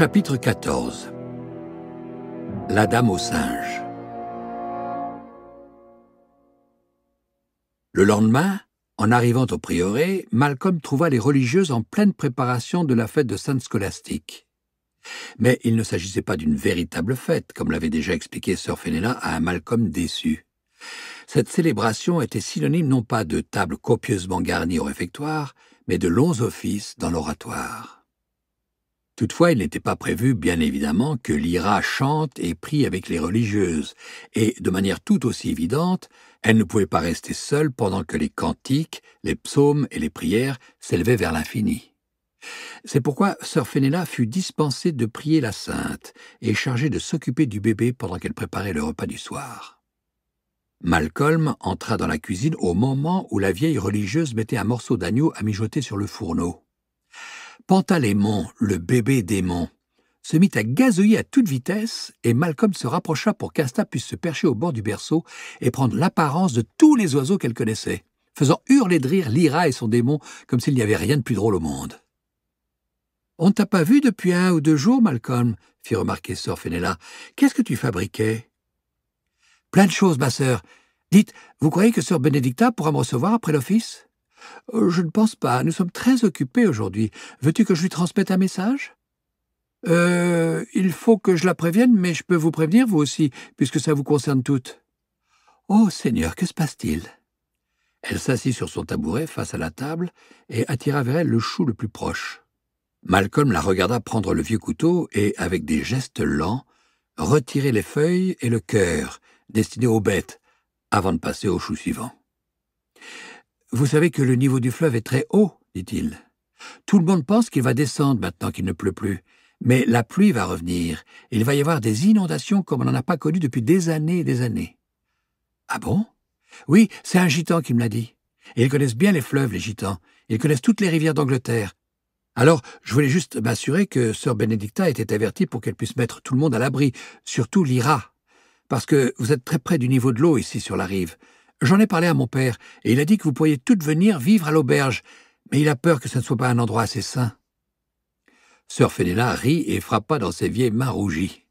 Chapitre 14 La Dame au singe Le lendemain, en arrivant au prieuré, Malcolm trouva les religieuses en pleine préparation de la fête de Sainte Scolastique. Mais il ne s'agissait pas d'une véritable fête, comme l'avait déjà expliqué Sœur Fenella à un Malcolm déçu. Cette célébration était synonyme non pas de tables copieusement garnies au réfectoire, mais de longs offices dans l'oratoire. Toutefois, il n'était pas prévu, bien évidemment, que Lyra chante et prie avec les religieuses, et, de manière tout aussi évidente, elle ne pouvait pas rester seule pendant que les cantiques, les psaumes et les prières s'élevaient vers l'infini. C'est pourquoi sœur Fenella fut dispensée de prier la sainte et chargée de s'occuper du bébé pendant qu'elle préparait le repas du soir. Malcolm entra dans la cuisine au moment où la vieille religieuse mettait un morceau d'agneau à mijoter sur le fourneau. Pantalémon, le bébé démon, se mit à gazouiller à toute vitesse, et Malcolm se rapprocha pour qu'Asta puisse se percher au bord du berceau et prendre l'apparence de tous les oiseaux qu'elle connaissait, faisant hurler de rire Lyra et son démon comme s'il n'y avait rien de plus drôle au monde. On ne t'a pas vu depuis un ou deux jours, Malcolm, fit remarquer Sœur Fenella. Qu'est-ce que tu fabriquais Plein de choses, ma sœur. Dites, vous croyez que Sœur Benedicta pourra me recevoir après l'office euh, je ne pense pas. Nous sommes très occupés aujourd'hui. Veux-tu que je lui transmette un message Euh. Il faut que je la prévienne, mais je peux vous prévenir, vous aussi, puisque ça vous concerne toutes. Oh Seigneur, que se passe-t-il Elle s'assit sur son tabouret face à la table et attira vers elle le chou le plus proche. Malcolm la regarda prendre le vieux couteau et, avec des gestes lents, retirer les feuilles et le cœur, destinés aux bêtes, avant de passer au chou suivant. Vous savez que le niveau du fleuve est très haut, dit-il. Tout le monde pense qu'il va descendre maintenant qu'il ne pleut plus. Mais la pluie va revenir, il va y avoir des inondations comme on n'en a pas connues depuis des années et des années. Ah bon Oui, c'est un gitan qui me l'a dit. Et ils connaissent bien les fleuves, les gitans. Ils connaissent toutes les rivières d'Angleterre. Alors, je voulais juste m'assurer que sœur Bénédicta était avertie pour qu'elle puisse mettre tout le monde à l'abri, surtout l'Ira. Parce que vous êtes très près du niveau de l'eau ici sur la rive. J'en ai parlé à mon père, et il a dit que vous pourriez toutes venir vivre à l'auberge, mais il a peur que ce ne soit pas un endroit assez sain. Sœur Fénéla rit et frappa dans ses vieilles mains rougies.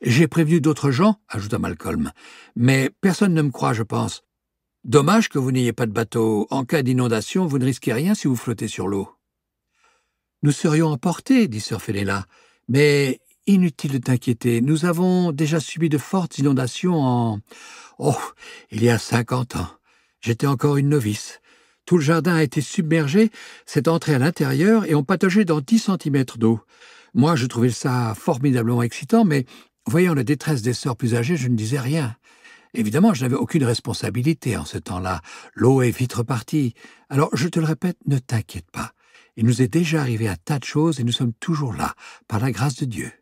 J'ai prévenu d'autres gens, ajouta Malcolm, mais personne ne me croit, je pense. Dommage que vous n'ayez pas de bateau. En cas d'inondation, vous ne risquez rien si vous flottez sur l'eau. Nous serions emportés, dit Sœur Fénéla, mais inutile de t'inquiéter. Nous avons déjà subi de fortes inondations en Oh Il y a cinquante ans. J'étais encore une novice. Tout le jardin a été submergé, c'est entré à l'intérieur et on pataugeait dans dix centimètres d'eau. Moi, je trouvais ça formidablement excitant, mais voyant la détresse des sœurs plus âgées, je ne disais rien. Évidemment, je n'avais aucune responsabilité en ce temps-là. L'eau est vite repartie. Alors, je te le répète, ne t'inquiète pas. Il nous est déjà arrivé un tas de choses et nous sommes toujours là, par la grâce de Dieu.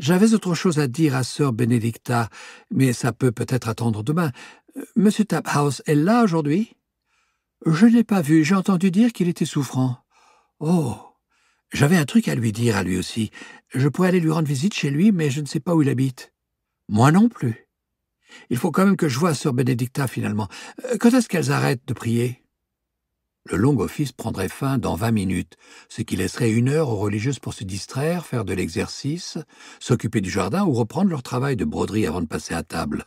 J'avais autre chose à dire à sœur Benedicta, mais ça peut peut-être attendre demain. Euh, monsieur Taphouse est là aujourd'hui Je ne l'ai pas vu, j'ai entendu dire qu'il était souffrant. Oh J'avais un truc à lui dire à lui aussi. Je pourrais aller lui rendre visite chez lui, mais je ne sais pas où il habite. Moi non plus. Il faut quand même que je voie sœur Benedicta finalement. Euh, quand est-ce qu'elles arrêtent de prier le long office prendrait fin dans vingt minutes, ce qui laisserait une heure aux religieuses pour se distraire, faire de l'exercice, s'occuper du jardin ou reprendre leur travail de broderie avant de passer à table.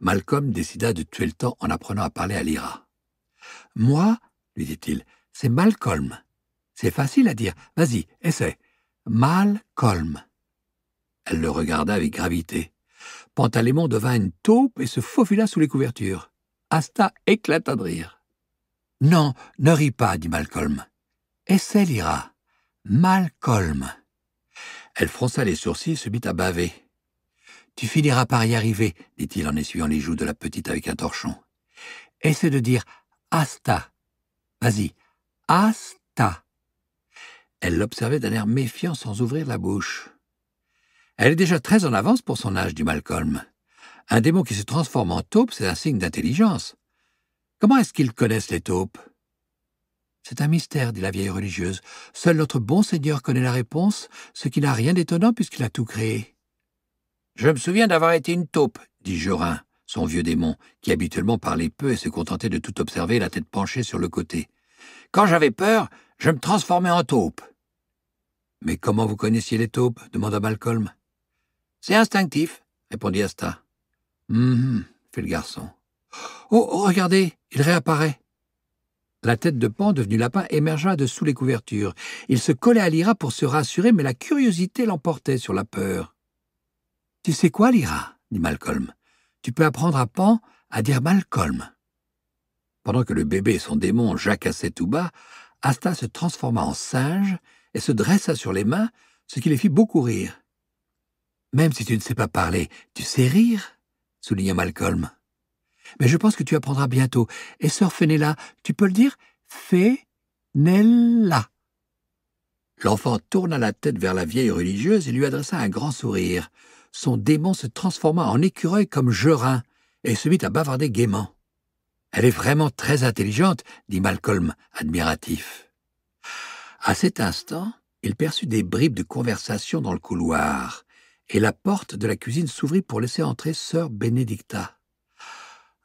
Malcolm décida de tuer le temps en apprenant à parler à Lyra. Moi, lui dit-il, c'est Malcolm. C'est facile à dire. Vas-y, essaie. Malcolm. Elle le regarda avec gravité. Pantalémon devint une taupe et se faufila sous les couvertures. Asta éclata de rire. Non, ne ris pas, dit Malcolm. Et Lyra. Malcolm. Elle fronça les sourcils et se mit à baver. Tu finiras par y arriver, dit-il en essuyant les joues de la petite avec un torchon. Essaie de dire Asta. Vas-y, Asta. Elle l'observait d'un air méfiant sans ouvrir la bouche. Elle est déjà très en avance pour son âge, dit Malcolm. Un démon qui se transforme en taupe, c'est un signe d'intelligence. Comment est-ce qu'ils connaissent les taupes C'est un mystère, dit la vieille religieuse. Seul notre bon Seigneur connaît la réponse, ce qui n'a rien d'étonnant puisqu'il a tout créé. Je me souviens d'avoir été une taupe, dit Jorin, son vieux démon, qui habituellement parlait peu et se contentait de tout observer, la tête penchée sur le côté. Quand j'avais peur, je me transformais en taupe. Mais comment vous connaissiez les taupes demanda Malcolm. C'est instinctif, répondit Asta. Hum, hum fit le garçon. Oh, oh, regardez, il réapparaît. La tête de Pan, devenue lapin, émergea de sous les couvertures. Il se collait à Lyra pour se rassurer, mais la curiosité l'emportait sur la peur. Tu sais quoi, Lyra dit Malcolm. Tu peux apprendre à Pan à dire Malcolm. Pendant que le bébé et son démon jacassaient tout bas, Asta se transforma en singe et se dressa sur les mains, ce qui les fit beaucoup rire. Même si tu ne sais pas parler, tu sais rire, souligna Malcolm. Mais je pense que tu apprendras bientôt. Et sœur Fenella, tu peux le dire Fenella. L'enfant tourna la tête vers la vieille religieuse et lui adressa un grand sourire. Son démon se transforma en écureuil comme Gerin et se mit à bavarder gaiement. Elle est vraiment très intelligente, dit Malcolm, admiratif. À cet instant, il perçut des bribes de conversation dans le couloir, et la porte de la cuisine s'ouvrit pour laisser entrer sœur Bénédicta.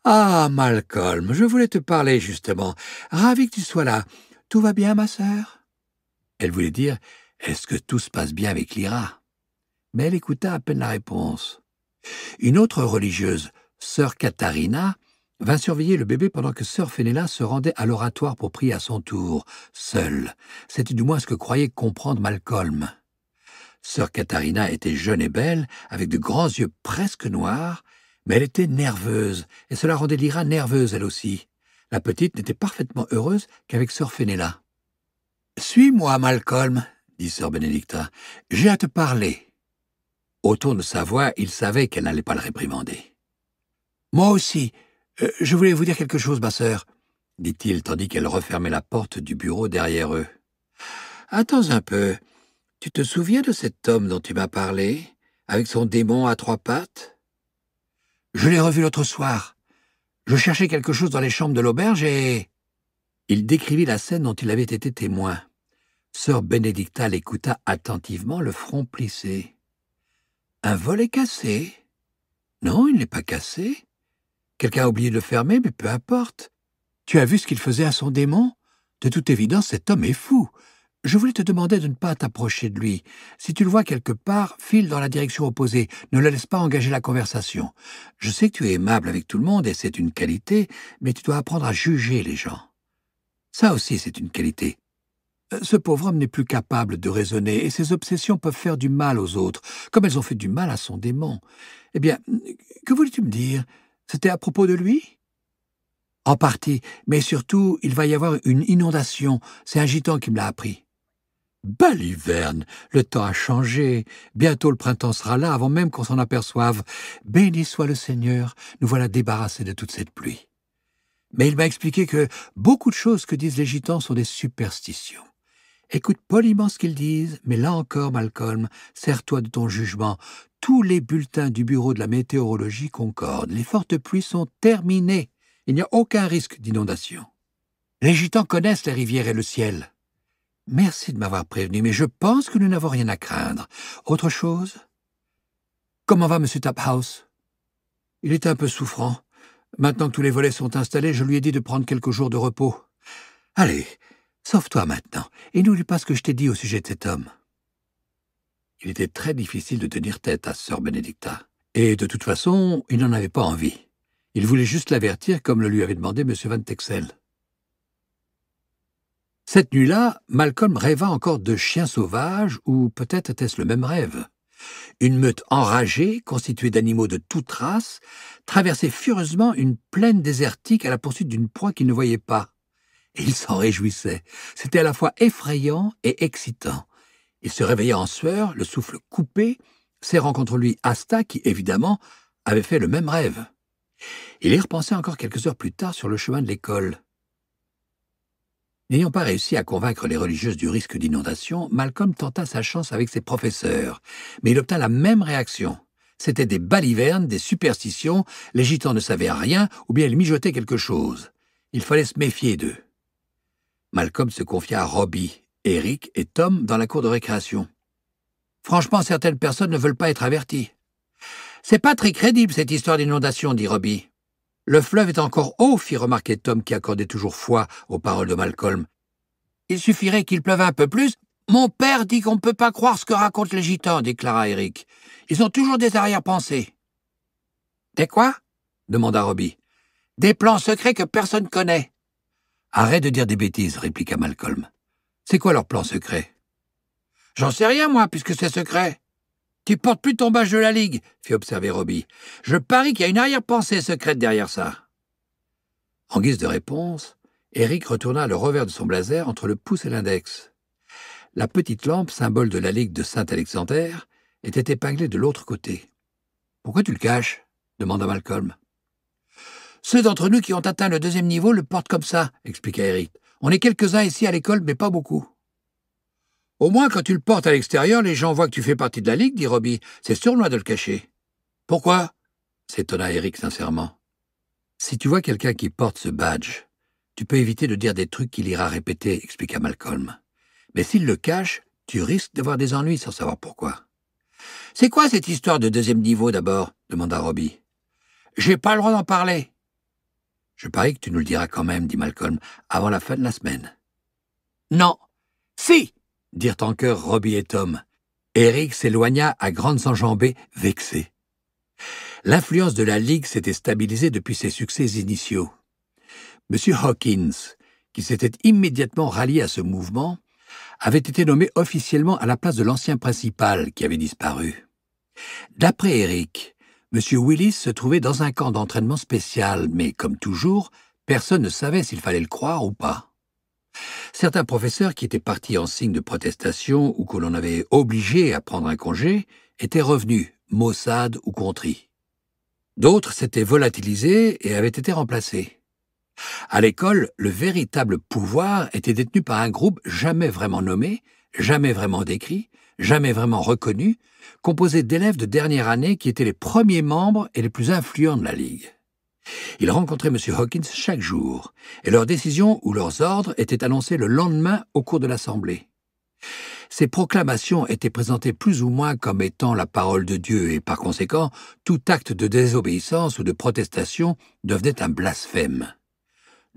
Ah, Malcolm, je voulais te parler justement. Ravi que tu sois là. Tout va bien, ma sœur Elle voulait dire Est-ce que tout se passe bien avec Lyra Mais elle écouta à peine la réponse. Une autre religieuse, sœur Katharina, vint surveiller le bébé pendant que sœur Fénélla se rendait à l'oratoire pour prier à son tour, seule. C'était du moins ce que croyait comprendre Malcolm. Sœur Katharina était jeune et belle, avec de grands yeux presque noirs, mais elle était nerveuse, et cela rendait Lyra nerveuse elle aussi. La petite n'était parfaitement heureuse qu'avec sœur Fénéla. Suis-moi, Malcolm, dit sœur Bénédicta. J'ai à te parler. Au ton de sa voix, il savait qu'elle n'allait pas le réprimander. Moi aussi. Euh, je voulais vous dire quelque chose, ma sœur, dit-il tandis qu'elle refermait la porte du bureau derrière eux. Attends un peu. Tu te souviens de cet homme dont tu m'as parlé, avec son démon à trois pattes je l'ai revu l'autre soir. Je cherchais quelque chose dans les chambres de l'auberge et... Il décrivit la scène dont il avait été témoin. Sœur Bénédicta l'écouta attentivement, le front plissé. Un volet cassé. Non, il n'est pas cassé. Quelqu'un a oublié de le fermer, mais peu importe. Tu as vu ce qu'il faisait à son démon De toute évidence, cet homme est fou. Je voulais te demander de ne pas t'approcher de lui. Si tu le vois quelque part, file dans la direction opposée. Ne le laisse pas engager la conversation. Je sais que tu es aimable avec tout le monde, et c'est une qualité, mais tu dois apprendre à juger les gens. Ça aussi, c'est une qualité. Euh, ce pauvre homme n'est plus capable de raisonner, et ses obsessions peuvent faire du mal aux autres, comme elles ont fait du mal à son démon. Eh bien, que voulais-tu me dire C'était à propos de lui En partie, mais surtout, il va y avoir une inondation. C'est un gitan qui me l'a appris. Baliverne, le temps a changé. Bientôt le printemps sera là avant même qu'on s'en aperçoive. Béni soit le Seigneur, nous voilà débarrassés de toute cette pluie. Mais il m'a expliqué que beaucoup de choses que disent les gitans sont des superstitions. Écoute poliment ce qu'ils disent, mais là encore, Malcolm, sers-toi de ton jugement. Tous les bulletins du bureau de la météorologie concordent. Les fortes pluies sont terminées. Il n'y a aucun risque d'inondation. Les gitans connaissent les rivières et le ciel. Merci de m'avoir prévenu, mais je pense que nous n'avons rien à craindre. Autre chose Comment va M. Taphouse Il est un peu souffrant. Maintenant que tous les volets sont installés, je lui ai dit de prendre quelques jours de repos. Allez, sauve-toi maintenant, et n'oublie pas ce que je t'ai dit au sujet de cet homme. Il était très difficile de tenir tête à sœur Benedicta, et de toute façon, il n'en avait pas envie. Il voulait juste l'avertir comme le lui avait demandé M. Van Texel. Cette nuit-là, Malcolm rêva encore de chiens sauvages, ou peut-être était-ce le même rêve. Une meute enragée, constituée d'animaux de toutes races, traversait furieusement une plaine désertique à la poursuite d'une proie qu'il ne voyait pas. il s'en réjouissait. C'était à la fois effrayant et excitant. Il se réveilla en sueur, le souffle coupé, serrant contre lui Asta qui, évidemment, avait fait le même rêve. Il y repensait encore quelques heures plus tard sur le chemin de l'école. N'ayant pas réussi à convaincre les religieuses du risque d'inondation, Malcolm tenta sa chance avec ses professeurs, mais il obtint la même réaction. C'était des balivernes, des superstitions, les gitans ne savaient rien, ou bien ils mijotaient quelque chose. Il fallait se méfier d'eux. Malcolm se confia à Robbie, Eric et Tom dans la cour de récréation. Franchement, certaines personnes ne veulent pas être averties. C'est pas très crédible, cette histoire d'inondation, dit Robbie. Le fleuve est encore haut, fit remarquer Tom qui accordait toujours foi aux paroles de Malcolm. Il suffirait qu'il pleuve un peu plus. Mon père dit qu'on ne peut pas croire ce que racontent les gitans, déclara Eric. Ils ont toujours des arrière-pensées. Des quoi demanda Robbie. Des plans secrets que personne connaît. Arrête de dire des bêtises, répliqua Malcolm. C'est quoi leur plan secret J'en sais rien, moi, puisque c'est secret. Tu portes plus ton badge de la Ligue, fit observer Robbie. Je parie qu'il y a une arrière-pensée secrète derrière ça. En guise de réponse, Eric retourna le revers de son blazer entre le pouce et l'index. La petite lampe, symbole de la Ligue de Saint-Alexander, était épinglée de l'autre côté. Pourquoi tu le caches demanda Malcolm. Ceux d'entre nous qui ont atteint le deuxième niveau le portent comme ça, expliqua Eric. On est quelques-uns ici à l'école, mais pas beaucoup. Au moins, quand tu le portes à l'extérieur, les gens voient que tu fais partie de la Ligue, dit Robbie. C'est sournois de le cacher. Pourquoi s'étonna Eric sincèrement. Si tu vois quelqu'un qui porte ce badge, tu peux éviter de dire des trucs qu'il ira répéter, expliqua Malcolm. Mais s'il le cache, tu risques d'avoir des ennuis sans savoir pourquoi. C'est quoi cette histoire de deuxième niveau d'abord demanda Robbie. J'ai pas le droit d'en parler. Je parie que tu nous le diras quand même, dit Malcolm, avant la fin de la semaine. Non. Si dirent en chœur Robbie et Tom. Eric s'éloigna à grandes enjambées, vexé. L'influence de la Ligue s'était stabilisée depuis ses succès initiaux. M. Hawkins, qui s'était immédiatement rallié à ce mouvement, avait été nommé officiellement à la place de l'ancien principal qui avait disparu. D'après Eric, M. Willis se trouvait dans un camp d'entraînement spécial, mais comme toujours, personne ne savait s'il fallait le croire ou pas. Certains professeurs qui étaient partis en signe de protestation ou que l'on avait obligé à prendre un congé étaient revenus, maussades ou contris. D'autres s'étaient volatilisés et avaient été remplacés. À l'école, le véritable pouvoir était détenu par un groupe jamais vraiment nommé, jamais vraiment décrit, jamais vraiment reconnu, composé d'élèves de dernière année qui étaient les premiers membres et les plus influents de la Ligue. Ils rencontraient M. Hawkins chaque jour, et leurs décisions ou leurs ordres étaient annoncés le lendemain au cours de l'Assemblée. Ces proclamations étaient présentées plus ou moins comme étant la parole de Dieu, et par conséquent, tout acte de désobéissance ou de protestation devenait un blasphème.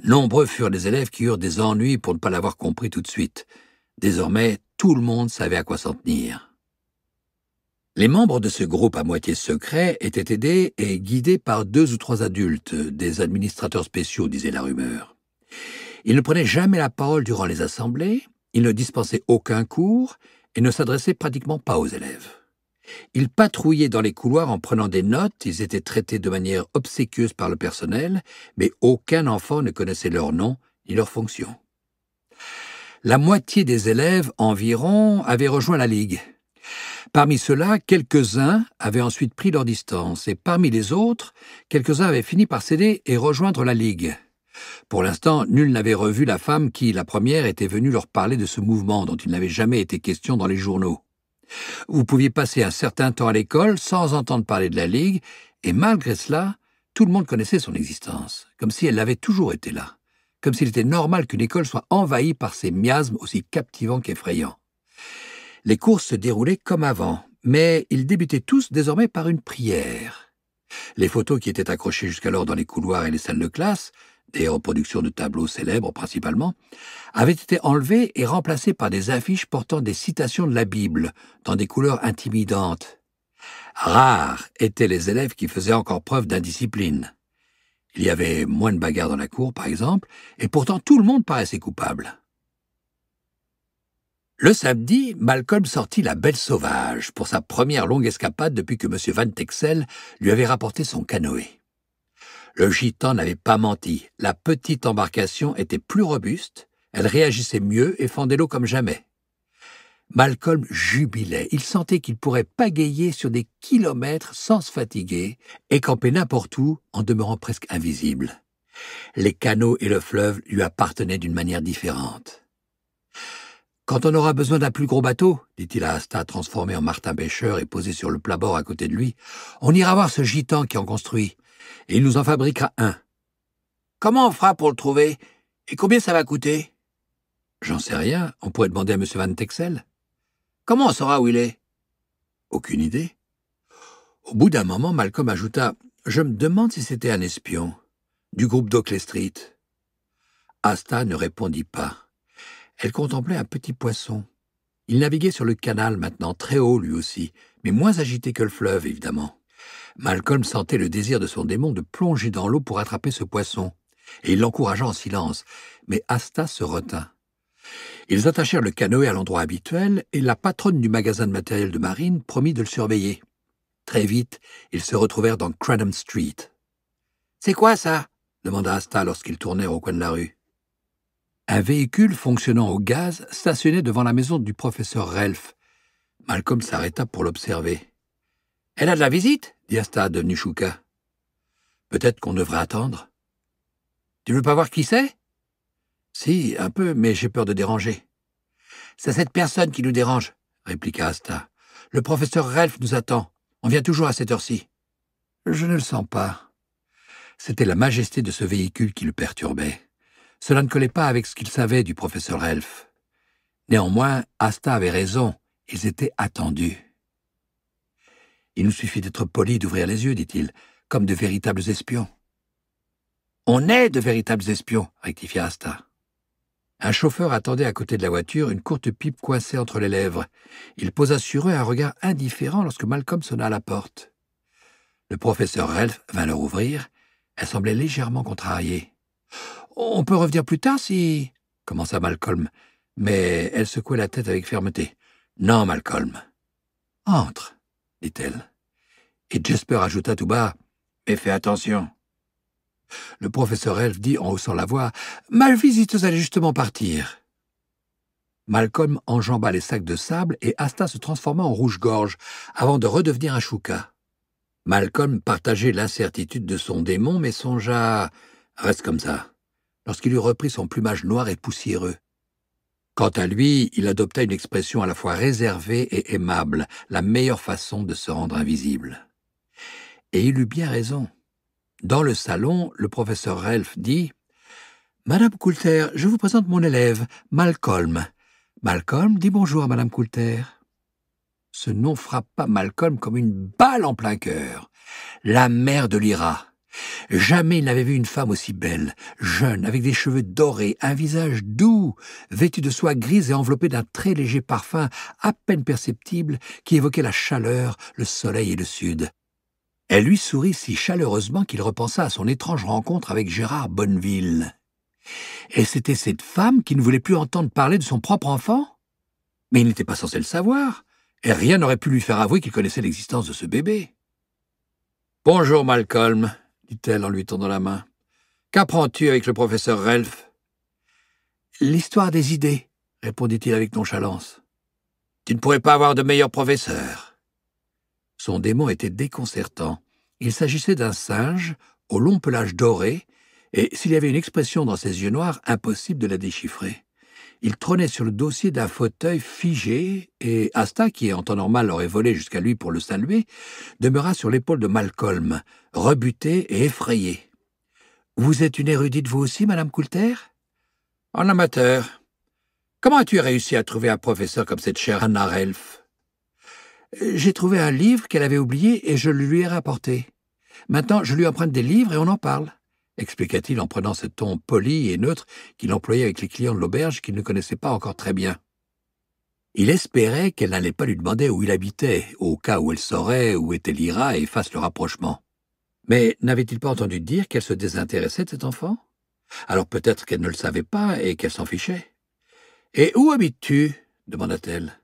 Nombreux furent les élèves qui eurent des ennuis pour ne pas l'avoir compris tout de suite. Désormais, tout le monde savait à quoi s'en tenir. Les membres de ce groupe à moitié secret étaient aidés et guidés par deux ou trois adultes, des administrateurs spéciaux, disait la rumeur. Ils ne prenaient jamais la parole durant les assemblées, ils ne dispensaient aucun cours et ne s'adressaient pratiquement pas aux élèves. Ils patrouillaient dans les couloirs en prenant des notes, ils étaient traités de manière obséquieuse par le personnel, mais aucun enfant ne connaissait leur nom ni leur fonction. La moitié des élèves environ avaient rejoint la Ligue, Parmi ceux-là, quelques-uns avaient ensuite pris leur distance, et parmi les autres, quelques-uns avaient fini par céder et rejoindre la Ligue. Pour l'instant, nul n'avait revu la femme qui, la première, était venue leur parler de ce mouvement dont il n'avait jamais été question dans les journaux. Vous pouviez passer un certain temps à l'école sans entendre parler de la Ligue, et malgré cela, tout le monde connaissait son existence, comme si elle avait toujours été là, comme s'il était normal qu'une école soit envahie par ces miasmes aussi captivants qu'effrayants. Les courses se déroulaient comme avant, mais ils débutaient tous désormais par une prière. Les photos qui étaient accrochées jusqu'alors dans les couloirs et les salles de classe, des reproductions de tableaux célèbres principalement, avaient été enlevées et remplacées par des affiches portant des citations de la Bible, dans des couleurs intimidantes. Rares étaient les élèves qui faisaient encore preuve d'indiscipline. Il y avait moins de bagarres dans la cour, par exemple, et pourtant tout le monde paraissait coupable. Le samedi, Malcolm sortit la belle sauvage pour sa première longue escapade depuis que M. Van Texel lui avait rapporté son canoë. Le gitan n'avait pas menti, la petite embarcation était plus robuste, elle réagissait mieux et fendait l'eau comme jamais. Malcolm jubilait. Il sentait qu'il pourrait pagayer sur des kilomètres sans se fatiguer et camper n'importe où en demeurant presque invisible. Les canaux et le fleuve lui appartenaient d'une manière différente. Quand on aura besoin d'un plus gros bateau, dit-il à Asta, transformé en Martin Bêcheur et posé sur le plat-bord à côté de lui, on ira voir ce gitan qui en construit, et il nous en fabriquera un. Comment on fera pour le trouver Et combien ça va coûter J'en sais rien, on pourrait demander à M. Van Texel. Comment on saura où il est Aucune idée. Au bout d'un moment, Malcolm ajouta Je me demande si c'était un espion, du groupe d'Oakley Street. Asta ne répondit pas. Elle contemplait un petit poisson. Il naviguait sur le canal maintenant, très haut lui aussi, mais moins agité que le fleuve, évidemment. Malcolm sentait le désir de son démon de plonger dans l'eau pour attraper ce poisson, et il l'encouragea en silence, mais Asta se retint. Ils attachèrent le canoë à l'endroit habituel, et la patronne du magasin de matériel de marine promit de le surveiller. Très vite, ils se retrouvèrent dans Cranham Street. C'est quoi ça demanda Asta lorsqu'ils tournèrent au coin de la rue. Un véhicule fonctionnant au gaz stationnait devant la maison du professeur Relf. Malcolm s'arrêta pour l'observer. Elle a de la visite dit Asta, de chouka. Peut-être qu'on devrait attendre. Tu veux pas voir qui c'est Si, un peu, mais j'ai peur de déranger. C'est cette personne qui nous dérange, répliqua Asta. Le professeur Ralph nous attend. On vient toujours à cette heure-ci. Je ne le sens pas. C'était la majesté de ce véhicule qui le perturbait. Cela ne collait pas avec ce qu'il savait du professeur Elf. Néanmoins, Asta avait raison, ils étaient attendus. Il nous suffit d'être polis, d'ouvrir les yeux, dit-il, comme de véritables espions. On est de véritables espions, rectifia Asta. Un chauffeur attendait à côté de la voiture, une courte pipe coincée entre les lèvres. Il posa sur eux un regard indifférent lorsque Malcolm sonna à la porte. Le professeur Ralph vint leur ouvrir. Elle semblait légèrement contrariée. On peut revenir plus tard si... commença Malcolm, mais elle secouait la tête avec fermeté. Non, Malcolm. Entre, dit-elle. Et Jasper ajouta tout bas. Mais fais attention. Le professeur Elf dit en haussant la voix. Ma allait justement partir. Malcolm enjamba les sacs de sable et Asta se transforma en rouge-gorge avant de redevenir un chouka. Malcolm partageait l'incertitude de son démon, mais songea Reste comme ça lorsqu'il eut repris son plumage noir et poussiéreux. Quant à lui, il adopta une expression à la fois réservée et aimable, la meilleure façon de se rendre invisible. Et il eut bien raison. Dans le salon, le professeur Ralph dit « Madame Coulter, je vous présente mon élève, Malcolm. Malcolm, dis bonjour à Madame Coulter. » Ce nom frappa Malcolm comme une balle en plein cœur. La mère de Lyra Jamais il n'avait vu une femme aussi belle, jeune, avec des cheveux dorés, un visage doux, vêtu de soie grise et enveloppée d'un très léger parfum à peine perceptible qui évoquait la chaleur, le soleil et le sud. Elle lui sourit si chaleureusement qu'il repensa à son étrange rencontre avec Gérard Bonneville. Et c'était cette femme qui ne voulait plus entendre parler de son propre enfant Mais il n'était pas censé le savoir, et rien n'aurait pu lui faire avouer qu'il connaissait l'existence de ce bébé. Bonjour, Malcolm, dit-elle en lui tendant la main. Qu'apprends-tu avec le professeur Ralph ?»« L'histoire des idées, répondit-il avec nonchalance. Tu ne pourrais pas avoir de meilleur professeur. Son démon était déconcertant. Il s'agissait d'un singe, au long pelage doré, et s'il y avait une expression dans ses yeux noirs, impossible de la déchiffrer. Il trônait sur le dossier d'un fauteuil figé, et Asta, qui en temps normal aurait volé jusqu'à lui pour le saluer, demeura sur l'épaule de Malcolm, rebuté et effrayé. « Vous êtes une érudite, vous aussi, Madame Coulter En amateur. Comment as-tu réussi à trouver un professeur comme cette chère Anna Relf J'ai trouvé un livre qu'elle avait oublié et je lui ai rapporté. Maintenant, je lui emprunte des livres et on en parle expliqua-t-il en prenant ce ton poli et neutre qu'il employait avec les clients de l'auberge qu'il ne connaissait pas encore très bien. Il espérait qu'elle n'allait pas lui demander où il habitait, au cas où elle saurait où était l'Ira et fasse le rapprochement. Mais n'avait-il pas entendu dire qu'elle se désintéressait de cet enfant Alors peut-être qu'elle ne le savait pas et qu'elle s'en fichait. Et où habites-tu demanda-t-elle.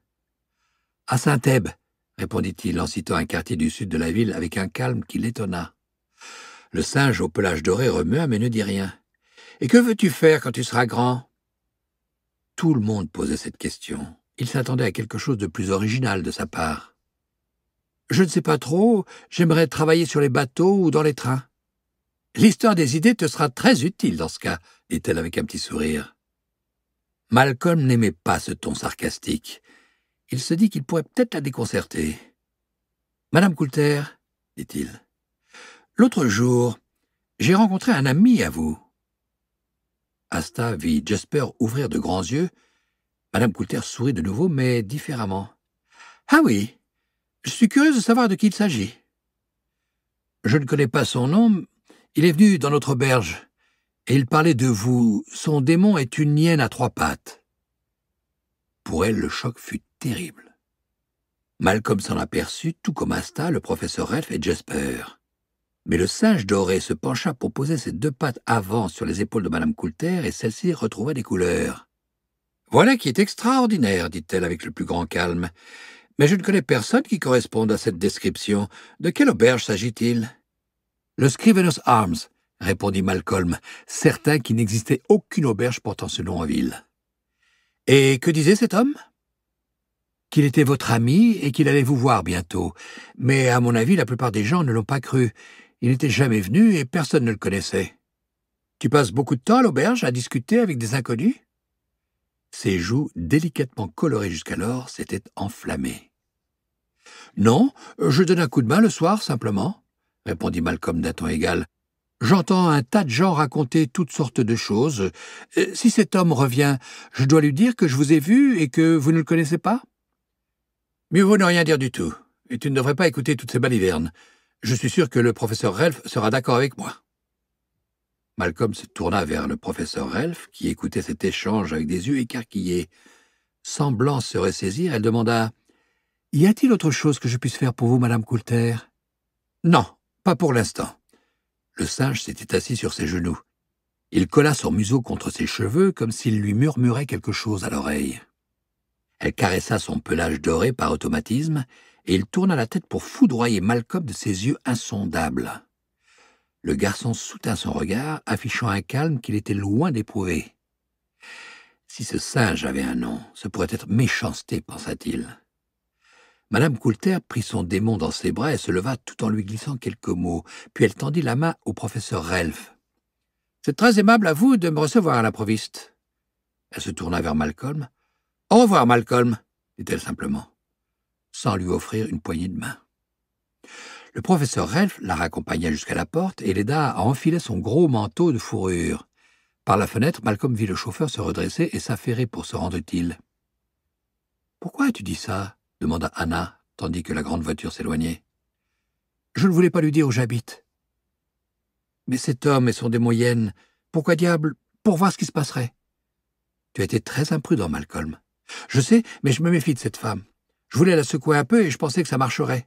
À Saint-Thèbes, répondit-il en citant un quartier du sud de la ville avec un calme qui l'étonna. Le singe au pelage doré remua mais ne dit rien. Et que veux-tu faire quand tu seras grand Tout le monde posait cette question. Il s'attendait à quelque chose de plus original de sa part. Je ne sais pas trop, j'aimerais travailler sur les bateaux ou dans les trains. L'histoire des idées te sera très utile dans ce cas, dit-elle avec un petit sourire. Malcolm n'aimait pas ce ton sarcastique. Il se dit qu'il pourrait peut-être la déconcerter. Madame Coulter, dit-il, L'autre jour, j'ai rencontré un ami à vous. Asta vit Jasper ouvrir de grands yeux. Madame Coulter sourit de nouveau, mais différemment. Ah oui, je suis curieuse de savoir de qui il s'agit. Je ne connais pas son nom. Il est venu dans notre auberge, et il parlait de vous. Son démon est une hyène à trois pattes. Pour elle, le choc fut terrible. Malcolm s'en aperçut, tout comme Asta, le professeur Ralph et Jasper. Mais le singe doré se pencha pour poser ses deux pattes avant sur les épaules de Madame Coulter et celle-ci retrouva des couleurs. Voilà qui est extraordinaire, dit-elle avec le plus grand calme. Mais je ne connais personne qui corresponde à cette description. De quelle auberge s'agit-il Le Scrivener's Arms, répondit Malcolm, certain qu'il n'existait aucune auberge portant ce nom en ville. Et que disait cet homme Qu'il était votre ami et qu'il allait vous voir bientôt. Mais à mon avis, la plupart des gens ne l'ont pas cru. Il n'était jamais venu et personne ne le connaissait. Tu passes beaucoup de temps à l'auberge à discuter avec des inconnus Ses joues, délicatement colorées jusqu'alors, s'étaient enflammées. Non, je donne un coup de main le soir, simplement, répondit Malcolm d'un ton égal. J'entends un tas de gens raconter toutes sortes de choses. Euh, si cet homme revient, je dois lui dire que je vous ai vu et que vous ne le connaissez pas Mieux vaut ne rien dire du tout, et tu ne devrais pas écouter toutes ces balivernes. Je suis sûr que le professeur Ralph sera d'accord avec moi. Malcolm se tourna vers le professeur Ralph, qui écoutait cet échange avec des yeux écarquillés. Semblant se ressaisir, elle demanda « Y a-t-il autre chose que je puisse faire pour vous, Madame Coulter ?»« Non, pas pour l'instant. » Le singe s'était assis sur ses genoux. Il colla son museau contre ses cheveux comme s'il lui murmurait quelque chose à l'oreille. Elle caressa son pelage doré par automatisme et il tourna la tête pour foudroyer Malcolm de ses yeux insondables. Le garçon soutint son regard, affichant un calme qu'il était loin d'éprouver. Si ce singe avait un nom, ce pourrait être méchanceté, pensa-t-il. Madame Coulter prit son démon dans ses bras et se leva tout en lui glissant quelques mots, puis elle tendit la main au professeur Ralph. « C'est très aimable à vous de me recevoir à l'improviste. Elle se tourna vers Malcolm. Au revoir, Malcolm, dit-elle simplement sans lui offrir une poignée de main. Le professeur Relf la raccompagna jusqu'à la porte et l'aida à enfiler son gros manteau de fourrure. Par la fenêtre, Malcolm vit le chauffeur se redresser et s'affairer pour se rendre utile. Pourquoi as-tu dit ça demanda Anna, tandis que la grande voiture s'éloignait. Je ne voulais pas lui dire où j'habite. Mais cet homme et son des moyennes. pourquoi diable Pour voir ce qui se passerait. Tu as été très imprudent, Malcolm. Je sais, mais je me méfie de cette femme. Je voulais la secouer un peu et je pensais que ça marcherait.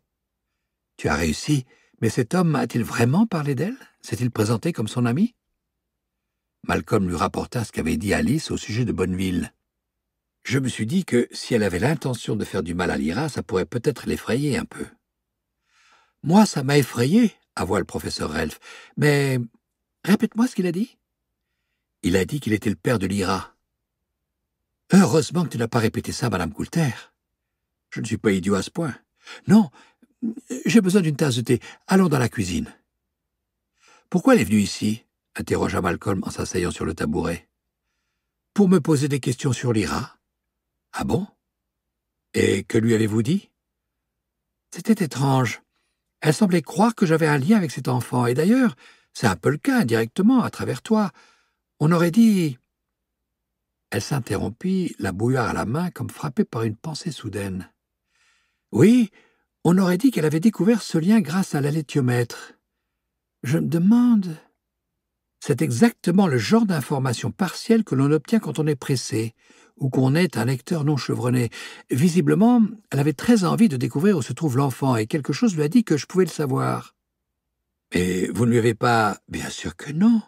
Tu as réussi, mais cet homme a-t-il vraiment parlé d'elle S'est-il présenté comme son ami Malcolm lui rapporta ce qu'avait dit Alice au sujet de Bonneville. Je me suis dit que si elle avait l'intention de faire du mal à Lyra, ça pourrait peut-être l'effrayer un peu. Moi, ça m'a effrayé, avoua le professeur Ralph, mais répète-moi ce qu'il a dit. Il a dit qu'il était le père de Lyra. Heureusement que tu n'as pas répété ça, madame Coulter. Je ne suis pas idiot à ce point. Non, j'ai besoin d'une tasse de thé. Allons dans la cuisine. Pourquoi elle est venue ici interrogea Malcolm en s'asseyant sur le tabouret. Pour me poser des questions sur l'IRA. Ah bon Et que lui avez-vous dit C'était étrange. Elle semblait croire que j'avais un lien avec cet enfant, et d'ailleurs, c'est un peu le cas, directement, à travers toi. On aurait dit. Elle s'interrompit, la bouilloire à la main, comme frappée par une pensée soudaine. Oui, on aurait dit qu'elle avait découvert ce lien grâce à l'alétiomètre. Je me demande... C'est exactement le genre d'information partielle que l'on obtient quand on est pressé, ou qu'on est un lecteur non chevronné. Visiblement, elle avait très envie de découvrir où se trouve l'enfant, et quelque chose lui a dit que je pouvais le savoir. Mais vous ne lui avez pas... Bien sûr que non.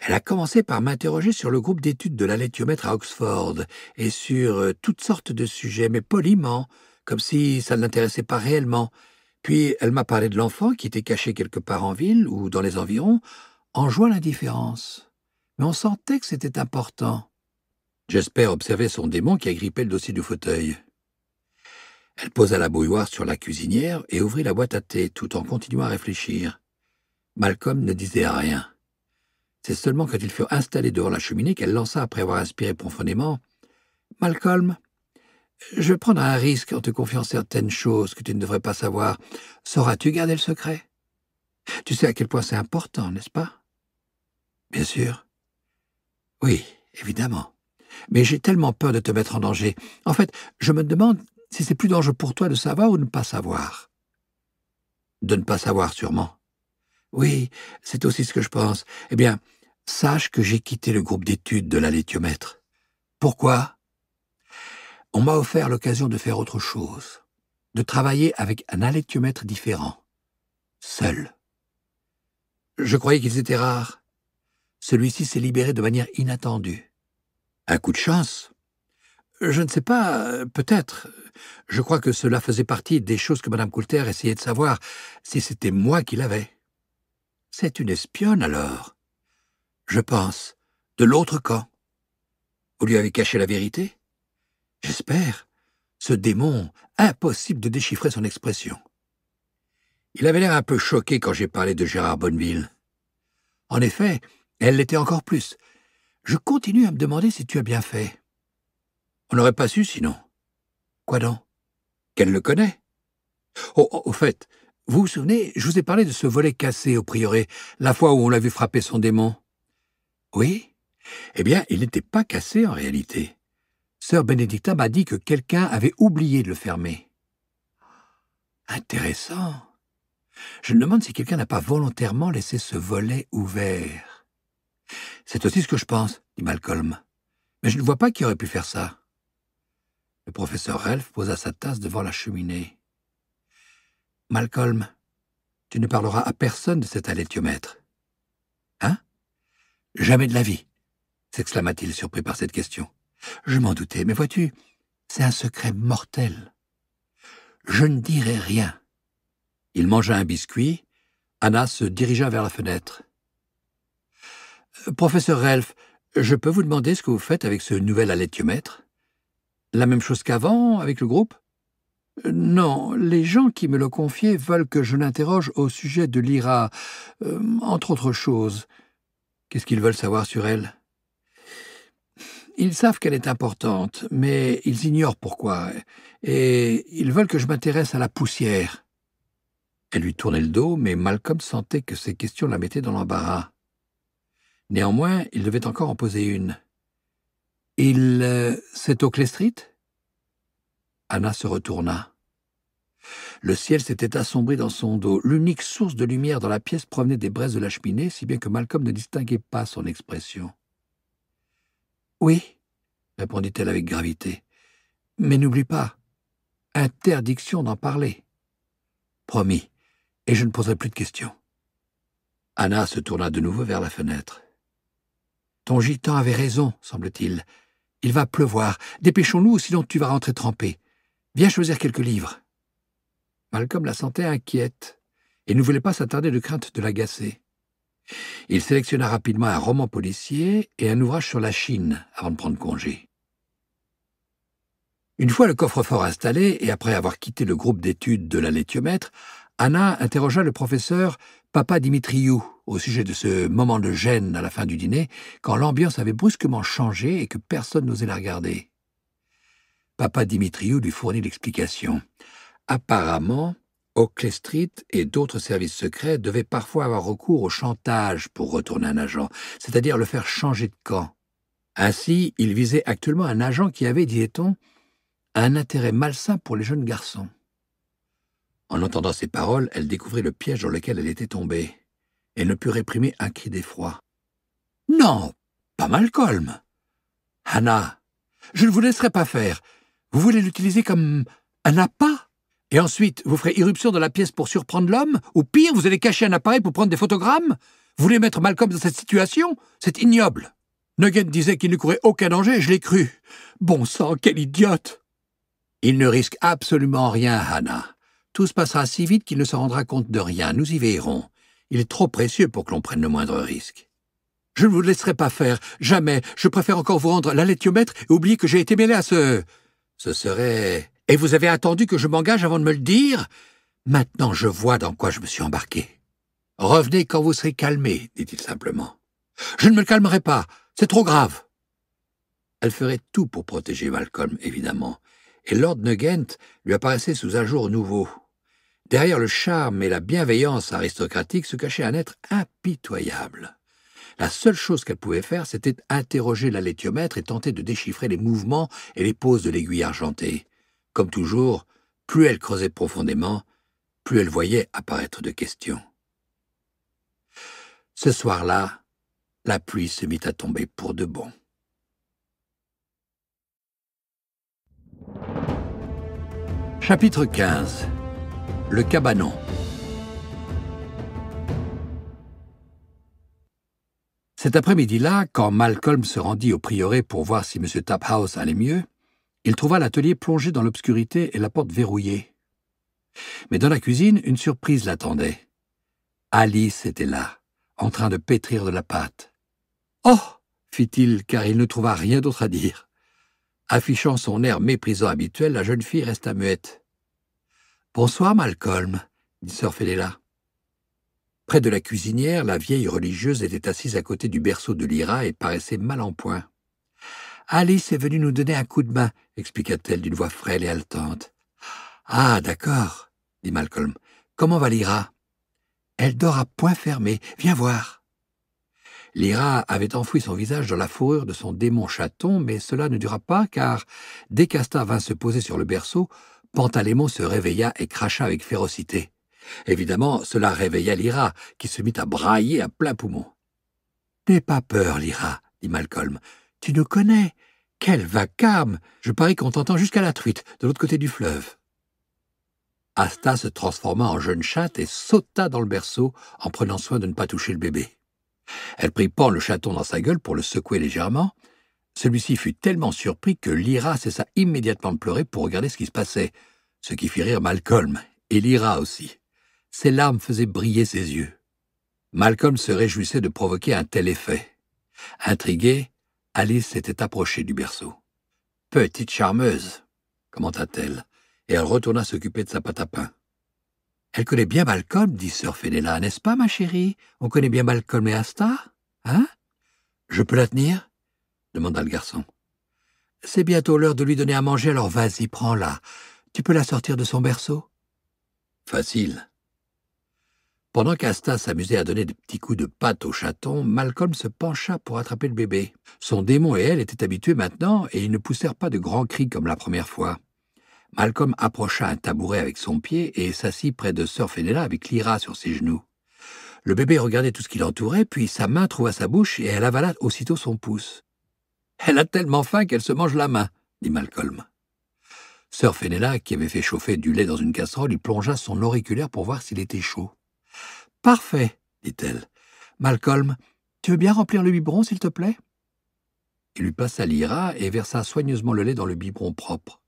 Elle a commencé par m'interroger sur le groupe d'études de l'alétiomètre à Oxford, et sur euh, toutes sortes de sujets, mais poliment, comme si ça ne l'intéressait pas réellement. Puis elle m'a parlé de l'enfant qui était caché quelque part en ville ou dans les environs, en jouant l'indifférence. Mais on sentait que c'était important. Jespère observait son démon qui agrippait le dossier du fauteuil. Elle posa la bouilloire sur la cuisinière et ouvrit la boîte à thé tout en continuant à réfléchir. Malcolm ne disait rien. C'est seulement quand ils furent installés devant la cheminée qu'elle lança, après avoir inspiré profondément, Malcolm, je vais prendre un risque en te confiant certaines choses que tu ne devrais pas savoir. Sauras-tu garder le secret Tu sais à quel point c'est important, n'est-ce pas Bien sûr. Oui, évidemment. Mais j'ai tellement peur de te mettre en danger. En fait, je me demande si c'est plus dangereux pour toi de savoir ou de ne pas savoir. De ne pas savoir, sûrement. Oui, c'est aussi ce que je pense. Eh bien, sache que j'ai quitté le groupe d'études de la lithiomètre. Pourquoi on m'a offert l'occasion de faire autre chose, de travailler avec un allétiomètre différent, seul. Je croyais qu'ils étaient rares. Celui-ci s'est libéré de manière inattendue. Un coup de chance Je ne sais pas, peut-être. Je crois que cela faisait partie des choses que Mme Coulter essayait de savoir, si c'était moi qui l'avais. C'est une espionne, alors Je pense, de l'autre camp. Vous lui avez caché la vérité J'espère. Ce démon, impossible de déchiffrer son expression. Il avait l'air un peu choqué quand j'ai parlé de Gérard Bonneville. En effet, elle l'était encore plus. Je continue à me demander si tu as bien fait. On n'aurait pas su sinon. Quoi donc Qu'elle le connaît au fait, vous vous souvenez, je vous ai parlé de ce volet cassé au prieuré, la fois où on l'a vu frapper son démon. Oui Eh bien, il n'était pas cassé en réalité. Sœur Bénédicta m'a dit que quelqu'un avait oublié de le fermer. Intéressant. Je me demande si quelqu'un n'a pas volontairement laissé ce volet ouvert. C'est aussi ce que je pense, dit Malcolm. Mais je ne vois pas qui aurait pu faire ça. Le professeur Ralph posa sa tasse devant la cheminée. Malcolm, tu ne parleras à personne de cet allétiomètre. Hein Jamais de la vie s'exclama-t-il surpris par cette question. Je m'en doutais, mais vois-tu, c'est un secret mortel. Je ne dirai rien. Il mangea un biscuit. Anna se dirigea vers la fenêtre. Professeur Ralph, je peux vous demander ce que vous faites avec ce nouvel aléthiomètre La même chose qu'avant, avec le groupe non, les gens qui me l'ont confié veulent que je l'interroge au sujet de l'IRA, euh, entre autres choses. Qu'est-ce qu'ils veulent savoir sur elle ils savent qu'elle est importante, mais ils ignorent pourquoi, et ils veulent que je m'intéresse à la poussière. Elle lui tournait le dos, mais Malcolm sentait que ces questions la mettaient dans l'embarras. Néanmoins, il devait encore en poser une. Il. Euh, c'est au Street Anna se retourna. Le ciel s'était assombri dans son dos. L'unique source de lumière dans la pièce provenait des braises de la cheminée, si bien que Malcolm ne distinguait pas son expression. Oui, répondit-elle avec gravité. Mais n'oublie pas, interdiction d'en parler. Promis, et je ne poserai plus de questions. Anna se tourna de nouveau vers la fenêtre. Ton gitan avait raison, semble-t-il. Il va pleuvoir. Dépêchons-nous, sinon tu vas rentrer trempé. Viens choisir quelques livres. Malcolm la sentait inquiète et ne voulait pas s'attarder de crainte de l'agacer. Il sélectionna rapidement un roman policier et un ouvrage sur la Chine avant de prendre congé. Une fois le coffre-fort installé et après avoir quitté le groupe d'études de la laitiomètre, Anna interrogea le professeur Papa Dimitriou au sujet de ce moment de gêne à la fin du dîner, quand l'ambiance avait brusquement changé et que personne n'osait la regarder. Papa Dimitriou lui fournit l'explication. Apparemment, Oakley Street et d'autres services secrets devaient parfois avoir recours au chantage pour retourner un agent, c'est-à-dire le faire changer de camp. Ainsi, il visait actuellement un agent qui avait, disait-on, un intérêt malsain pour les jeunes garçons. En entendant ces paroles, elle découvrit le piège dans lequel elle était tombée, et ne put réprimer un cri d'effroi. Non, pas Malcolm. Hannah, je ne vous laisserai pas faire. Vous voulez l'utiliser comme un appât et ensuite, vous ferez irruption dans la pièce pour surprendre l'homme Ou pire, vous allez cacher un appareil pour prendre des photogrammes Vous voulez mettre Malcolm dans cette situation C'est ignoble. Nugent disait qu'il ne courait aucun danger, je l'ai cru. Bon sang, quel idiote Il ne risque absolument rien, Hannah. Tout se passera si vite qu'il ne se rendra compte de rien, nous y veillerons. Il est trop précieux pour que l'on prenne le moindre risque. Je ne vous laisserai pas faire, jamais. Je préfère encore vous rendre l'alétiomètre et oublier que j'ai été mêlé à ce... Ce serait et vous avez attendu que je m'engage avant de me le dire Maintenant je vois dans quoi je me suis embarqué. Revenez quand vous serez calmé, dit-il simplement. Je ne me calmerai pas, c'est trop grave. Elle ferait tout pour protéger Malcolm, évidemment, et Lord Nugent lui apparaissait sous un jour nouveau. Derrière le charme et la bienveillance aristocratique se cachait un être impitoyable. La seule chose qu'elle pouvait faire, c'était interroger l'aléthiomètre et tenter de déchiffrer les mouvements et les poses de l'aiguille argentée. Comme toujours, plus elle creusait profondément, plus elle voyait apparaître de questions. Ce soir-là, la pluie se mit à tomber pour de bon. Chapitre 15 Le cabanon Cet après-midi-là, quand Malcolm se rendit au prieuré pour voir si M. Taphouse allait mieux, il trouva l'atelier plongé dans l'obscurité et la porte verrouillée. Mais dans la cuisine, une surprise l'attendait. Alice était là, en train de pétrir de la pâte. Oh fit-il, car il ne trouva rien d'autre à dire. Affichant son air méprisant habituel, la jeune fille resta muette. Bonsoir, Malcolm, dit Sœur Près de la cuisinière, la vieille religieuse était assise à côté du berceau de Lyra et paraissait mal en point. Alice est venue nous donner un coup de main expliqua-t-elle d'une voix frêle et haletante. Ah, d'accord, dit Malcolm. Comment va Lyra Elle dort à point fermé. Viens voir. Lyra avait enfoui son visage dans la fourrure de son démon chaton, mais cela ne dura pas, car dès qu'Asta vint se poser sur le berceau, Pantalémon se réveilla et cracha avec férocité. Évidemment, cela réveilla Lyra, qui se mit à brailler à plein poumon. N'aie pas peur, Lyra, dit Malcolm. Tu nous connais, quel vacarme Je parie qu'on t'entend jusqu'à la truite, de l'autre côté du fleuve. Asta se transforma en jeune chatte et sauta dans le berceau en prenant soin de ne pas toucher le bébé. Elle prit Pan le chaton dans sa gueule pour le secouer légèrement. Celui-ci fut tellement surpris que Lyra cessa immédiatement de pleurer pour regarder ce qui se passait, ce qui fit rire Malcolm, et Lyra aussi. Ses larmes faisaient briller ses yeux. Malcolm se réjouissait de provoquer un tel effet. Intrigué, Alice s'était approchée du berceau. Petite charmeuse, commenta-t-elle, et elle retourna s'occuper de sa pâte à pain. Elle connaît bien Malcolm, dit sœur Fenella, n'est-ce pas, ma chérie On connaît bien Malcolm et Asta, hein Je peux la tenir demanda le garçon. C'est bientôt l'heure de lui donner à manger, alors vas-y, prends-la. Tu peux la sortir de son berceau Facile. Pendant qu'Asta s'amusait à donner des petits coups de patte au chaton, Malcolm se pencha pour attraper le bébé. Son démon et elle étaient habitués maintenant et ils ne poussèrent pas de grands cris comme la première fois. Malcolm approcha un tabouret avec son pied et s'assit près de Sœur Fenella avec Lira sur ses genoux. Le bébé regardait tout ce qui l'entourait, puis sa main trouva sa bouche et elle avala aussitôt son pouce. Elle a tellement faim qu'elle se mange la main, dit Malcolm. Sœur Fenella, qui avait fait chauffer du lait dans une casserole, y plongea son auriculaire pour voir s'il était chaud. Parfait, dit-elle. Malcolm, tu veux bien remplir le biberon, s'il te plaît Il lui passa l'IRA et versa soigneusement le lait dans le biberon propre.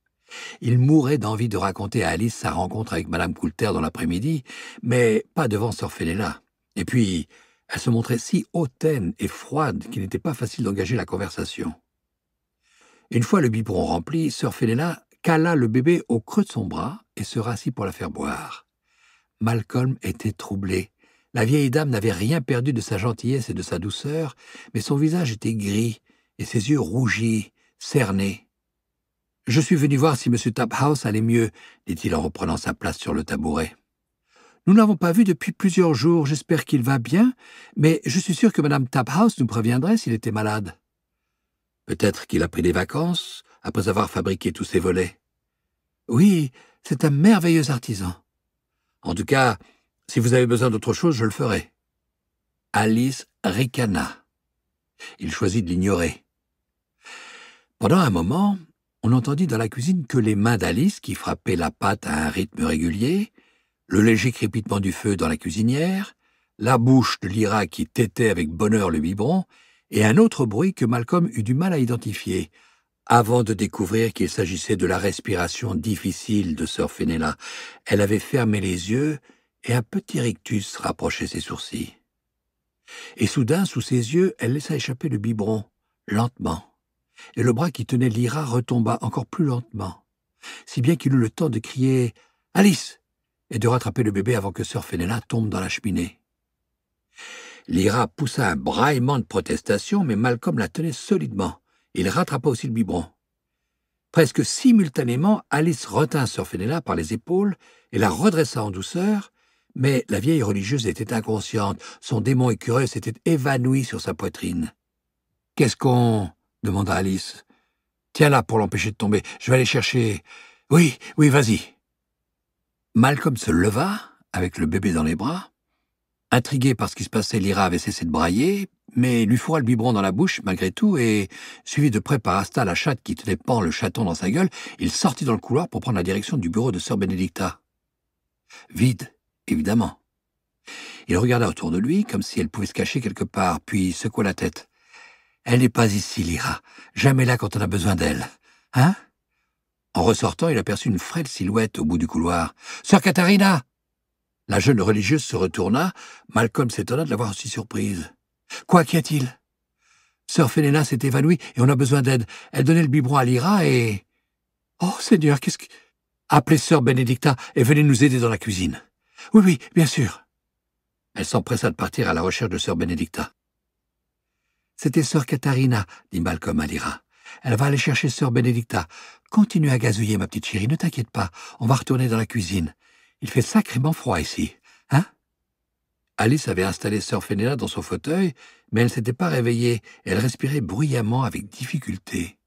Il mourait d'envie de raconter à Alice sa rencontre avec Madame Coulter dans l'après-midi, mais pas devant Sœur Fenella. Et puis, elle se montrait si hautaine et froide qu'il n'était pas facile d'engager la conversation. Une fois le biberon rempli, Sœur Fenella cala le bébé au creux de son bras et se rassit pour la faire boire. Malcolm était troublé. La vieille dame n'avait rien perdu de sa gentillesse et de sa douceur, mais son visage était gris et ses yeux rougis, cernés. « Je suis venu voir si M. Taphouse allait mieux, » dit-il en reprenant sa place sur le tabouret. « Nous n'avons pas vu depuis plusieurs jours, j'espère qu'il va bien, mais je suis sûr que Mme Taphouse nous préviendrait s'il était malade. »« Peut-être qu'il a pris des vacances, après avoir fabriqué tous ses volets. »« Oui, c'est un merveilleux artisan. »« En tout cas, si vous avez besoin d'autre chose, je le ferai. Alice ricana. Il choisit de l'ignorer. Pendant un moment, on n'entendit dans la cuisine que les mains d'Alice qui frappaient la pâte à un rythme régulier, le léger crépitement du feu dans la cuisinière, la bouche de Lyra qui tétait avec bonheur le biberon, et un autre bruit que Malcolm eut du mal à identifier, avant de découvrir qu'il s'agissait de la respiration difficile de Sœur Fenella. Elle avait fermé les yeux, et un petit rictus rapprochait ses sourcils. Et soudain, sous ses yeux, elle laissa échapper le biberon, lentement, et le bras qui tenait Lyra retomba encore plus lentement, si bien qu'il eut le temps de crier « Alice !» et de rattraper le bébé avant que sœur Fenella tombe dans la cheminée. Lyra poussa un braillement de protestation, mais Malcolm la tenait solidement. Il rattrapa aussi le biberon. Presque simultanément, Alice retint Sœur Fenella par les épaules et la redressa en douceur, mais la vieille religieuse était inconsciente, son démon écureuil s'était évanoui sur sa poitrine. Qu'est-ce qu'on demanda Alice. Tiens là pour l'empêcher de tomber, je vais aller chercher. Oui, oui, vas-y. Malcolm se leva, avec le bébé dans les bras. Intrigué par ce qui se passait, Lyra avait cessé de brailler, mais lui fourra le biberon dans la bouche malgré tout, et, suivi de près par Asta, la chatte qui tenait pend le chaton dans sa gueule, il sortit dans le couloir pour prendre la direction du bureau de Sœur Benedicta. Vide évidemment. Il regarda autour de lui comme si elle pouvait se cacher quelque part, puis secoua la tête. Elle n'est pas ici, Lyra. Jamais là quand on a besoin d'elle. Hein En ressortant, il aperçut une frêle silhouette au bout du couloir. Sœur Katharina La jeune religieuse se retourna. Malcolm s'étonna de l'avoir aussi surprise. Quoi qu'y a-t-il Sœur Féléna s'est évanouie et on a besoin d'aide. Elle donnait le biberon à Lyra et... Oh, Seigneur, qu'est-ce que... Appelez Sœur Benedicta et venez nous aider dans la cuisine. Oui, oui, bien sûr. Elle s'empressa de partir à la recherche de sœur Bénédicta. « C'était sœur Katharina, dit Malcolm à Lyra. Elle va aller chercher sœur Bénédicta. Continue à gazouiller, ma petite chérie, ne t'inquiète pas, on va retourner dans la cuisine. Il fait sacrément froid ici, hein Alice avait installé sœur Fenella dans son fauteuil, mais elle ne s'était pas réveillée, elle respirait bruyamment avec difficulté.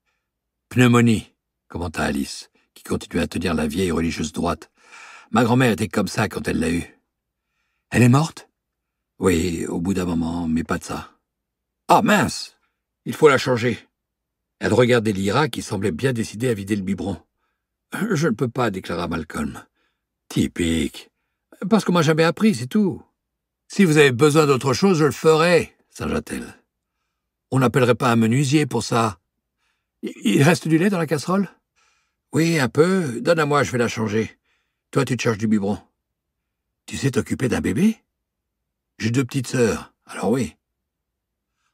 Pneumonie, commenta Alice, qui continuait à tenir la vieille religieuse droite. Ma grand-mère était comme ça quand elle l'a eue. Elle est morte Oui, au bout d'un moment, mais pas de ça. Ah mince Il faut la changer. Elle regardait Lyra qui semblait bien décidée à vider le biberon. Euh, je ne peux pas, déclara Malcolm. Typique. Parce qu'on m'a jamais appris, c'est tout. Si vous avez besoin d'autre chose, je le ferai, singea-t-elle. On n'appellerait pas un menuisier pour ça. Il reste du lait dans la casserole Oui, un peu. Donne à moi, je vais la changer. Toi, tu te charges du biberon. Tu sais t'occuper d'un bébé J'ai deux petites sœurs, alors oui.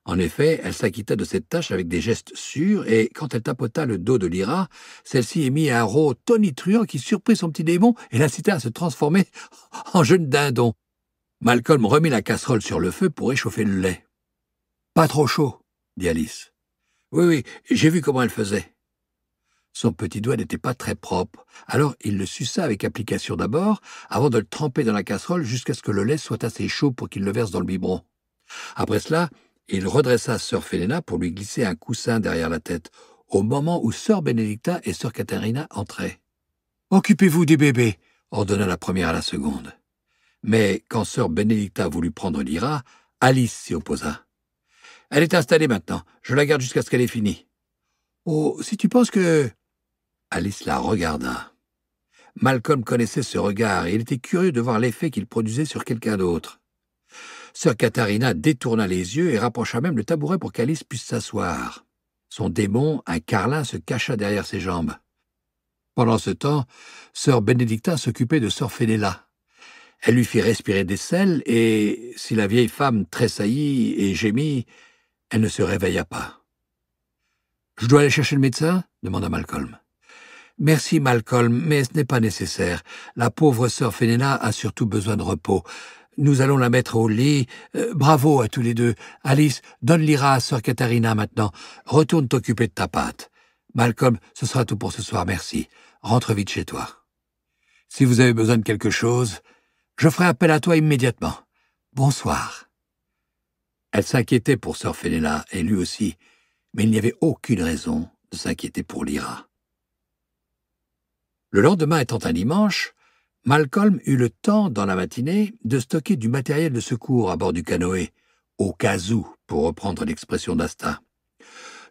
En effet, elle s'acquitta de cette tâche avec des gestes sûrs, et quand elle tapota le dos de Lyra, celle-ci émit un rot tonitruant qui surprit son petit démon et l'incita à se transformer en jeune dindon. Malcolm remit la casserole sur le feu pour échauffer le lait. Pas trop chaud, dit Alice. Oui, oui, j'ai vu comment elle faisait. Son petit doigt n'était pas très propre, alors il le suça avec application d'abord, avant de le tremper dans la casserole jusqu'à ce que le lait soit assez chaud pour qu'il le verse dans le biberon. Après cela, il redressa sœur Félena pour lui glisser un coussin derrière la tête, au moment où sœur Bénédicta et sœur Katharina entraient. Occupez-vous des bébés, ordonna la première à la seconde. Mais quand sœur Bénédicta voulut prendre l'IRA, Alice s'y opposa. Elle est installée maintenant, je la garde jusqu'à ce qu'elle ait fini. Oh, si tu penses que. Alice la regarda. Malcolm connaissait ce regard et il était curieux de voir l'effet qu'il produisait sur quelqu'un d'autre. Sœur Katharina détourna les yeux et rapprocha même le tabouret pour qu'Alice puisse s'asseoir. Son démon, un carlin, se cacha derrière ses jambes. Pendant ce temps, sœur Bénédicta s'occupait de sœur Fénéla. Elle lui fit respirer des sels et, si la vieille femme tressaillit et gémit, elle ne se réveilla pas. « Je dois aller chercher le médecin ?» demanda Malcolm. Merci, Malcolm, mais ce n'est pas nécessaire. La pauvre sœur Fenella a surtout besoin de repos. Nous allons la mettre au lit. Euh, bravo à tous les deux. Alice, donne l'ira à sœur Katharina maintenant. Retourne t'occuper de ta pâte. Malcolm, ce sera tout pour ce soir, merci. Rentre vite chez toi. Si vous avez besoin de quelque chose, je ferai appel à toi immédiatement. Bonsoir. Elle s'inquiétait pour sœur Fenella et lui aussi, mais il n'y avait aucune raison de s'inquiéter pour Lyra. Le lendemain étant un dimanche, Malcolm eut le temps, dans la matinée, de stocker du matériel de secours à bord du canoë, au cas où, pour reprendre l'expression d'Asta.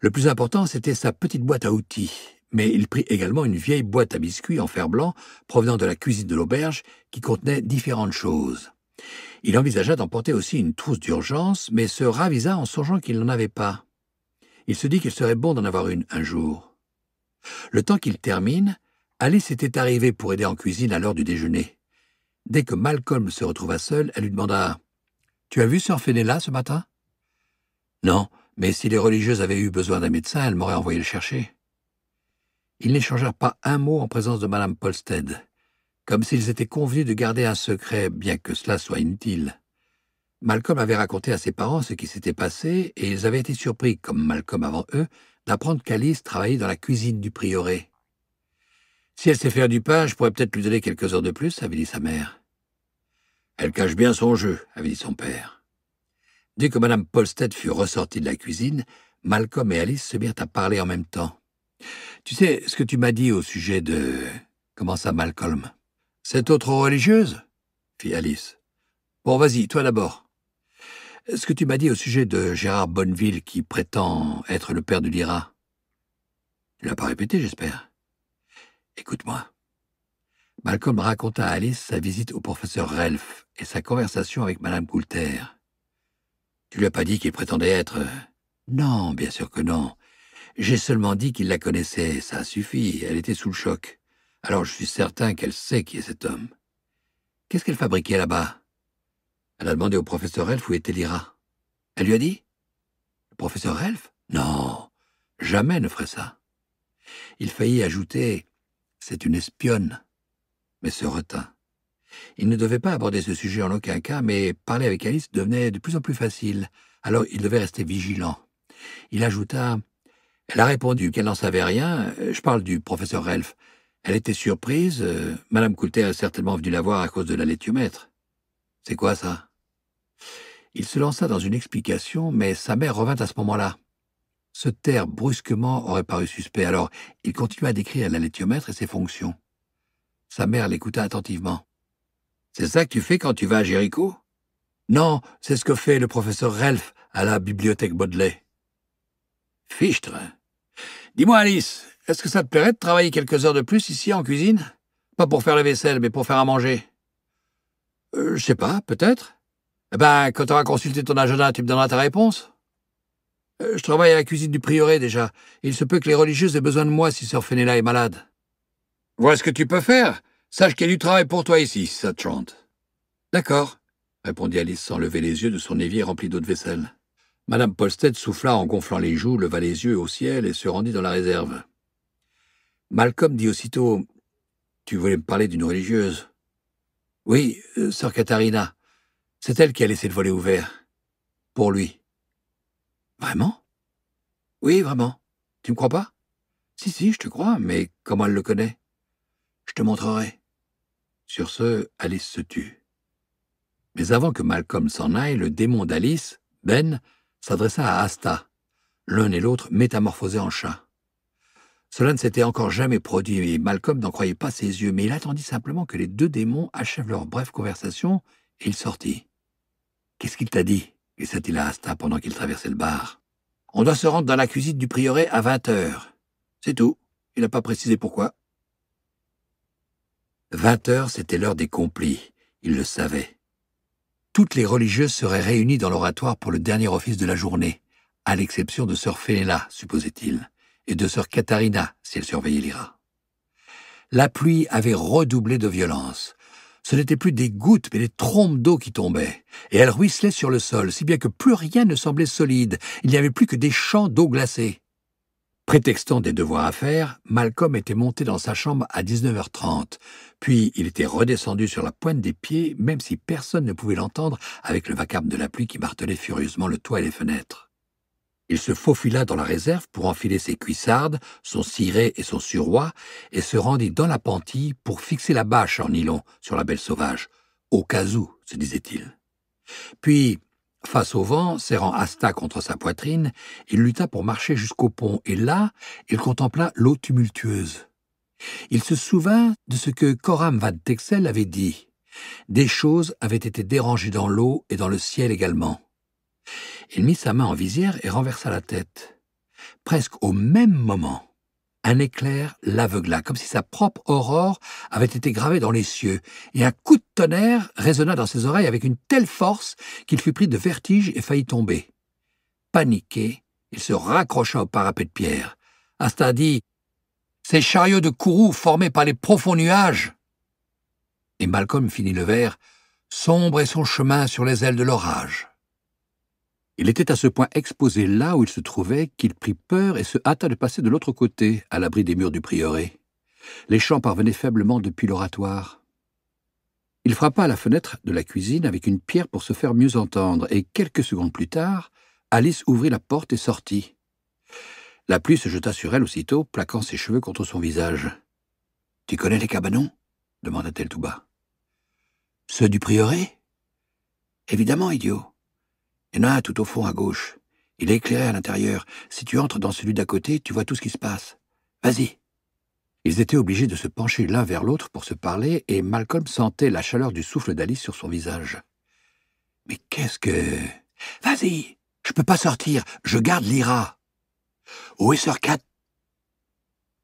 Le plus important, c'était sa petite boîte à outils, mais il prit également une vieille boîte à biscuits en fer blanc provenant de la cuisine de l'auberge qui contenait différentes choses. Il envisagea d'emporter aussi une trousse d'urgence, mais se ravisa en songeant qu'il n'en avait pas. Il se dit qu'il serait bon d'en avoir une un jour. Le temps qu'il termine, Alice était arrivée pour aider en cuisine à l'heure du déjeuner. Dès que Malcolm se retrouva seul, elle lui demanda Tu as vu Sœur Fenella ce matin Non, mais si les religieuses avaient eu besoin d'un médecin, elles m'auraient envoyé le chercher. Ils n'échangèrent pas un mot en présence de Madame Polstead, comme s'ils étaient convenus de garder un secret, bien que cela soit inutile. Malcolm avait raconté à ses parents ce qui s'était passé, et ils avaient été surpris, comme Malcolm avant eux, d'apprendre qu'Alice travaillait dans la cuisine du prieuré. Si elle sait faire du pain, je pourrais peut-être lui donner quelques heures de plus, avait dit sa mère. Elle cache bien son jeu, avait dit son père. Dès que Mme Polstead fut ressortie de la cuisine, Malcolm et Alice se mirent à parler en même temps. Tu sais ce que tu m'as dit au sujet de. commença Malcolm. Cette autre religieuse fit Alice. Bon, vas-y, toi d'abord. Ce que tu m'as dit au sujet de Gérard Bonneville qui prétend être le père de Lyra. Tu l'as pas répété, j'espère. Écoute-moi. Malcolm raconta à Alice sa visite au professeur Relf et sa conversation avec Madame Coulter. Tu lui as pas dit qu'il prétendait être... Euh, non, bien sûr que non. J'ai seulement dit qu'il la connaissait, ça suffit, elle était sous le choc. Alors je suis certain qu'elle sait qui est cet homme. Qu'est-ce qu'elle fabriquait là-bas Elle a demandé au professeur Ralph où était Lyra. Elle lui a dit Le professeur Ralph ?»« Non, jamais ne ferait ça. Il faillit ajouter c'est une espionne. Mais se retint. Il ne devait pas aborder ce sujet en aucun cas, mais parler avec Alice devenait de plus en plus facile, alors il devait rester vigilant. Il ajouta Elle a répondu qu'elle n'en savait rien, je parle du professeur Ralph. Elle était surprise, Madame Coulter est certainement venue la voir à cause de la maître. C'est quoi ça Il se lança dans une explication, mais sa mère revint à ce moment-là. Se taire brusquement aurait paru suspect, alors il continua à décrire l'aléthiomètre et ses fonctions. Sa mère l'écouta attentivement. C'est ça que tu fais quand tu vas à Jéricho Non, c'est ce que fait le professeur Ralph à la bibliothèque Baudelaire. Fichtre Dis-moi, Alice, est-ce que ça te plairait de travailler quelques heures de plus ici en cuisine Pas pour faire la vaisselle, mais pour faire à manger. Euh, je sais pas, peut-être. Eh ben, quand tu auras consulté ton agenda, tu me donneras ta réponse euh, je travaille à la cuisine du prieuré déjà. Il se peut que les religieuses aient besoin de moi si Sœur Fenella est malade. Vois ce que tu peux faire. Sache qu'il y a du travail pour toi ici, sa ça D'accord, répondit Alice sans lever les yeux de son évier rempli d'eau de vaisselle. Madame Polstead souffla en gonflant les joues, leva les yeux au ciel et se rendit dans la réserve. Malcolm dit aussitôt Tu voulais me parler d'une religieuse Oui, euh, Sœur Katharina. C'est elle qui a laissé le volet ouvert. Pour lui. Vraiment Oui, vraiment. Tu me crois pas Si, si, je te crois, mais comment elle le connaît Je te montrerai. Sur ce, Alice se tut. Mais avant que Malcolm s'en aille, le démon d'Alice, Ben, s'adressa à Asta, l'un et l'autre métamorphosés en chat. Cela ne s'était encore jamais produit, et Malcolm n'en croyait pas ses yeux, mais il attendit simplement que les deux démons achèvent leur brève conversation, et il sortit. Qu'est-ce qu'il t'a dit il sest il à Asta pendant qu'il traversait le bar. On doit se rendre dans la cuisine du prieuré à vingt heures. C'est tout. Il n'a pas précisé pourquoi. Vingt heures, c'était l'heure des complis. Il le savait. Toutes les religieuses seraient réunies dans l'oratoire pour le dernier office de la journée, à l'exception de sœur Féléla, supposait-il, et de sœur Katharina, si elle surveillait l'Ira. La pluie avait redoublé de violence. Ce n'étaient plus des gouttes, mais des trompes d'eau qui tombaient, et elles ruisselaient sur le sol, si bien que plus rien ne semblait solide, il n'y avait plus que des champs d'eau glacée. Prétextant des devoirs à faire, Malcolm était monté dans sa chambre à 19h30, puis il était redescendu sur la pointe des pieds, même si personne ne pouvait l'entendre avec le vacarme de la pluie qui martelait furieusement le toit et les fenêtres. Il se faufila dans la réserve pour enfiler ses cuissardes, son ciré et son surroi, et se rendit dans la pantille pour fixer la bâche en nylon sur la belle sauvage. Au cas où, se disait-il. Puis, face au vent, serrant Asta contre sa poitrine, il lutta pour marcher jusqu'au pont, et là, il contempla l'eau tumultueuse. Il se souvint de ce que Coram Van Texel avait dit. Des choses avaient été dérangées dans l'eau et dans le ciel également. Il mit sa main en visière et renversa la tête. Presque au même moment, un éclair l'aveugla, comme si sa propre aurore avait été gravée dans les cieux, et un coup de tonnerre résonna dans ses oreilles avec une telle force qu'il fut pris de vertige et faillit tomber. Paniqué, il se raccrocha au parapet de pierre. Asta dit Ces chariots de courroux formés par les profonds nuages Et Malcolm finit le vers Sombre est son chemin sur les ailes de l'orage. Il était à ce point exposé là où il se trouvait qu'il prit peur et se hâta de passer de l'autre côté, à l'abri des murs du prieuré. Les chants parvenaient faiblement depuis l'oratoire. Il frappa à la fenêtre de la cuisine avec une pierre pour se faire mieux entendre, et quelques secondes plus tard, Alice ouvrit la porte et sortit. La pluie se jeta sur elle aussitôt, plaquant ses cheveux contre son visage. « Tu connais les cabanons ?» demanda-t-elle tout bas. « Ceux du prieuré ?»« Évidemment, idiot. Il y en a tout au fond à gauche. Il est éclairé à l'intérieur. Si tu entres dans celui d'à côté, tu vois tout ce qui se passe. Vas-y. Ils étaient obligés de se pencher l'un vers l'autre pour se parler, et Malcolm sentait la chaleur du souffle d'Alice sur son visage. Mais qu'est-ce que... Vas-y Je peux pas sortir Je garde l'IRA Où est Sœur Cat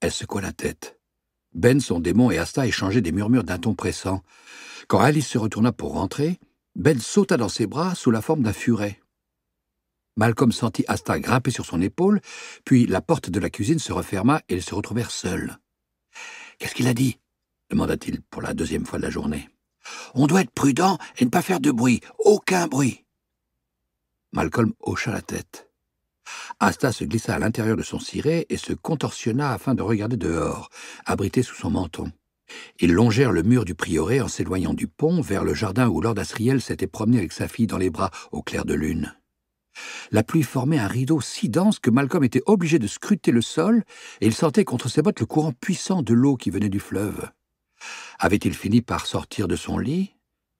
Elle secoua la tête. Ben, son démon et Asta échangeaient des murmures d'un ton pressant. Quand Alice se retourna pour rentrer, ben sauta dans ses bras sous la forme d'un furet. Malcolm sentit Asta grimper sur son épaule, puis la porte de la cuisine se referma et ils se retrouvèrent seuls. Qu'est-ce qu'il a dit demanda-t-il pour la deuxième fois de la journée. On doit être prudent et ne pas faire de bruit, aucun bruit. Malcolm hocha la tête. Asta se glissa à l'intérieur de son ciré et se contorsionna afin de regarder dehors, abrité sous son menton. Ils longèrent le mur du prieuré en s'éloignant du pont vers le jardin où Lord Asriel s'était promené avec sa fille dans les bras au clair de lune. La pluie formait un rideau si dense que Malcolm était obligé de scruter le sol, et il sentait contre ses bottes le courant puissant de l'eau qui venait du fleuve. Avait-il fini par sortir de son lit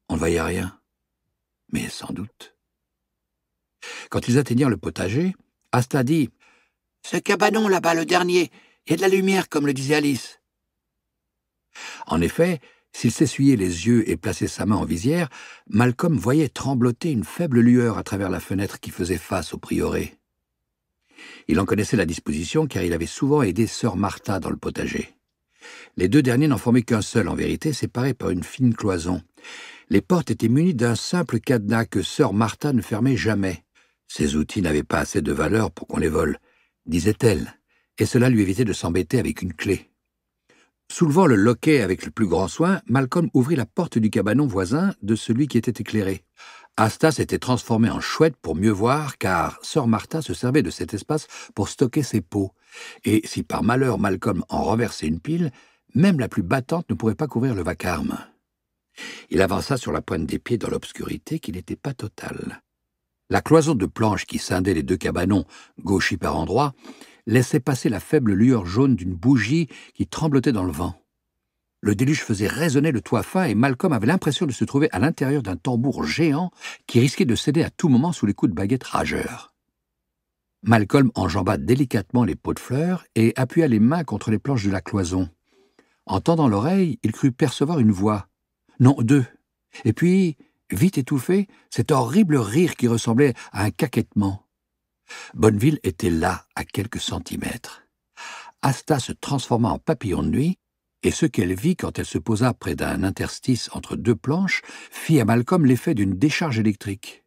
On ne voyait rien. Mais sans doute. Quand ils atteignirent le potager, Asta dit « Ce cabanon là-bas, le dernier, il y a de la lumière, comme le disait Alice. En effet, s'il s'essuyait les yeux et plaçait sa main en visière, Malcolm voyait trembloter une faible lueur à travers la fenêtre qui faisait face au prieuré. Il en connaissait la disposition car il avait souvent aidé sœur Martha dans le potager. Les deux derniers n'en formaient qu'un seul, en vérité, séparés par une fine cloison. Les portes étaient munies d'un simple cadenas que sœur Martha ne fermait jamais. Ces outils n'avaient pas assez de valeur pour qu'on les vole, disait-elle, et cela lui évitait de s'embêter avec une clé. Soulevant le loquet avec le plus grand soin, Malcolm ouvrit la porte du cabanon voisin de celui qui était éclairé. Asta s'était transformée en chouette pour mieux voir, car sœur Martha se servait de cet espace pour stocker ses pots. Et si par malheur Malcolm en renversait une pile, même la plus battante ne pourrait pas couvrir le vacarme. Il avança sur la pointe des pieds dans l'obscurité qui n'était pas totale. La cloison de planches qui scindait les deux cabanons, gauchis par endroits, laissait passer la faible lueur jaune d'une bougie qui tremblotait dans le vent. Le déluge faisait résonner le toit fin et Malcolm avait l'impression de se trouver à l'intérieur d'un tambour géant qui risquait de céder à tout moment sous les coups de baguette rageurs. Malcolm enjamba délicatement les pots de fleurs et appuya les mains contre les planches de la cloison. En tendant l'oreille, il crut percevoir une voix. Non, deux. Et puis, vite étouffé, cet horrible rire qui ressemblait à un caquettement. Bonneville était là, à quelques centimètres. Asta se transforma en papillon de nuit, et ce qu'elle vit quand elle se posa près d'un interstice entre deux planches fit à Malcolm l'effet d'une décharge électrique.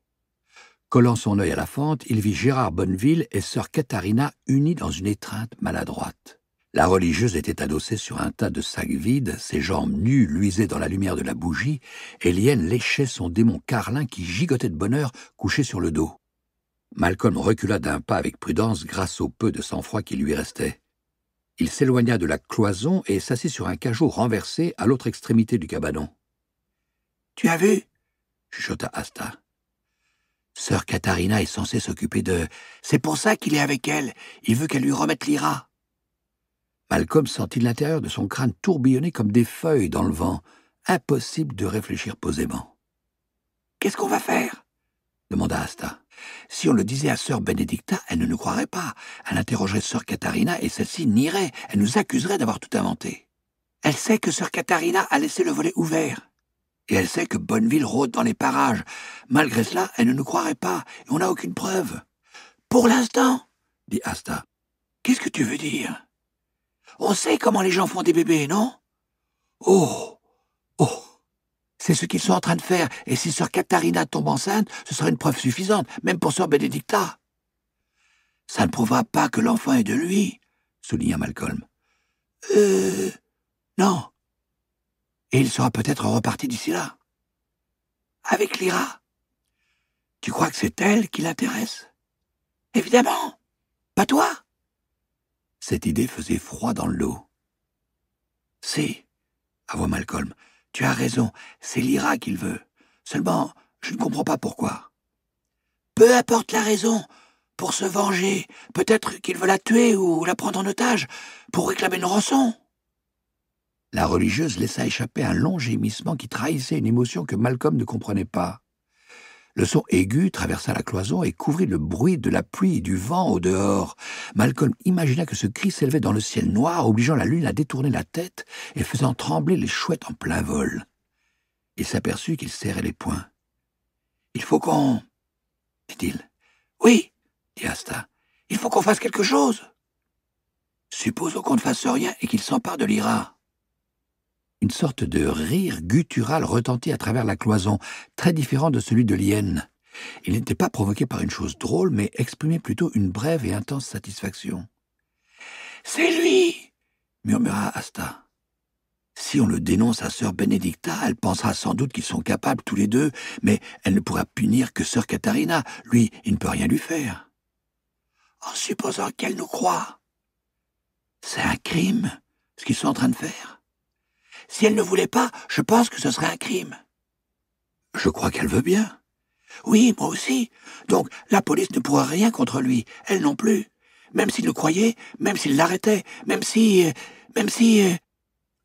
Collant son œil à la fente, il vit Gérard Bonneville et sœur Katharina unies dans une étreinte maladroite. La religieuse était adossée sur un tas de sacs vides, ses jambes nues luisaient dans la lumière de la bougie, et Lienne léchait son démon carlin qui gigotait de bonheur couché sur le dos. Malcolm recula d'un pas avec prudence grâce au peu de sang-froid qui lui restait. Il s'éloigna de la cloison et s'assit sur un cajot renversé à l'autre extrémité du cabanon. « Tu as vu ?» chuchota Asta. « Sœur Katharina est censée s'occuper de... C'est pour ça qu'il est avec elle. Il veut qu'elle lui remette l'ira. » Malcolm sentit l'intérieur de son crâne tourbillonner comme des feuilles dans le vent. Impossible de réfléchir posément. « Qu'est-ce qu'on va faire ?» demanda Asta. Si on le disait à sœur Bénédicta, elle ne nous croirait pas. Elle interrogerait sœur Catharina et celle-ci nierait. Elle nous accuserait d'avoir tout inventé. Elle sait que sœur Catharina a laissé le volet ouvert. Et elle sait que Bonneville rôde dans les parages. Malgré cela, elle ne nous croirait pas, et on n'a aucune preuve. Pour l'instant, dit Asta. Qu'est-ce que tu veux dire On sait comment les gens font des bébés, non Oh Oh c'est ce qu'ils sont en train de faire, et si sœur Katharina tombe enceinte, ce sera une preuve suffisante, même pour sœur Bénédicta. Ça ne prouvera pas que l'enfant est de lui, souligna Malcolm. Euh... Non. Et il sera peut-être reparti d'ici là. Avec Lyra. Tu crois que c'est elle qui l'intéresse Évidemment. Pas toi. Cette idée faisait froid dans le dos. Si, avoua Malcolm, tu as raison, c'est Lyra qu'il veut. Seulement, je ne comprends pas pourquoi. Peu importe la raison, pour se venger, peut-être qu'il veut la tuer ou la prendre en otage, pour réclamer une rançon. La religieuse laissa échapper un long gémissement qui trahissait une émotion que Malcolm ne comprenait pas. Le son aigu traversa la cloison et couvrit le bruit de la pluie et du vent au dehors. Malcolm imagina que ce cri s'élevait dans le ciel noir, obligeant la lune à détourner la tête et faisant trembler les chouettes en plein vol. Il s'aperçut qu'il serrait les poings. Il faut qu'on. dit-il. Oui, dit Asta. Il faut qu'on fasse quelque chose. Supposons qu'on ne fasse rien et qu'il s'empare de l'Ira. Une sorte de rire guttural retentit à travers la cloison, très différent de celui de l'hyène. Il n'était pas provoqué par une chose drôle, mais exprimait plutôt une brève et intense satisfaction. C'est lui murmura Asta. Si on le dénonce à sœur Bénédicta, elle pensera sans doute qu'ils sont capables tous les deux, mais elle ne pourra punir que sœur Katharina. Lui, il ne peut rien lui faire. En supposant qu'elle nous croit. C'est un crime, ce qu'ils sont en train de faire. Si elle ne voulait pas, je pense que ce serait un crime. Je crois qu'elle veut bien. Oui, moi aussi. Donc la police ne pourra rien contre lui, elle non plus. Même s'il le croyait, même s'il l'arrêtait, même si... Euh, même si... Euh,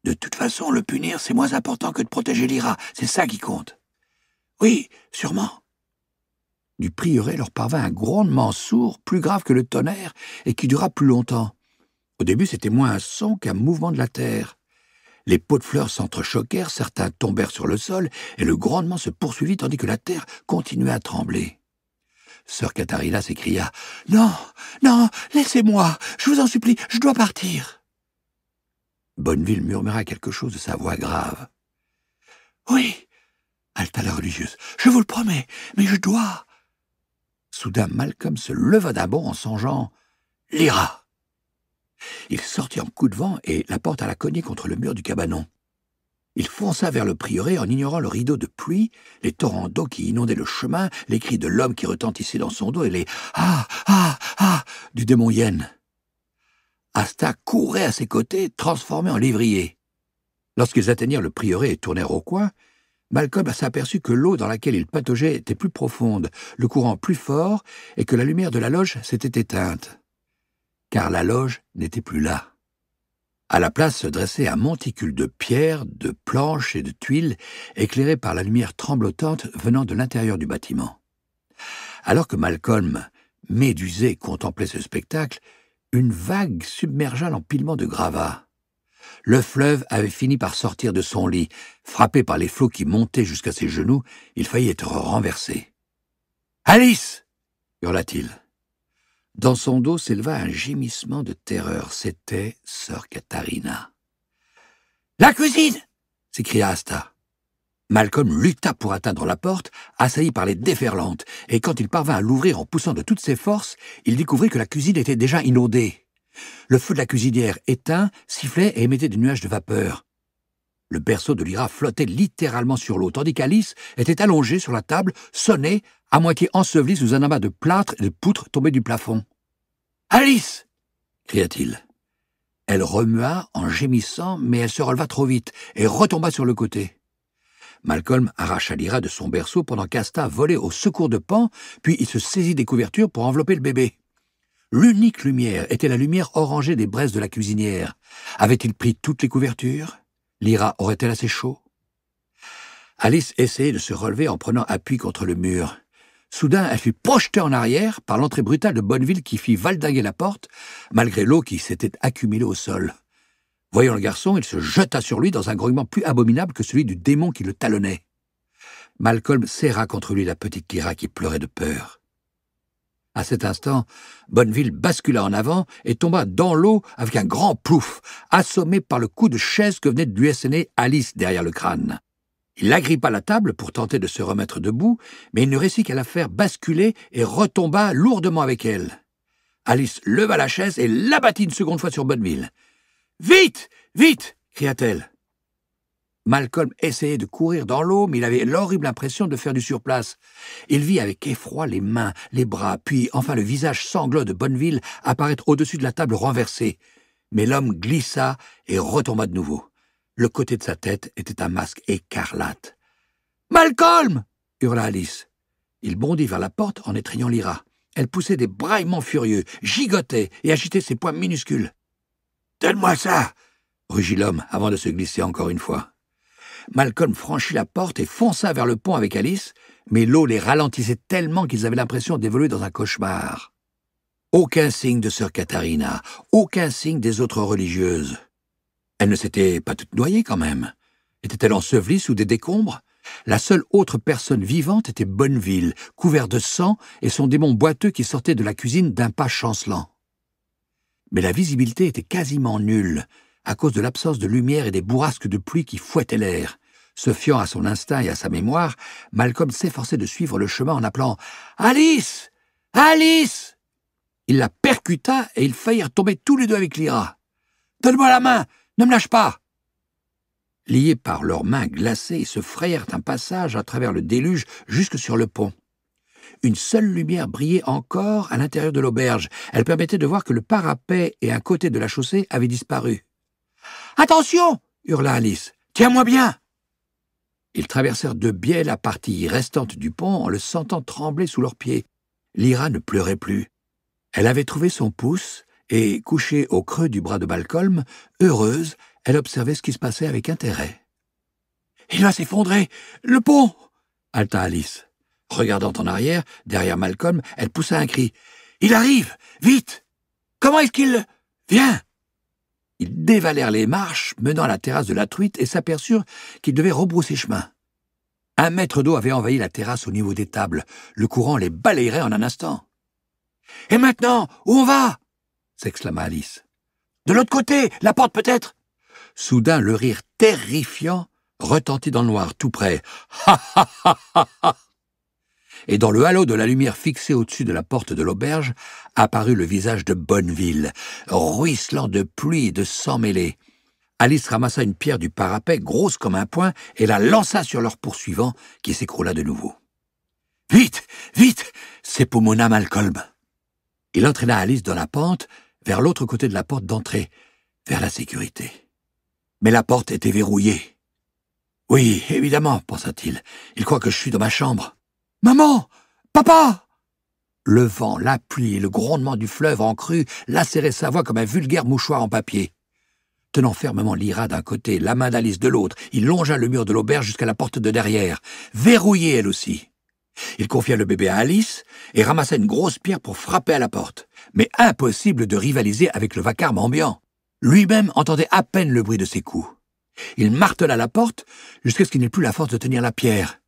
de toute façon, le punir, c'est moins important que de protéger Lyra. »« c'est ça qui compte. Oui, sûrement. Du prieuré leur parvint un grondement sourd, plus grave que le tonnerre, et qui dura plus longtemps. Au début, c'était moins un son qu'un mouvement de la terre. Les pots de fleurs s'entrechoquèrent, certains tombèrent sur le sol, et le grondement se poursuivit tandis que la terre continuait à trembler. Sœur Katharina s'écria « Non, non, laissez-moi, je vous en supplie, je dois partir !» Bonneville murmura quelque chose de sa voix grave. « Oui, halta la religieuse, je vous le promets, mais je dois... » Soudain Malcolm se leva d'un bond en songeant « L'Ira !» Il sortit en coup de vent et la porte à la cognée contre le mur du cabanon. Il fonça vers le prieuré en ignorant le rideau de pluie, les torrents d'eau qui inondaient le chemin, les cris de l'homme qui retentissaient dans son dos et les « Ah Ah Ah !» du démon Yen. Asta courait à ses côtés, transformé en lévrier. Lorsqu'ils atteignirent le prieuré et tournèrent au coin, Malcolm s'aperçut que l'eau dans laquelle il pataugeait était plus profonde, le courant plus fort, et que la lumière de la loge s'était éteinte car la loge n'était plus là. À la place se dressait un monticule de pierres, de planches et de tuiles, éclairé par la lumière tremblotante venant de l'intérieur du bâtiment. Alors que Malcolm, médusé, contemplait ce spectacle, une vague submergea l'empilement de gravats. Le fleuve avait fini par sortir de son lit. Frappé par les flots qui montaient jusqu'à ses genoux, il faillit être renversé. Alice hurla-t-il. Dans son dos s'éleva un gémissement de terreur. C'était Sœur Katharina. La cuisine s'écria Asta. Malcolm lutta pour atteindre la porte, assailli par les déferlantes, et quand il parvint à l'ouvrir en poussant de toutes ses forces, il découvrit que la cuisine était déjà inondée. Le feu de la cuisinière éteint sifflait et émettait des nuages de vapeur. Le berceau de Lyra flottait littéralement sur l'eau, tandis qu'Alice était allongée sur la table, sonnée, à moitié ensevelie sous un amas de plâtre et de poutres tombées du plafond. Alice cria-t-il. Elle remua en gémissant, mais elle se releva trop vite et retomba sur le côté. Malcolm arracha Lyra de son berceau pendant qu'Asta volait au secours de Pan, puis il se saisit des couvertures pour envelopper le bébé. L'unique lumière était la lumière orangée des braises de la cuisinière. Avait-il pris toutes les couvertures Lyra aurait-elle assez chaud Alice essayait de se relever en prenant appui contre le mur. Soudain, elle fut projetée en arrière par l'entrée brutale de Bonneville qui fit valdinguer la porte, malgré l'eau qui s'était accumulée au sol. Voyant le garçon, il se jeta sur lui dans un grognement plus abominable que celui du démon qui le talonnait. Malcolm serra contre lui la petite Lyra qui pleurait de peur. À cet instant, Bonneville bascula en avant et tomba dans l'eau avec un grand plouf, assommé par le coup de chaise que venait de lui asséner Alice derrière le crâne. Il agrippa la table pour tenter de se remettre debout, mais il ne réussit qu'à la faire basculer et retomba lourdement avec elle. Alice leva la chaise et l'abattit une seconde fois sur Bonneville. Vite Vite cria-t-elle. Malcolm essayait de courir dans l'eau, mais il avait l'horrible impression de faire du surplace. Il vit avec effroi les mains, les bras, puis enfin le visage sanglot de Bonneville apparaître au-dessus de la table renversée. Mais l'homme glissa et retomba de nouveau. Le côté de sa tête était un masque écarlate. Malcolm hurla Alice. Il bondit vers la porte en étreignant Lyra. Elle poussait des braillements furieux, gigotait et agitait ses poings minuscules. Donne-moi ça rugit l'homme avant de se glisser encore une fois. Malcolm franchit la porte et fonça vers le pont avec Alice, mais l'eau les ralentissait tellement qu'ils avaient l'impression d'évoluer dans un cauchemar. Aucun signe de sœur Katharina, aucun signe des autres religieuses. Elle ne s'était pas toute noyée quand même. Était-elle ensevelie sous des décombres La seule autre personne vivante était Bonneville, couvert de sang et son démon boiteux qui sortait de la cuisine d'un pas chancelant. Mais la visibilité était quasiment nulle, à cause de l'absence de lumière et des bourrasques de pluie qui fouettaient l'air. Se fiant à son instinct et à sa mémoire, Malcolm s'efforçait de suivre le chemin en appelant Alice Alice Il la percuta et ils faillirent tomber tous les deux avec l'Ira. Donne-moi la main Ne me lâche pas Liés par leurs mains glacées, ils se frayèrent un passage à travers le déluge jusque sur le pont. Une seule lumière brillait encore à l'intérieur de l'auberge. Elle permettait de voir que le parapet et un côté de la chaussée avaient disparu. Attention hurla Alice. Tiens-moi bien Ils traversèrent de biais la partie restante du pont en le sentant trembler sous leurs pieds. Lyra ne pleurait plus. Elle avait trouvé son pouce, et, couchée au creux du bras de Malcolm, heureuse, elle observait ce qui se passait avec intérêt. Il va s'effondrer Le pont halta Alice. Regardant en arrière, derrière Malcolm, elle poussa un cri. Il arrive Vite Comment est-ce qu'il. Viens ils dévalèrent les marches menant à la terrasse de la truite et s'aperçurent qu'ils devaient rebrousser chemin. Un mètre d'eau avait envahi la terrasse au niveau des tables. Le courant les balayerait en un instant. Et maintenant, où on va s'exclama Alice. De l'autre côté, la porte peut-être Soudain, le rire terrifiant retentit dans le noir, tout près. Ha ha ha ha et dans le halo de la lumière fixée au-dessus de la porte de l'auberge apparut le visage de Bonneville, ruisselant de pluie et de sang mêlé. Alice ramassa une pierre du parapet, grosse comme un poing, et la lança sur leur poursuivant, qui s'écroula de nouveau. Vite Vite Pomona Malcolm. Il entraîna Alice dans la pente, vers l'autre côté de la porte d'entrée, vers la sécurité. Mais la porte était verrouillée. Oui, évidemment, pensa-t-il. Il croit que je suis dans ma chambre. Maman Papa Le vent, la pluie et le grondement du fleuve en crue lacéraient sa voix comme un vulgaire mouchoir en papier. Tenant fermement l'ira d'un côté, la main d'Alice de l'autre, il longea le mur de l'auberge jusqu'à la porte de derrière, verrouillée elle aussi. Il confia le bébé à Alice et ramassa une grosse pierre pour frapper à la porte. Mais impossible de rivaliser avec le vacarme ambiant. Lui-même entendait à peine le bruit de ses coups. Il martela la porte jusqu'à ce qu'il n'ait plus la force de tenir la pierre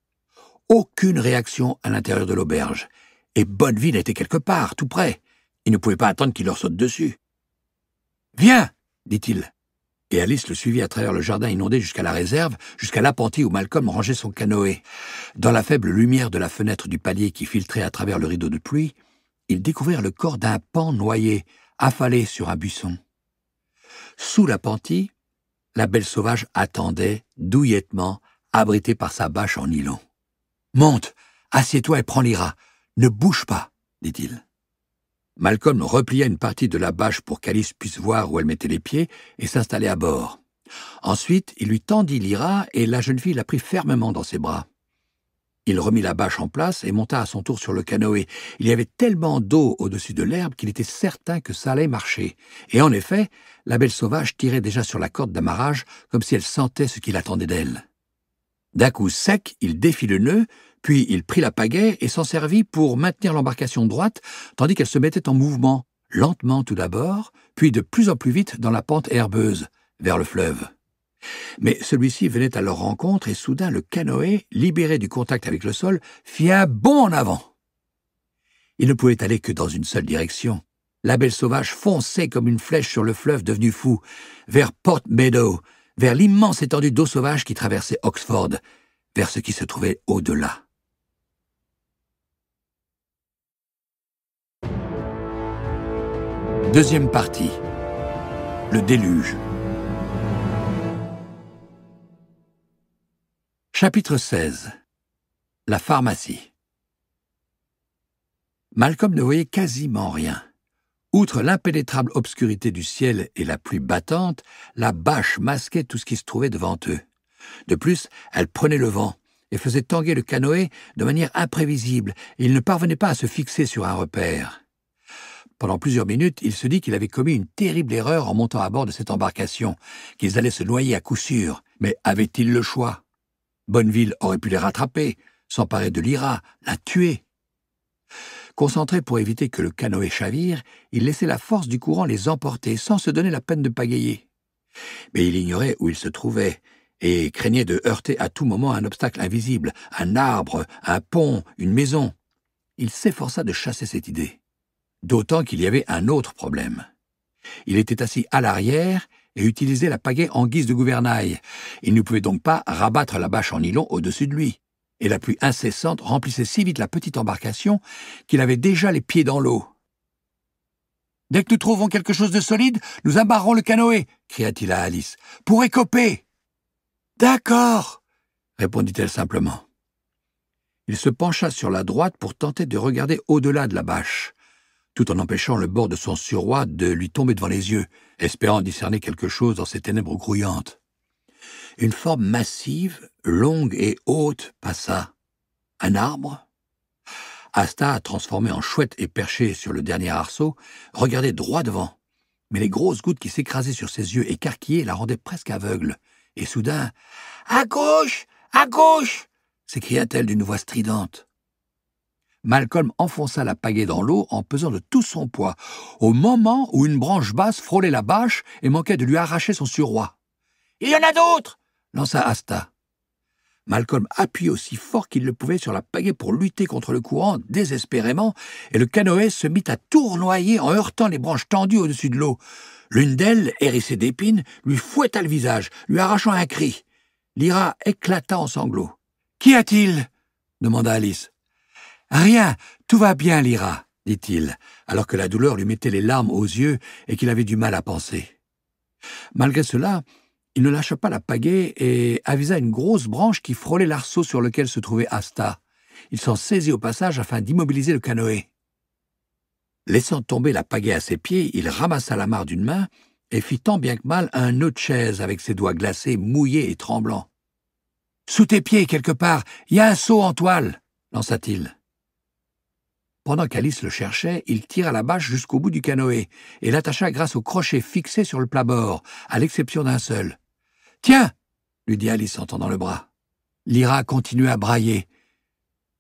aucune réaction à l'intérieur de l'auberge. Et Bonneville était quelque part, tout près. Il ne pouvait pas attendre qu'il leur saute dessus. Viens dit-il. Et Alice le suivit à travers le jardin inondé jusqu'à la réserve, jusqu'à l'appentis où Malcolm rangeait son canoë. Dans la faible lumière de la fenêtre du palier qui filtrait à travers le rideau de pluie, ils découvrirent le corps d'un pan noyé, affalé sur un buisson. Sous l'appentis, la belle sauvage attendait, douillettement, abritée par sa bâche en nylon. Monte, assieds-toi et prends l'ira. Ne bouge pas, dit-il. Malcolm replia une partie de la bâche pour qu'Alice puisse voir où elle mettait les pieds et s'installait à bord. Ensuite, il lui tendit l'ira et la jeune fille la prit fermement dans ses bras. Il remit la bâche en place et monta à son tour sur le canoë. Il y avait tellement d'eau au-dessus de l'herbe qu'il était certain que ça allait marcher. Et en effet, la belle sauvage tirait déjà sur la corde d'amarrage comme si elle sentait ce qu'il attendait d'elle. D'un coup sec, il défit le nœud, puis il prit la pagaie et s'en servit pour maintenir l'embarcation droite tandis qu'elle se mettait en mouvement, lentement tout d'abord, puis de plus en plus vite dans la pente herbeuse, vers le fleuve. Mais celui-ci venait à leur rencontre et soudain le canoë, libéré du contact avec le sol, fit un bond en avant. Il ne pouvait aller que dans une seule direction. La belle sauvage fonçait comme une flèche sur le fleuve devenu fou, vers Port Meadow, vers l'immense étendue d'eau sauvage qui traversait Oxford, vers ce qui se trouvait au-delà. Deuxième partie. Le déluge. Chapitre 16. La pharmacie. Malcolm ne voyait quasiment rien. Outre l'impénétrable obscurité du ciel et la pluie battante, la bâche masquait tout ce qui se trouvait devant eux. De plus, elle prenait le vent et faisait tanguer le canoë de manière imprévisible, et il ne parvenait pas à se fixer sur un repère. Pendant plusieurs minutes, il se dit qu'il avait commis une terrible erreur en montant à bord de cette embarcation, qu'ils allaient se noyer à coup sûr. Mais avait-il le choix Bonneville aurait pu les rattraper, s'emparer de Lyra, la tuer. Concentré pour éviter que le canoë chavire, il laissait la force du courant les emporter sans se donner la peine de pagayer. Mais il ignorait où il se trouvait et craignait de heurter à tout moment un obstacle invisible, un arbre, un pont, une maison. Il s'efforça de chasser cette idée. D'autant qu'il y avait un autre problème. Il était assis à l'arrière et utilisait la pagaie en guise de gouvernail. Il ne pouvait donc pas rabattre la bâche en nylon au-dessus de lui et la pluie incessante remplissait si vite la petite embarcation qu'il avait déjà les pieds dans l'eau. Dès que nous trouvons quelque chose de solide, nous amarrons le canoë, cria-t-il à Alice, pour écoper. D'accord, répondit-elle simplement. Il se pencha sur la droite pour tenter de regarder au-delà de la bâche, tout en empêchant le bord de son suroît de lui tomber devant les yeux, espérant discerner quelque chose dans ces ténèbres grouillantes. Une forme massive, longue et haute passa. Un arbre Asta, transformé en chouette et perché sur le dernier arceau, regardait droit devant. Mais les grosses gouttes qui s'écrasaient sur ses yeux écarquillés la rendaient presque aveugle. Et soudain, À gauche À gauche s'écria-t-elle d'une voix stridente. Malcolm enfonça la pagaie dans l'eau en pesant de tout son poids, au moment où une branche basse frôlait la bâche et manquait de lui arracher son suroît. Il y en a d'autres lança Asta. Malcolm appuya aussi fort qu'il le pouvait sur la pagaie pour lutter contre le courant désespérément, et le canoë se mit à tournoyer en heurtant les branches tendues au-dessus de l'eau. L'une d'elles, hérissée d'épines, lui fouetta le visage, lui arrachant un cri. Lyra éclata en sanglots. Qu'y a-t-il demanda Alice. Rien, tout va bien, Lyra, dit-il, alors que la douleur lui mettait les larmes aux yeux et qu'il avait du mal à penser. Malgré cela, il ne lâcha pas la pagaie et avisa une grosse branche qui frôlait l'arceau sur lequel se trouvait Asta. Il s'en saisit au passage afin d'immobiliser le canoë. Laissant tomber la pagaie à ses pieds, il ramassa la mare d'une main et fit tant bien que mal un nœud de chaise avec ses doigts glacés, mouillés et tremblants. Sous tes pieds, quelque part, il y a un seau en toile, lança-t-il. Pendant qu'Alice le cherchait, il tira la bâche jusqu'au bout du canoë et l'attacha grâce au crochet fixé sur le plat-bord, à l'exception d'un seul. Tiens lui dit Alice en tendant le bras. Lyra continua à brailler.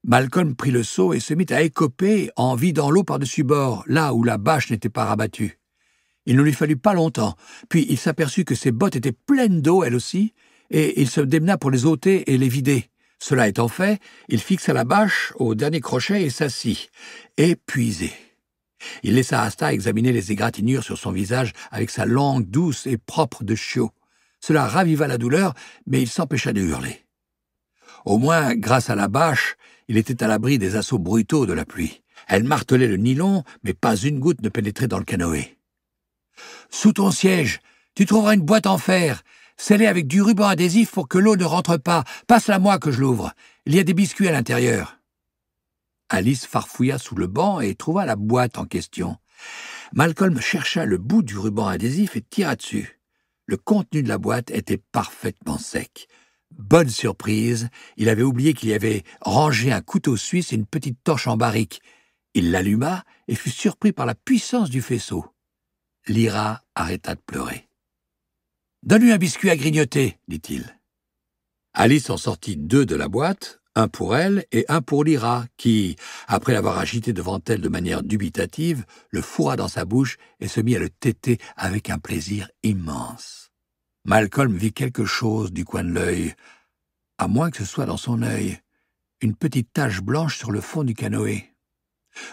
Malcolm prit le seau et se mit à écoper en vidant l'eau par-dessus bord, là où la bâche n'était pas rabattue. Il ne lui fallut pas longtemps, puis il s'aperçut que ses bottes étaient pleines d'eau, elle aussi, et il se démena pour les ôter et les vider. Cela étant fait, il fixa la bâche au dernier crochet et s'assit, épuisé. Il laissa Asta examiner les égratignures sur son visage avec sa langue douce et propre de chiot. Cela raviva la douleur, mais il s'empêcha de hurler. Au moins, grâce à la bâche, il était à l'abri des assauts brutaux de la pluie. Elle martelait le nylon, mais pas une goutte ne pénétrait dans le canoë. Sous ton siège, tu trouveras une boîte en fer, scellée avec du ruban adhésif pour que l'eau ne rentre pas. Passe-la moi que je l'ouvre. Il y a des biscuits à l'intérieur. Alice farfouilla sous le banc et trouva la boîte en question. Malcolm chercha le bout du ruban adhésif et tira dessus. Le contenu de la boîte était parfaitement sec. Bonne surprise, il avait oublié qu'il y avait rangé un couteau suisse et une petite torche en barrique. Il l'alluma et fut surpris par la puissance du faisceau. Lyra arrêta de pleurer. Donne-lui un biscuit à grignoter, dit-il. Alice en sortit deux de la boîte, un pour elle et un pour Lyra, qui, après l'avoir agité devant elle de manière dubitative, le fourra dans sa bouche et se mit à le téter avec un plaisir immense. Malcolm vit quelque chose du coin de l'œil, à moins que ce soit dans son œil, une petite tache blanche sur le fond du canoë.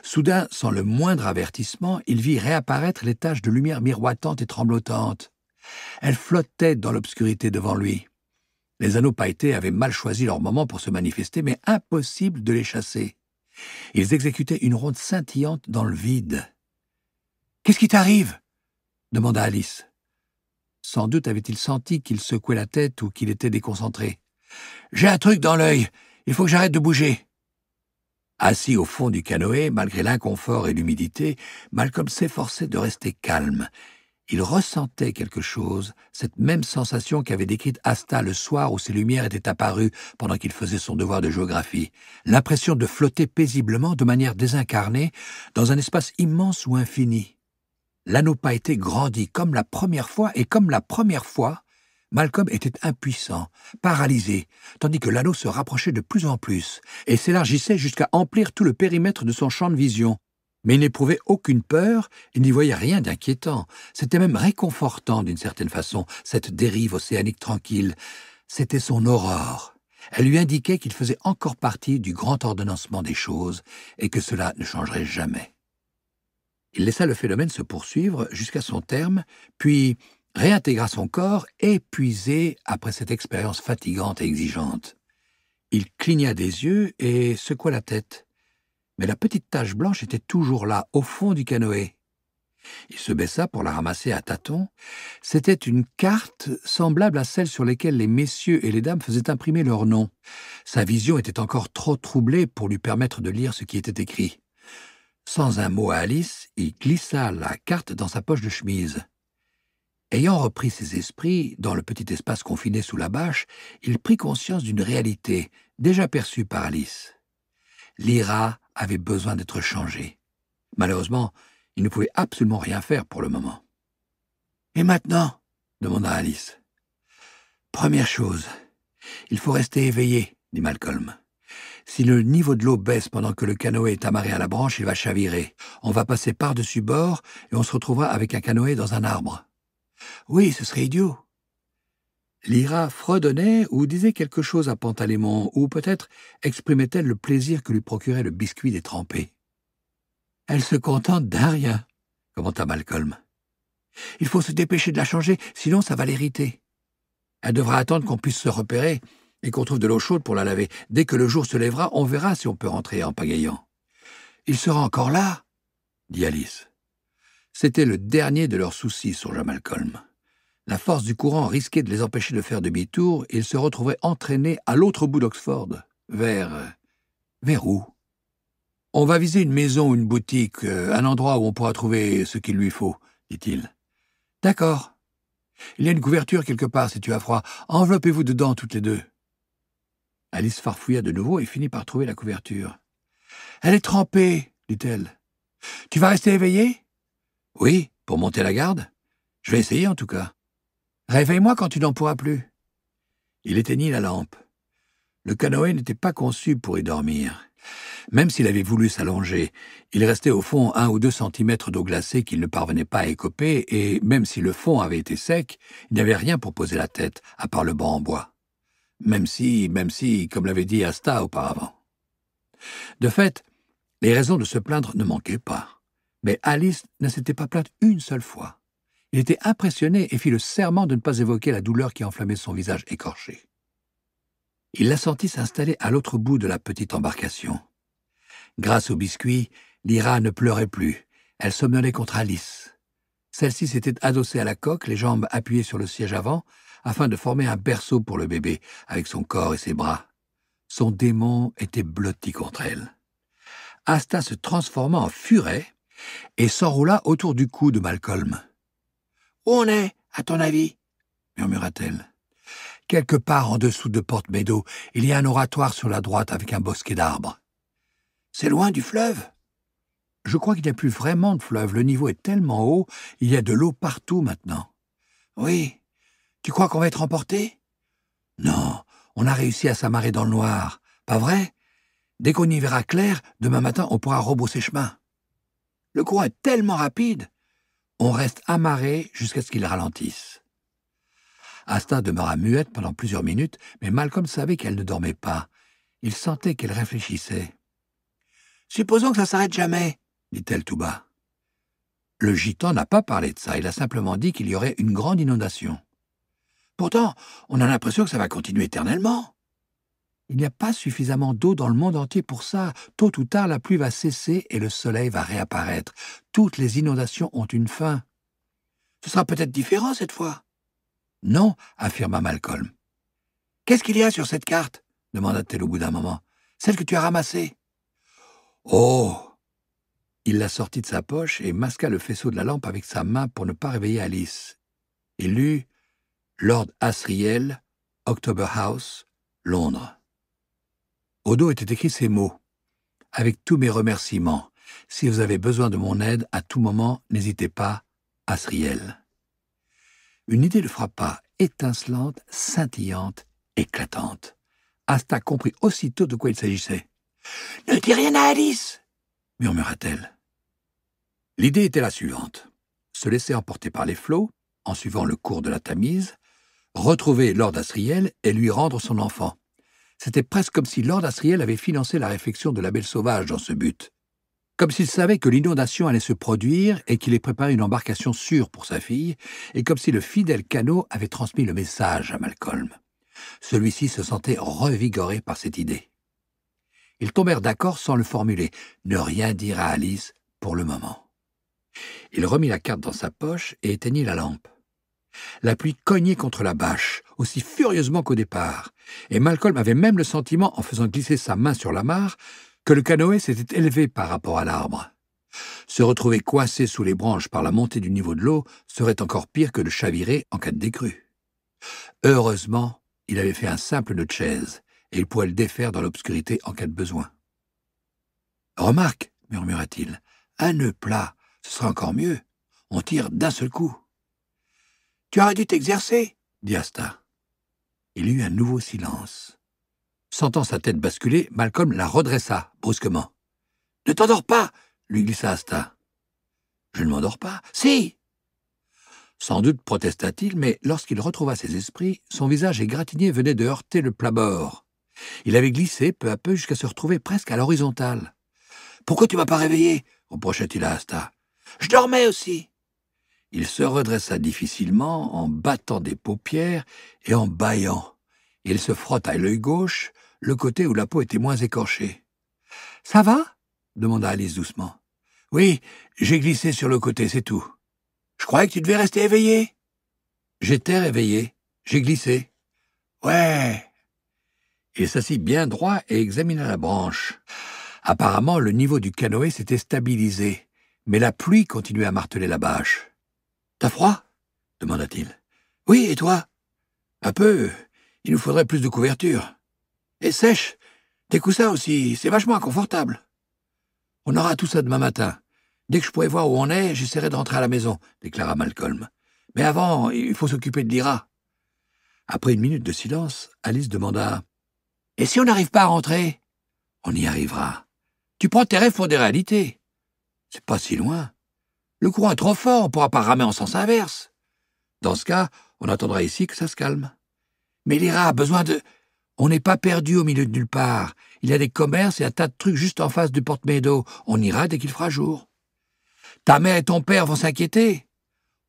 Soudain, sans le moindre avertissement, il vit réapparaître les taches de lumière miroitantes et tremblotante. Elles flottaient dans l'obscurité devant lui. Les anneaux pailletés avaient mal choisi leur moment pour se manifester, mais impossible de les chasser. Ils exécutaient une ronde scintillante dans le vide. Qu'est-ce qui t'arrive demanda Alice. Sans doute avait-il senti qu'il secouait la tête ou qu'il était déconcentré. J'ai un truc dans l'œil. Il faut que j'arrête de bouger. Assis au fond du canoë, malgré l'inconfort et l'humidité, Malcolm s'efforçait de rester calme. Il ressentait quelque chose, cette même sensation qu'avait décrite Asta le soir où ses lumières étaient apparues pendant qu'il faisait son devoir de géographie, l'impression de flotter paisiblement de manière désincarnée dans un espace immense ou infini. pas été grandi comme la première fois et comme la première fois, Malcolm était impuissant, paralysé, tandis que l'anneau se rapprochait de plus en plus et s'élargissait jusqu'à emplir tout le périmètre de son champ de vision, mais il n'éprouvait aucune peur il n'y voyait rien d'inquiétant. C'était même réconfortant d'une certaine façon, cette dérive océanique tranquille. C'était son aurore. Elle lui indiquait qu'il faisait encore partie du grand ordonnancement des choses et que cela ne changerait jamais. Il laissa le phénomène se poursuivre jusqu'à son terme, puis réintégra son corps, épuisé après cette expérience fatigante et exigeante. Il cligna des yeux et secoua la tête mais la petite tache blanche était toujours là, au fond du canoë. Il se baissa pour la ramasser à tâtons. C'était une carte semblable à celle sur lesquelles les messieurs et les dames faisaient imprimer leurs noms. Sa vision était encore trop troublée pour lui permettre de lire ce qui était écrit. Sans un mot à Alice, il glissa la carte dans sa poche de chemise. Ayant repris ses esprits, dans le petit espace confiné sous la bâche, il prit conscience d'une réalité, déjà perçue par Alice. L'Ira avait besoin d'être changé. Malheureusement, il ne pouvait absolument rien faire pour le moment. Et maintenant demanda Alice. Première chose, il faut rester éveillé, dit Malcolm. Si le niveau de l'eau baisse pendant que le canoë est amarré à la branche, il va chavirer. On va passer par-dessus bord et on se retrouvera avec un canoë dans un arbre. Oui, ce serait idiot, Lyra fredonnait ou disait quelque chose à Pantalémon, ou peut-être exprimait-elle le plaisir que lui procurait le biscuit détrempé. « Elle se contente d'un rien, » commenta Malcolm. « Il faut se dépêcher de la changer, sinon ça va l'hériter. Elle devra attendre qu'on puisse se repérer et qu'on trouve de l'eau chaude pour la laver. Dès que le jour se lèvera, on verra si on peut rentrer en pagayant. « Il sera encore là ?» dit Alice. C'était le dernier de leurs soucis, songea Malcolm. La force du courant risquait de les empêcher de faire demi-tour et ils se retrouvaient entraînés à l'autre bout d'Oxford, vers. vers où On va viser une maison une boutique, euh, un endroit où on pourra trouver ce qu'il lui faut, dit-il. D'accord. Il y a une couverture quelque part si tu as froid. Enveloppez-vous dedans toutes les deux. Alice farfouilla de nouveau et finit par trouver la couverture. Elle est trempée, dit-elle. Tu vas rester éveillée Oui, pour monter la garde. Je vais essayer en tout cas. Réveille-moi quand tu n'en pourras plus. Il éteignit la lampe. Le canoë n'était pas conçu pour y dormir. Même s'il avait voulu s'allonger, il restait au fond un ou deux centimètres d'eau glacée qu'il ne parvenait pas à écoper, et même si le fond avait été sec, il n'y avait rien pour poser la tête, à part le banc en bois. Même si, même si, comme l'avait dit Asta auparavant. De fait, les raisons de se plaindre ne manquaient pas. Mais Alice ne s'était pas plainte une seule fois. Il était impressionné et fit le serment de ne pas évoquer la douleur qui enflammait son visage écorché. Il la sentit s'installer à l'autre bout de la petite embarcation. Grâce au biscuit, Lyra ne pleurait plus. Elle somnolait contre Alice. Celle-ci s'était adossée à la coque, les jambes appuyées sur le siège avant, afin de former un berceau pour le bébé, avec son corps et ses bras. Son démon était blotti contre elle. Asta se transforma en furet et s'enroula autour du cou de Malcolm. Où on est, à ton avis murmura-t-elle. Quelque part en dessous de Porte Bédo, il y a un oratoire sur la droite avec un bosquet d'arbres. C'est loin du fleuve Je crois qu'il n'y a plus vraiment de fleuve. Le niveau est tellement haut, il y a de l'eau partout maintenant. Oui. Tu crois qu'on va être emporté Non, on a réussi à s'amarrer dans le noir. Pas vrai Dès qu'on y verra clair, demain matin, on pourra rebrousser chemin. Le courant est tellement rapide on reste amarré jusqu'à ce qu'il ralentisse. Asta demeura muette pendant plusieurs minutes, mais Malcolm savait qu'elle ne dormait pas. Il sentait qu'elle réfléchissait. Supposons que ça s'arrête jamais, dit-elle tout bas. Le gitan n'a pas parlé de ça, il a simplement dit qu'il y aurait une grande inondation. Pourtant, on a l'impression que ça va continuer éternellement. Il n'y a pas suffisamment d'eau dans le monde entier pour ça. Tôt ou tard, la pluie va cesser et le soleil va réapparaître. Toutes les inondations ont une fin. Ce sera peut-être différent cette fois. Non, affirma Malcolm. Qu'est-ce qu'il y a sur cette carte demanda-t-elle au bout d'un moment. Celle que tu as ramassée. Oh Il la sortit de sa poche et masqua le faisceau de la lampe avec sa main pour ne pas réveiller Alice. Il lut Lord Asriel, October House, Londres. Au dos étaient écrits ces mots. Avec tous mes remerciements, si vous avez besoin de mon aide à tout moment, n'hésitez pas, Asriel. Une idée le frappa, étincelante, scintillante, éclatante. Asta comprit aussitôt de quoi il s'agissait. Ne dis rien à Alice murmura-t-elle. L'idée était la suivante. Se laisser emporter par les flots, en suivant le cours de la Tamise, retrouver Lord Asriel et lui rendre son enfant. C'était presque comme si Lord Asriel avait financé la réfection de la Belle Sauvage dans ce but. Comme s'il savait que l'inondation allait se produire et qu'il ait préparé une embarcation sûre pour sa fille, et comme si le fidèle canot avait transmis le message à Malcolm. Celui-ci se sentait revigoré par cette idée. Ils tombèrent d'accord sans le formuler, ne rien dire à Alice pour le moment. Il remit la carte dans sa poche et éteignit la lampe. La pluie cognait contre la bâche, aussi furieusement qu'au départ, et Malcolm avait même le sentiment, en faisant glisser sa main sur la mare, que le canoë s'était élevé par rapport à l'arbre. Se retrouver coincé sous les branches par la montée du niveau de l'eau serait encore pire que de chavirer en cas de décrue. Heureusement, il avait fait un simple nœud de chaise, et il pourrait le défaire dans l'obscurité en cas de besoin. Remarque, murmura-t-il, un nœud plat, ce sera encore mieux. On tire d'un seul coup. Tu aurais dû t'exercer, dit Asta. Il y eut un nouveau silence. Sentant sa tête basculer, Malcolm la redressa brusquement. Ne t'endors pas, lui glissa Asta. Je ne m'endors pas. Si Sans doute protesta-t-il, mais lorsqu'il retrouva ses esprits, son visage égratigné venait de heurter le plat bord. Il avait glissé peu à peu jusqu'à se retrouver presque à l'horizontale. Pourquoi tu m'as pas réveillé reprochait-il à Asta. Je dormais aussi. Il se redressa difficilement en battant des paupières et en bâillant. Il se frotta l'œil gauche, le côté où la peau était moins écorchée. Ça va demanda Alice doucement. Oui, j'ai glissé sur le côté, c'est tout. Je croyais que tu devais rester éveillé. J'étais réveillé. J'ai glissé. Ouais. Il s'assit bien droit et examina la branche. Apparemment, le niveau du canoë s'était stabilisé, mais la pluie continuait à marteler la bâche. T'as froid demanda-t-il. Oui, et toi Un peu. Il nous faudrait plus de couverture. Et sèche Tes coussins aussi, c'est vachement inconfortable. On aura tout ça demain matin. Dès que je pourrai voir où on est, j'essaierai de rentrer à la maison, déclara Malcolm. Mais avant, il faut s'occuper de l'IRA. Après une minute de silence, Alice demanda Et si on n'arrive pas à rentrer On y arrivera. Tu prends tes rêves pour des réalités. C'est pas si loin. Le courant est trop fort, on ne pourra pas ramer en sens inverse. Dans ce cas, on attendra ici que ça se calme. Mais l'Ira a besoin de... On n'est pas perdu au milieu de nulle part. Il y a des commerces et un tas de trucs juste en face du porte-médo. On ira dès qu'il fera jour. Ta mère et ton père vont s'inquiéter.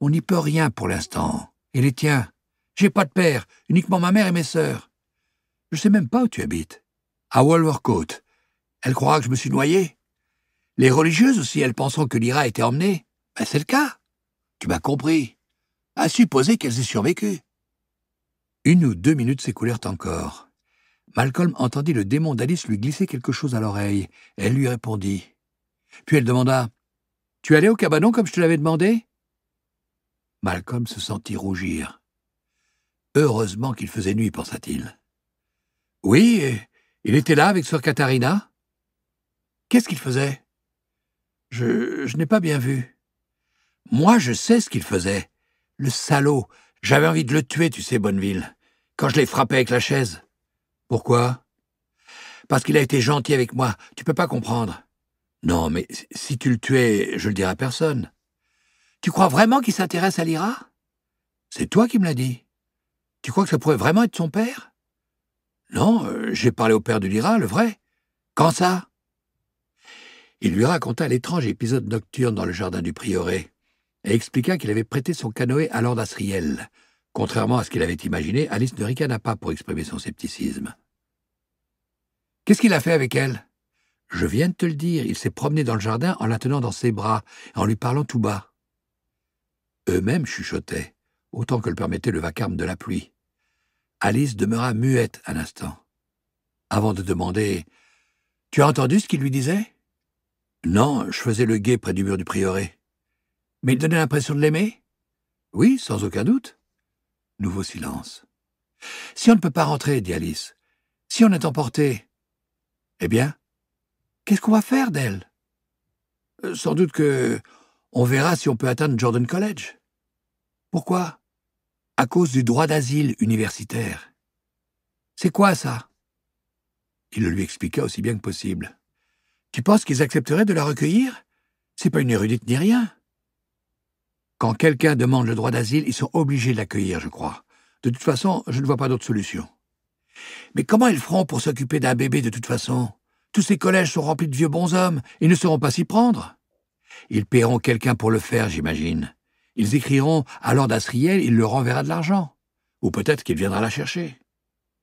On n'y peut rien pour l'instant. Et les tiens J'ai pas de père, uniquement ma mère et mes sœurs. Je sais même pas où tu habites. À Wolvercote. Elle croira que je me suis noyé. Les religieuses aussi, elles penseront que l'Ira a été emmenée. Ben, c'est le cas. Tu m'as compris. À supposer qu'elles aient survécu. Une ou deux minutes s'écoulèrent encore. Malcolm entendit le démon d'Alice lui glisser quelque chose à l'oreille. Elle lui répondit. Puis elle demanda Tu allais au cabanon comme je te l'avais demandé Malcolm se sentit rougir. Heureusement qu'il faisait nuit, pensa-t-il. Oui, il était là avec sœur Katharina. Qu'est-ce qu'il faisait je n'ai pas bien vu. Moi, je sais ce qu'il faisait. Le salaud. J'avais envie de le tuer, tu sais, Bonneville. Quand je l'ai frappé avec la chaise. Pourquoi Parce qu'il a été gentil avec moi. Tu peux pas comprendre. Non, mais si tu le tuais, je le dirais à personne. Tu crois vraiment qu'il s'intéresse à Lyra C'est toi qui me l'as dit. Tu crois que ça pourrait vraiment être son père Non, euh, j'ai parlé au père de Lyra, le vrai. Quand ça Il lui raconta l'étrange épisode nocturne dans le jardin du prieuré et expliqua qu'il avait prêté son canoë à Lord Asriel. Contrairement à ce qu'il avait imaginé, Alice ne ricana pas pour exprimer son scepticisme. Qu'est-ce qu'il a fait avec elle Je viens de te le dire, il s'est promené dans le jardin en la tenant dans ses bras, et en lui parlant tout bas. Eux-mêmes chuchotaient, autant que le permettait le vacarme de la pluie. Alice demeura muette un instant, avant de demander Tu as entendu ce qu'il lui disait Non, je faisais le guet près du mur du prieuré. Mais il donnait l'impression de l'aimer Oui, sans aucun doute. Nouveau silence. Si on ne peut pas rentrer, dit Alice, si on est emporté, eh bien, qu'est-ce qu'on va faire d'elle euh, Sans doute que on verra si on peut atteindre Jordan College. Pourquoi À cause du droit d'asile universitaire. C'est quoi ça Il le lui expliqua aussi bien que possible. Tu penses qu'ils accepteraient de la recueillir C'est pas une érudite ni rien. Quand quelqu'un demande le droit d'asile, ils sont obligés de l'accueillir, je crois. De toute façon, je ne vois pas d'autre solution. Mais comment ils feront pour s'occuper d'un bébé de toute façon Tous ces collèges sont remplis de vieux bonshommes, ils ne sauront pas s'y prendre. Ils paieront quelqu'un pour le faire, j'imagine. Ils écriront à Lord Asriel, il leur enverra de l'argent. Ou peut-être qu'il viendra la chercher.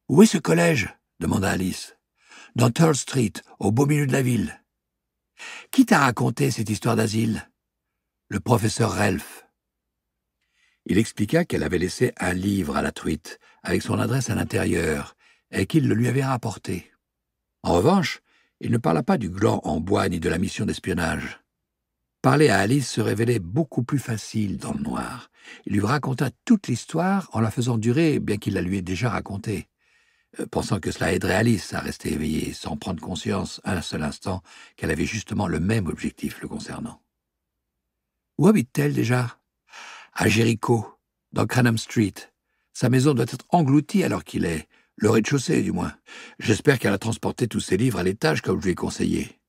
Où est ce collège demanda Alice. Dans Third Street, au beau milieu de la ville. Qui t'a raconté cette histoire d'asile Le professeur Ralph. » Il expliqua qu'elle avait laissé un livre à la truite, avec son adresse à l'intérieur, et qu'il le lui avait rapporté. En revanche, il ne parla pas du gland en bois ni de la mission d'espionnage. Parler à Alice se révélait beaucoup plus facile dans le noir. Il lui raconta toute l'histoire en la faisant durer, bien qu'il la lui ait déjà racontée, euh, pensant que cela aiderait Alice à rester éveillée, sans prendre conscience un seul instant qu'elle avait justement le même objectif le concernant. Où habite-t-elle déjà à Jericho, dans Cranham Street. Sa maison doit être engloutie alors qu'il est, le rez-de-chaussée du moins. J'espère qu'elle a transporté tous ses livres à l'étage comme je lui ai conseillé.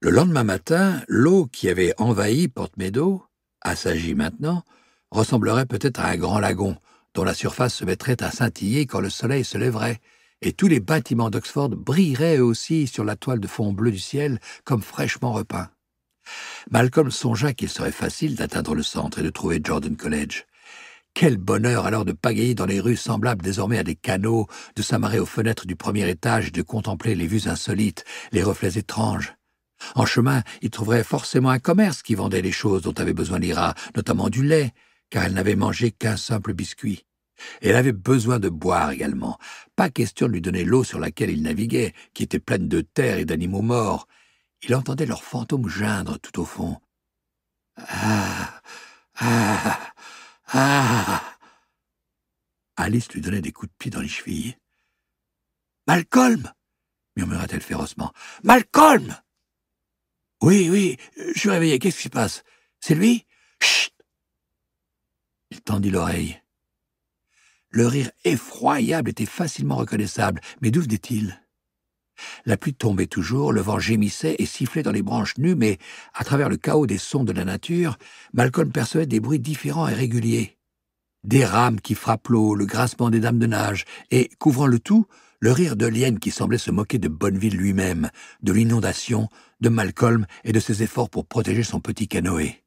Le lendemain matin, l'eau qui avait envahi Port Meadow, assagie maintenant, ressemblerait peut-être à un grand lagon, dont la surface se mettrait à scintiller quand le soleil se lèverait, et tous les bâtiments d'Oxford brilleraient eux aussi sur la toile de fond bleu du ciel comme fraîchement repeints. Malcolm songea qu'il serait facile d'atteindre le centre et de trouver Jordan College. Quel bonheur alors de pagayer dans les rues semblables désormais à des canaux, de s'amarrer aux fenêtres du premier étage et de contempler les vues insolites, les reflets étranges. En chemin, il trouverait forcément un commerce qui vendait les choses dont avait besoin Lyra, notamment du lait, car elle n'avait mangé qu'un simple biscuit. elle avait besoin de boire également. Pas question de lui donner l'eau sur laquelle il naviguait, qui était pleine de terre et d'animaux morts. Il entendait leurs fantômes geindre tout au fond. Ah Ah Ah Alice lui donnait des coups de pied dans les chevilles. Malcolm murmura-t-elle férocement. Malcolm Oui, oui, je suis réveillé. Qu'est-ce qui se passe C'est lui Chut Il tendit l'oreille. Le rire effroyable était facilement reconnaissable. Mais d'où venait-il la pluie tombait toujours, le vent gémissait et sifflait dans les branches nues, mais, à travers le chaos des sons de la nature, Malcolm percevait des bruits différents et réguliers. Des rames qui frappent l'eau, le grincement des dames de nage, et, couvrant le tout, le rire de l'hyène qui semblait se moquer de Bonneville lui-même, de l'inondation, de Malcolm et de ses efforts pour protéger son petit canoë.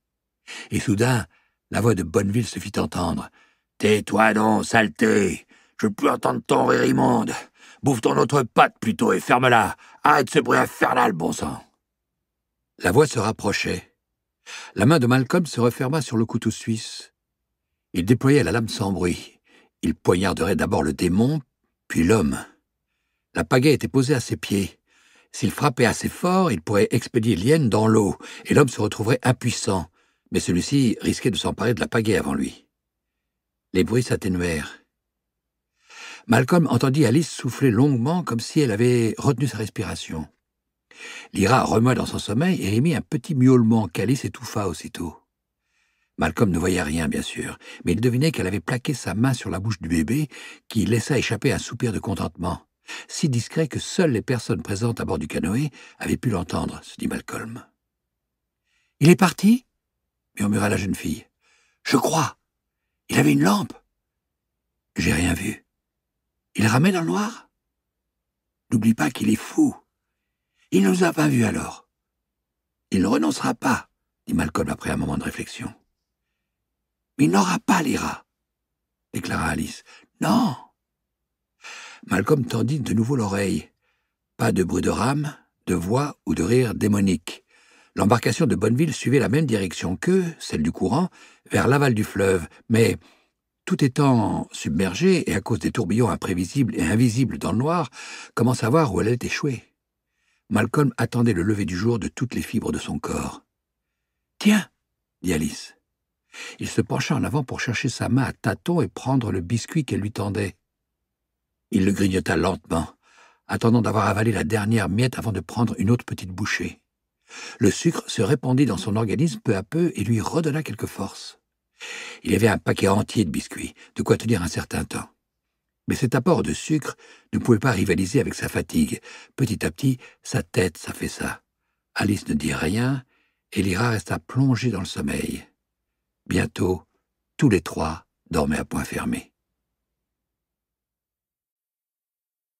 Et soudain, la voix de Bonneville se fit entendre. Tais-toi donc, saleté Je peux entendre ton rire immonde Bouffe ton autre patte plutôt et ferme-la. Arrête ce bruit infernal, bon sang. La voix se rapprochait. La main de Malcolm se referma sur le couteau suisse. Il déployait la lame sans bruit. Il poignarderait d'abord le démon, puis l'homme. La pagaie était posée à ses pieds. S'il frappait assez fort, il pourrait expédier l'hyène dans l'eau, et l'homme se retrouverait impuissant, mais celui-ci risquait de s'emparer de la pagaie avant lui. Les bruits s'atténuèrent. Malcolm entendit Alice souffler longuement comme si elle avait retenu sa respiration. Lyra remua dans son sommeil et émit un petit miaulement qu'Alice étouffa aussitôt. Malcolm ne voyait rien, bien sûr, mais il devinait qu'elle avait plaqué sa main sur la bouche du bébé, qui laissa échapper un soupir de contentement, si discret que seules les personnes présentes à bord du canoë avaient pu l'entendre, se dit Malcolm. « Il est parti ?» murmura la jeune fille. « Je crois. Il avait une lampe. »« J'ai rien vu. Il ramène le noir N'oublie pas qu'il est fou. Il ne nous a pas vus alors. Il ne renoncera pas, dit Malcolm après un moment de réflexion. Mais il n'aura pas les rats, déclara Alice. Non Malcolm tendit de nouveau l'oreille. Pas de bruit de rame, de voix ou de rire démonique. L'embarcation de Bonneville suivait la même direction que, celle du courant, vers l'aval du fleuve, mais tout étant submergé et à cause des tourbillons imprévisibles et invisibles dans le noir, comment savoir où elle allait échouer Malcolm attendait le lever du jour de toutes les fibres de son corps. « Tiens !» dit Alice. Il se pencha en avant pour chercher sa main à tâtons et prendre le biscuit qu'elle lui tendait. Il le grignota lentement, attendant d'avoir avalé la dernière miette avant de prendre une autre petite bouchée. Le sucre se répandit dans son organisme peu à peu et lui redonna quelque force. Il y avait un paquet entier de biscuits, de quoi tenir un certain temps. Mais cet apport de sucre ne pouvait pas rivaliser avec sa fatigue. Petit à petit, sa tête s'affaissa. Alice ne dit rien, et Lyra resta plongée dans le sommeil. Bientôt, tous les trois dormaient à point fermé.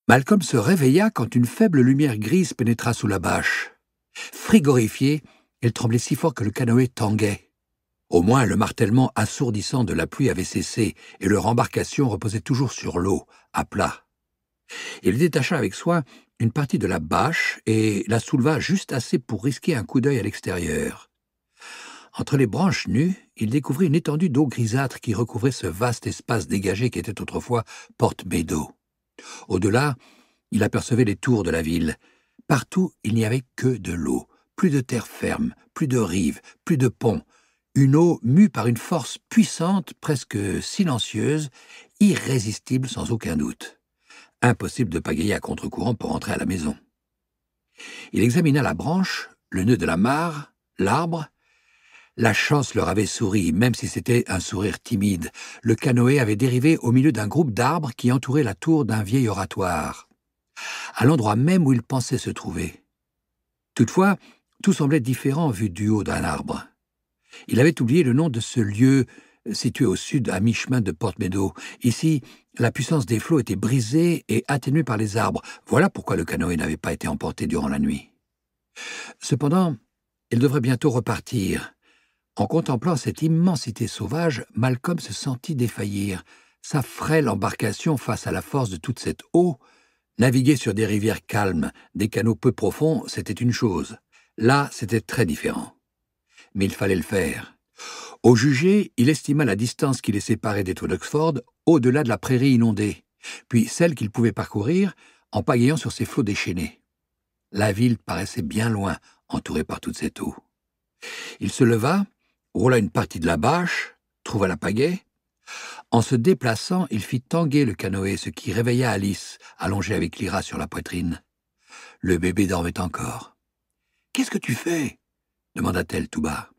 Malcolm se réveilla quand une faible lumière grise pénétra sous la bâche. Frigorifiée, elle tremblait si fort que le canoë tanguait. Au moins le martèlement assourdissant de la pluie avait cessé, et leur embarcation reposait toujours sur l'eau, à plat. Il détacha avec soin une partie de la bâche et la souleva juste assez pour risquer un coup d'œil à l'extérieur. Entre les branches nues, il découvrit une étendue d'eau grisâtre qui recouvrait ce vaste espace dégagé qui était autrefois porte-bédo. Au-delà, il apercevait les tours de la ville. Partout, il n'y avait que de l'eau, plus de terre ferme, plus de rives, plus de ponts, une eau mue par une force puissante, presque silencieuse, irrésistible sans aucun doute. Impossible de pagayer à contre-courant pour entrer à la maison. Il examina la branche, le nœud de la mare, l'arbre. La chance leur avait souri, même si c'était un sourire timide. Le canoë avait dérivé au milieu d'un groupe d'arbres qui entourait la tour d'un vieil oratoire, à l'endroit même où il pensait se trouver. Toutefois, tout semblait différent vu du haut d'un arbre. Il avait oublié le nom de ce lieu euh, situé au sud, à mi-chemin de Port Meadow. Ici, la puissance des flots était brisée et atténuée par les arbres. Voilà pourquoi le canoë n'avait pas été emporté durant la nuit. Cependant, il devrait bientôt repartir. En contemplant cette immensité sauvage, Malcolm se sentit défaillir. Sa frêle embarcation face à la force de toute cette eau, naviguer sur des rivières calmes, des canaux peu profonds, c'était une chose. Là, c'était très différent mais il fallait le faire. Au jugé, il estima la distance qui les séparait des toits d'Oxford au-delà de la prairie inondée, puis celle qu'il pouvait parcourir en pagayant sur ses flots déchaînés. La ville paraissait bien loin, entourée par toute cette eau. Il se leva, roula une partie de la bâche, trouva la pagaie. En se déplaçant, il fit tanguer le canoë, ce qui réveilla Alice, allongée avec Lyra sur la poitrine. Le bébé dormait encore. Qu'est-ce que tu fais demanda-t-elle tout bas.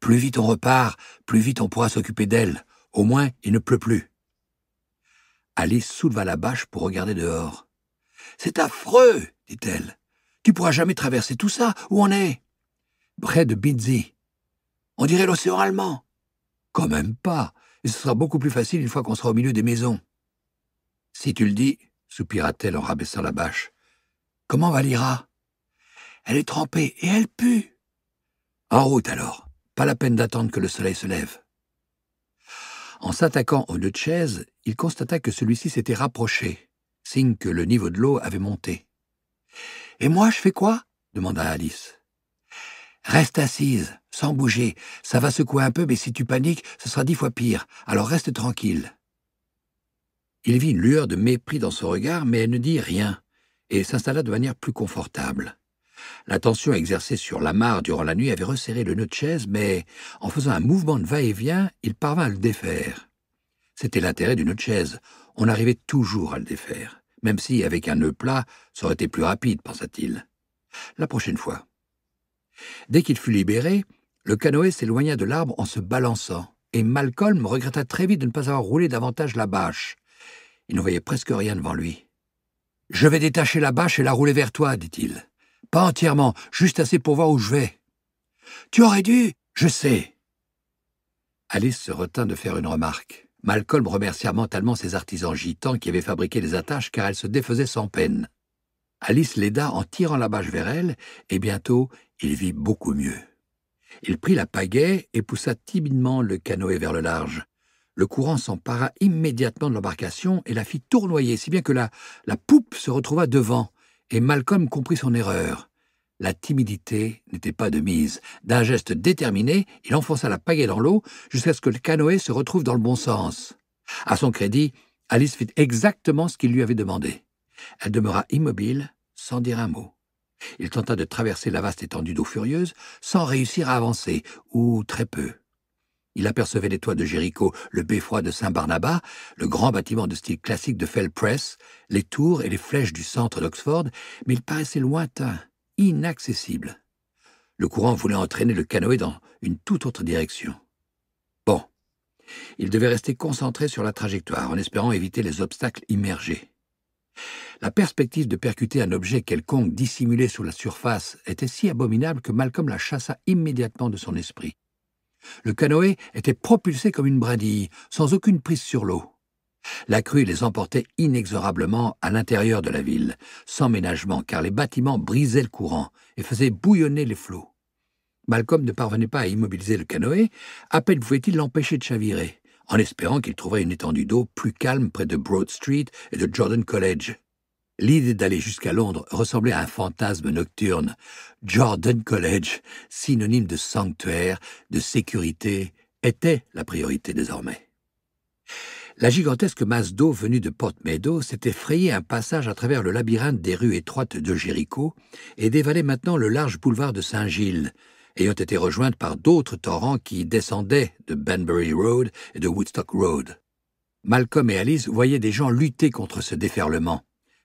Plus vite on repart, plus vite on pourra s'occuper d'elle. Au moins, il ne pleut plus. Alice souleva la bâche pour regarder dehors. C'est affreux, dit-elle. Tu pourras jamais traverser tout ça. Où on est Près de Binzi. »« On dirait l'océan allemand. Quand même pas. Et ce sera beaucoup plus facile une fois qu'on sera au milieu des maisons. Si tu le dis, soupira-t-elle en rabaissant la bâche. Comment va Lira? Elle est trempée et elle pue. En route alors, pas la peine d'attendre que le soleil se lève. En s'attaquant aux deux chaises il constata que celui-ci s'était rapproché, signe que le niveau de l'eau avait monté. Et moi, je fais quoi demanda Alice. Reste assise, sans bouger. Ça va secouer un peu, mais si tu paniques, ce sera dix fois pire. Alors reste tranquille. Il vit une lueur de mépris dans son regard, mais elle ne dit rien, et s'installa de manière plus confortable. La tension exercée sur mare durant la nuit avait resserré le nœud de chaise, mais en faisant un mouvement de va-et-vient, il parvint à le défaire. C'était l'intérêt du nœud de chaise. On arrivait toujours à le défaire, même si, avec un nœud plat, ça aurait été plus rapide, pensa-t-il. La prochaine fois. Dès qu'il fut libéré, le canoë s'éloigna de l'arbre en se balançant, et Malcolm regretta très vite de ne pas avoir roulé davantage la bâche. Il ne voyait presque rien devant lui. Je vais détacher la bâche et la rouler vers toi, dit-il. Pas entièrement, juste assez pour voir où je vais. Tu aurais dû Je sais. Alice se retint de faire une remarque. Malcolm remercia mentalement ses artisans gitans qui avaient fabriqué les attaches car elles se défaisaient sans peine. Alice l'aida en tirant la bâche vers elle, et bientôt il vit beaucoup mieux. Il prit la pagaie et poussa timidement le canoë vers le large. Le courant s'empara immédiatement de l'embarcation et la fit tournoyer, si bien que la, la poupe se retrouva devant et Malcolm comprit son erreur. La timidité n'était pas de mise. D'un geste déterminé, il enfonça la paillette dans l'eau jusqu'à ce que le canoë se retrouve dans le bon sens. À son crédit, Alice fit exactement ce qu'il lui avait demandé. Elle demeura immobile, sans dire un mot. Il tenta de traverser la vaste étendue d'eau furieuse, sans réussir à avancer, ou très peu. Il apercevait les toits de Jéricho, le beffroi de Saint-Barnabas, le grand bâtiment de style classique de Fell Press, les tours et les flèches du centre d'Oxford, mais il paraissait lointain, inaccessible. Le courant voulait entraîner le canoë dans une toute autre direction. Bon. Il devait rester concentré sur la trajectoire, en espérant éviter les obstacles immergés. La perspective de percuter un objet quelconque dissimulé sous la surface était si abominable que Malcolm la chassa immédiatement de son esprit. Le canoë était propulsé comme une brindille, sans aucune prise sur l'eau. La crue les emportait inexorablement à l'intérieur de la ville, sans ménagement, car les bâtiments brisaient le courant et faisaient bouillonner les flots. Malcolm ne parvenait pas à immobiliser le canoë, à peine pouvait-il l'empêcher de chavirer, en espérant qu'il trouverait une étendue d'eau plus calme près de Broad Street et de Jordan College. L'idée d'aller jusqu'à Londres ressemblait à un fantasme nocturne. Jordan College, synonyme de sanctuaire, de sécurité, était la priorité désormais. La gigantesque masse d'eau venue de Port Meadow s'était frayé un passage à travers le labyrinthe des rues étroites de Jéricho et dévalait maintenant le large boulevard de Saint-Gilles, ayant été rejointe par d'autres torrents qui descendaient de Banbury Road et de Woodstock Road. Malcolm et Alice voyaient des gens lutter contre ce déferlement.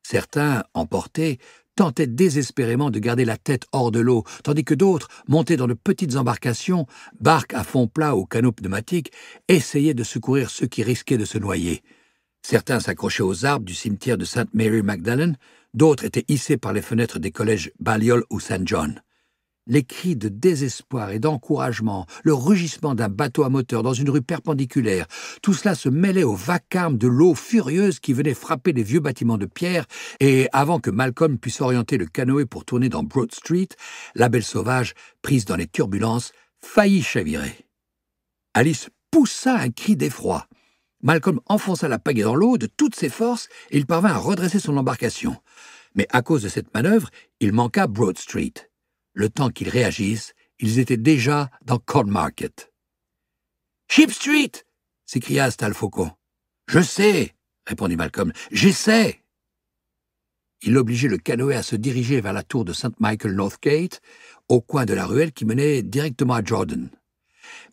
Certains, emportés, tentaient désespérément de garder la tête hors de l'eau, tandis que d'autres, montés dans de petites embarcations, barques à fond plat ou canots pneumatiques, essayaient de secourir ceux qui risquaient de se noyer. Certains s'accrochaient aux arbres du cimetière de Sainte Mary Magdalene, d'autres étaient hissés par les fenêtres des collèges Balliol ou Saint John les cris de désespoir et d'encouragement, le rugissement d'un bateau à moteur dans une rue perpendiculaire, tout cela se mêlait au vacarme de l'eau furieuse qui venait frapper les vieux bâtiments de pierre, et avant que Malcolm puisse orienter le canoë pour tourner dans Broad Street, la belle sauvage, prise dans les turbulences, faillit chavirer. Alice poussa un cri d'effroi. Malcolm enfonça la pagaie dans l'eau de toutes ses forces et il parvint à redresser son embarcation. Mais à cause de cette manœuvre, il manqua Broad Street. Le temps qu'ils réagissent, ils étaient déjà dans Cornmarket. « Market. Ship Street s'écria Stalfoco. Je sais, répondit Malcolm. J'essaie. Il obligeait le canoë à se diriger vers la tour de St. Michael Northgate, au coin de la ruelle qui menait directement à Jordan.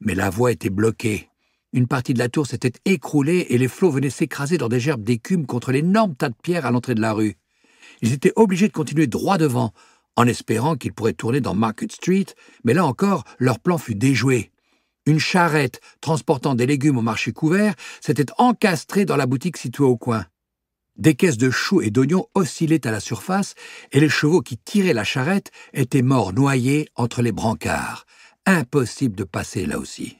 Mais la voie était bloquée. Une partie de la tour s'était écroulée et les flots venaient s'écraser dans des gerbes d'écume contre l'énorme tas de pierres à l'entrée de la rue. Ils étaient obligés de continuer droit devant, en espérant qu'ils pourraient tourner dans Market Street, mais là encore, leur plan fut déjoué. Une charrette transportant des légumes au marché couvert s'était encastrée dans la boutique située au coin. Des caisses de choux et d'oignons oscillaient à la surface, et les chevaux qui tiraient la charrette étaient morts noyés entre les brancards. Impossible de passer là aussi.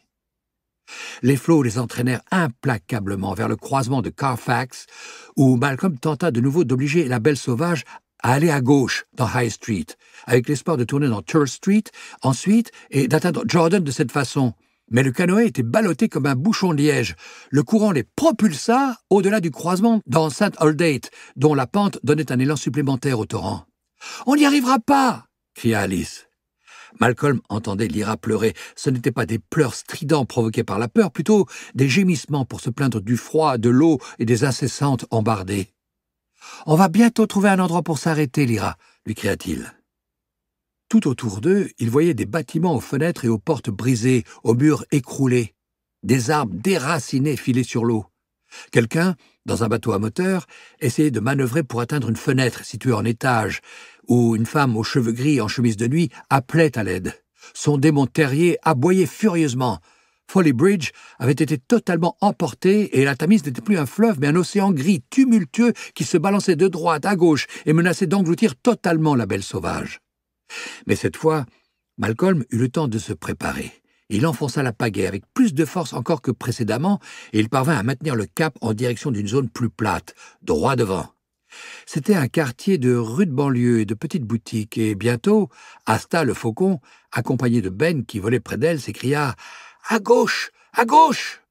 Les flots les entraînèrent implacablement vers le croisement de Carfax, où Malcolm tenta de nouveau d'obliger la belle sauvage à aller à gauche dans High Street, avec l'espoir de tourner dans Church Street ensuite et d'atteindre Jordan de cette façon. Mais le canoë était ballotté comme un bouchon de liège. Le courant les propulsa au-delà du croisement dans St. Aldate, dont la pente donnait un élan supplémentaire au torrent. On n'y arrivera pas cria Alice. Malcolm entendait Lyra pleurer. Ce n'étaient pas des pleurs stridents provoqués par la peur, plutôt des gémissements pour se plaindre du froid, de l'eau et des incessantes embardées. On va bientôt trouver un endroit pour s'arrêter, Lyra, lui cria-t-il. Tout autour d'eux, ils voyaient des bâtiments aux fenêtres et aux portes brisées, aux murs écroulés, des arbres déracinés filés sur l'eau. Quelqu'un, dans un bateau à moteur, essayait de manœuvrer pour atteindre une fenêtre située en étage, où une femme aux cheveux gris en chemise de nuit appelait à l'aide. Son démon terrier aboyait furieusement, Folly Bridge avait été totalement emporté et la Tamise n'était plus un fleuve mais un océan gris tumultueux qui se balançait de droite à gauche et menaçait d'engloutir totalement la belle sauvage. Mais cette fois, Malcolm eut le temps de se préparer. Il enfonça la pagaie avec plus de force encore que précédemment et il parvint à maintenir le cap en direction d'une zone plus plate, droit devant. C'était un quartier de rude banlieue et de petites boutiques, et bientôt, Asta le faucon, accompagné de Ben qui volait près d'elle, s'écria à gauche À gauche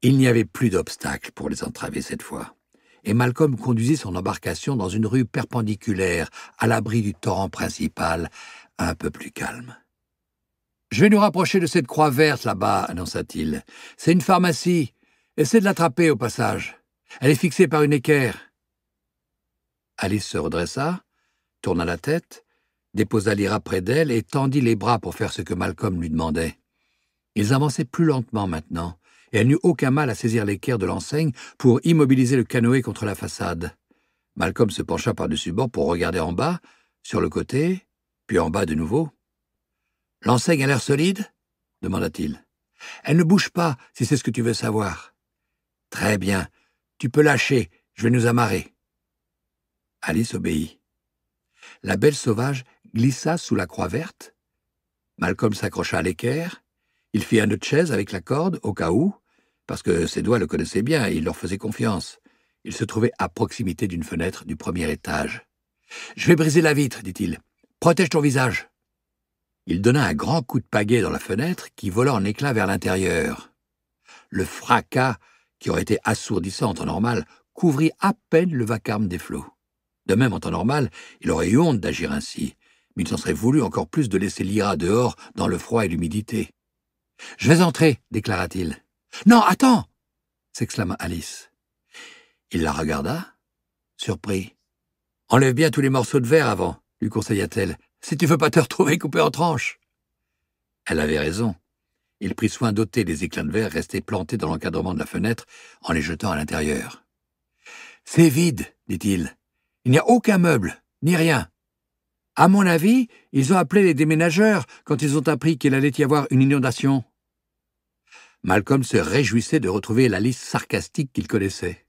Il n'y avait plus d'obstacles pour les entraver cette fois, et Malcolm conduisit son embarcation dans une rue perpendiculaire, à l'abri du torrent principal, un peu plus calme. Je vais nous rapprocher de cette croix verte là-bas, annonça-t-il. C'est une pharmacie. Essaie de l'attraper au passage. Elle est fixée par une équerre. Alice se redressa, tourna la tête, déposa l'ira près d'elle et tendit les bras pour faire ce que Malcolm lui demandait. Ils avançaient plus lentement maintenant, et elle n'eut aucun mal à saisir l'équerre de l'enseigne pour immobiliser le canoë contre la façade. Malcolm se pencha par-dessus bord pour regarder en bas, sur le côté, puis en bas de nouveau. L'enseigne a l'air solide demanda-t-il. Elle ne bouge pas, si c'est ce que tu veux savoir. Très bien. Tu peux lâcher, je vais nous amarrer. Alice obéit. La belle sauvage glissa sous la croix verte. Malcolm s'accrocha à l'équerre. Il fit un nœud de chaise avec la corde, au cas où, parce que ses doigts le connaissaient bien et il leur faisait confiance. Il se trouvait à proximité d'une fenêtre du premier étage. « Je vais briser la vitre, dit-il. Protège ton visage. » Il donna un grand coup de pagaie dans la fenêtre qui vola en éclats vers l'intérieur. Le fracas, qui aurait été assourdissant en temps normal, couvrit à peine le vacarme des flots. De même, en temps normal, il aurait eu honte d'agir ainsi, mais il s'en serait voulu encore plus de laisser l'Ira dehors dans le froid et l'humidité. Je vais entrer, déclara-t-il. Non, attends s'exclama Alice. Il la regarda, surpris. Enlève bien tous les morceaux de verre avant, lui conseilla-t-elle, si tu veux pas te retrouver coupé en tranches. Elle avait raison. Il prit soin d'ôter les éclats de verre restés plantés dans l'encadrement de la fenêtre en les jetant à l'intérieur. C'est vide, dit-il. Il n'y a aucun meuble, ni rien. À mon avis, ils ont appelé les déménageurs quand ils ont appris qu'il allait y avoir une inondation. Malcolm se réjouissait de retrouver la liste sarcastique qu'il connaissait.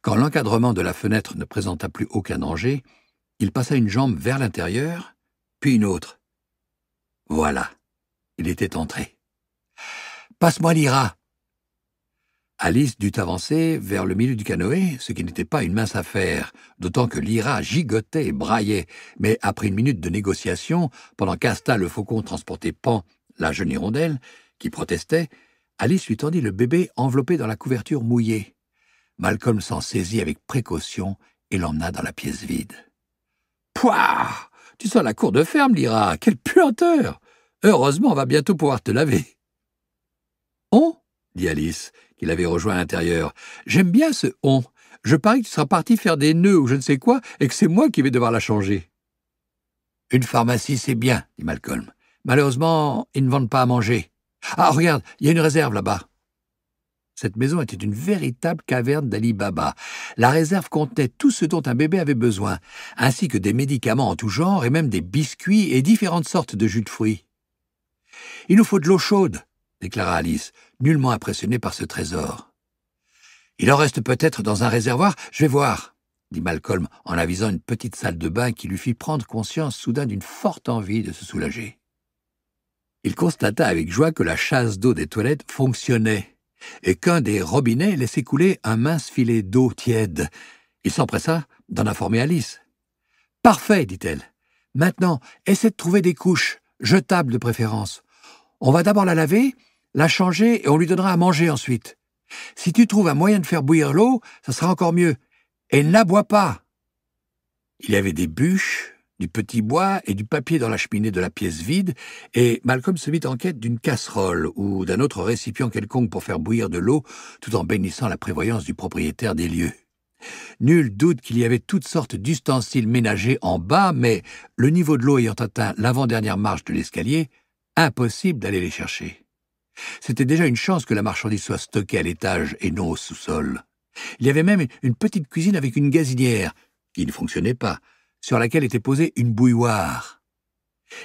Quand l'encadrement de la fenêtre ne présenta plus aucun danger, il passa une jambe vers l'intérieur, puis une autre. Voilà, il était entré. Passe-moi l'IRA, Alice dut avancer vers le milieu du canoë, ce qui n'était pas une mince affaire, d'autant que l'Ira gigotait et braillait, mais après une minute de négociation, pendant qu'Asta le faucon transportait Pan, la jeune hirondelle, qui protestait, Alice lui tendit le bébé enveloppé dans la couverture mouillée. Malcolm s'en saisit avec précaution et l'emmena dans la pièce vide. Pouah Tu sens la cour de ferme, Lyra Quelle puanteur Heureusement, on va bientôt pouvoir te laver. On dit Alice, qu'il avait rejoint à l'intérieur. J'aime bien ce on. Je parie que tu seras parti faire des nœuds ou je ne sais quoi et que c'est moi qui vais devoir la changer. Une pharmacie, c'est bien, dit Malcolm. Malheureusement, ils ne vendent pas à manger. Ah, regarde, il y a une réserve là-bas. Cette maison était une véritable caverne d'Ali Baba. La réserve contenait tout ce dont un bébé avait besoin, ainsi que des médicaments en tout genre et même des biscuits et différentes sortes de jus de fruits. Il nous faut de l'eau chaude, déclara Alice nullement impressionné par ce trésor. Il en reste peut-être dans un réservoir, je vais voir, dit Malcolm en avisant une petite salle de bain qui lui fit prendre conscience soudain d'une forte envie de se soulager. Il constata avec joie que la chasse d'eau des toilettes fonctionnait, et qu'un des robinets laissait couler un mince filet d'eau tiède. Il s'empressa d'en informer Alice. Parfait, dit-elle. Maintenant, essaie de trouver des couches, jetables de préférence. On va d'abord la laver, la changer et on lui donnera à manger ensuite. Si tu trouves un moyen de faire bouillir l'eau, ça sera encore mieux. Et ne la bois pas. Il y avait des bûches, du petit bois et du papier dans la cheminée de la pièce vide, et Malcolm se mit en quête d'une casserole ou d'un autre récipient quelconque pour faire bouillir de l'eau, tout en bénissant la prévoyance du propriétaire des lieux. Nul doute qu'il y avait toutes sortes d'ustensiles ménagers en bas, mais le niveau de l'eau ayant atteint l'avant-dernière marche de l'escalier, impossible d'aller les chercher. C'était déjà une chance que la marchandise soit stockée à l'étage et non au sous-sol. Il y avait même une petite cuisine avec une gazinière, qui ne fonctionnait pas, sur laquelle était posée une bouilloire.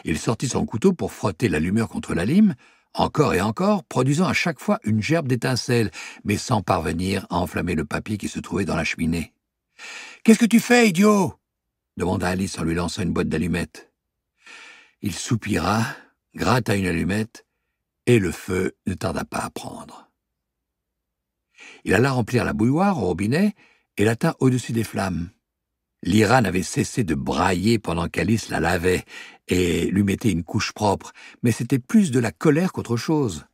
Il sortit son couteau pour frotter l'allumeur contre la lime, encore et encore, produisant à chaque fois une gerbe d'étincelles, mais sans parvenir à enflammer le papier qui se trouvait dans la cheminée. Qu'est-ce que tu fais, idiot demanda Alice en lui lançant une boîte d'allumettes. Il soupira, gratta une allumette et le feu ne tarda pas à prendre. Il alla remplir la bouilloire au robinet et la tint au-dessus des flammes. L'Iran n'avait cessé de brailler pendant qu'Alice la lavait et lui mettait une couche propre, mais c'était plus de la colère qu'autre chose.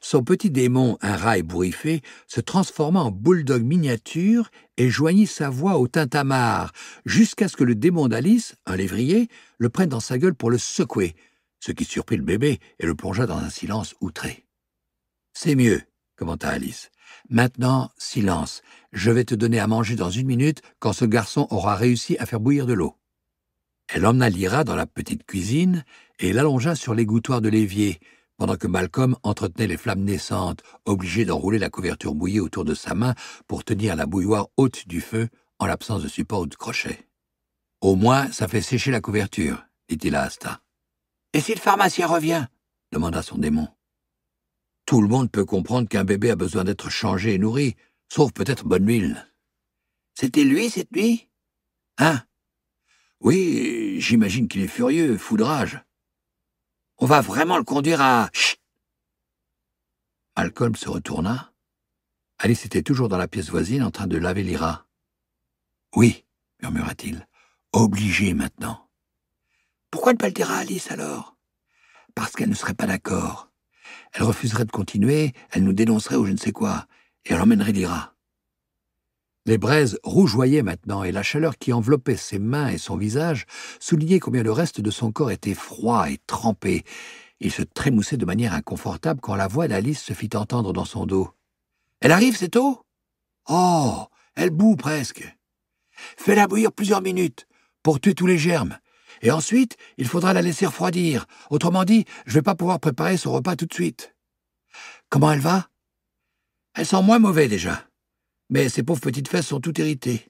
Son petit démon, un rat ébouriffé, se transforma en bulldog miniature et joignit sa voix au tintamarre, jusqu'à ce que le démon d'Alice, un lévrier, le prenne dans sa gueule pour le secouer, ce qui surprit le bébé et le plongea dans un silence outré. C'est mieux, commenta Alice. Maintenant, silence. Je vais te donner à manger dans une minute quand ce garçon aura réussi à faire bouillir de l'eau. Elle emmena Lira dans la petite cuisine et l'allongea sur l'égouttoir de l'évier, pendant que Malcolm entretenait les flammes naissantes, obligé d'enrouler la couverture bouillée autour de sa main pour tenir la bouilloire haute du feu en l'absence de support ou de crochet. Au moins, ça fait sécher la couverture, dit-il à Asta. Et si le pharmacien revient demanda son démon. Tout le monde peut comprendre qu'un bébé a besoin d'être changé et nourri, sauf peut-être bonne huile. »« C'était lui cette nuit Hein Oui, j'imagine qu'il est furieux, foudrage. On va vraiment le conduire à. Chut Malcolm se retourna. Alice était toujours dans la pièce voisine en train de laver les rats. Oui, murmura-t-il, obligé maintenant. Pourquoi ne pas le dire à Alice alors Parce qu'elle ne serait pas d'accord. Elle refuserait de continuer, elle nous dénoncerait ou je ne sais quoi, et elle emmènerait l'Ira. Les braises rougeoyaient maintenant, et la chaleur qui enveloppait ses mains et son visage soulignait combien le reste de son corps était froid et trempé. Il se trémoussait de manière inconfortable quand la voix d'Alice se fit entendre dans son dos. Elle arrive, cette eau Oh Elle bout presque. Fais-la bouillir plusieurs minutes, pour tuer tous les germes. Et ensuite, il faudra la laisser refroidir. Autrement dit, je ne vais pas pouvoir préparer son repas tout de suite. Comment elle va Elle sent moins mauvais déjà. Mais ses pauvres petites fesses sont toutes irritées.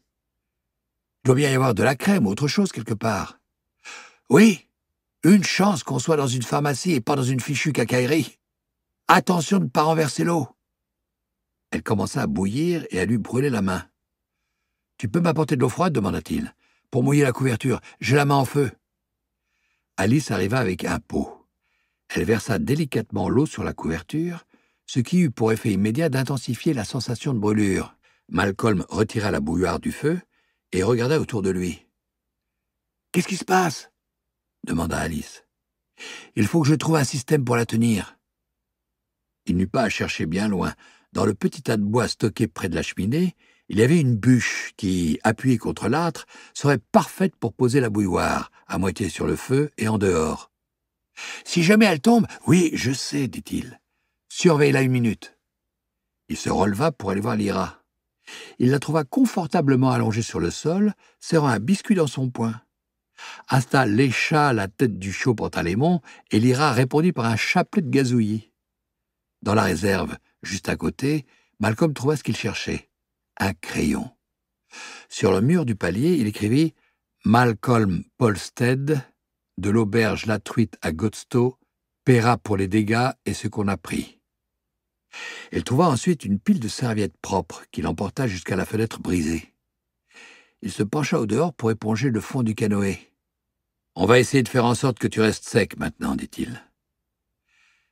Il doit bien y avoir de la crème ou autre chose quelque part. Oui, une chance qu'on soit dans une pharmacie et pas dans une fichue cacaillerie. Attention de ne pas renverser l'eau. Elle commença à bouillir et à lui brûler la main. Tu peux m'apporter de l'eau froide demanda-t-il. Pour mouiller la couverture, j'ai la main en feu. Alice arriva avec un pot. Elle versa délicatement l'eau sur la couverture, ce qui eut pour effet immédiat d'intensifier la sensation de brûlure. Malcolm retira la bouilloire du feu et regarda autour de lui. « Qu'est-ce qui se passe ?» demanda Alice. « Il faut que je trouve un système pour la tenir. » Il n'eut pas à chercher bien loin. Dans le petit tas de bois stocké près de la cheminée, il y avait une bûche qui, appuyée contre l'âtre, serait parfaite pour poser la bouilloire, à moitié sur le feu et en dehors. Si jamais elle tombe, oui, je sais, dit-il. Surveille-la une minute. Il se releva pour aller voir Lyra. Il la trouva confortablement allongée sur le sol, serrant un biscuit dans son poing. Asta lécha la tête du chaud Pantalémon et Lyra répondit par un chapelet de gazouillis. Dans la réserve, juste à côté, Malcolm trouva ce qu'il cherchait un crayon. Sur le mur du palier, il écrivit Malcolm Polstead, de l'auberge La Truite à Godstow, paiera pour les dégâts et ce qu'on a pris. Il trouva ensuite une pile de serviettes propres qu'il emporta jusqu'à la fenêtre brisée. Il se pencha au dehors pour éponger le fond du canoë. On va essayer de faire en sorte que tu restes sec maintenant, dit-il.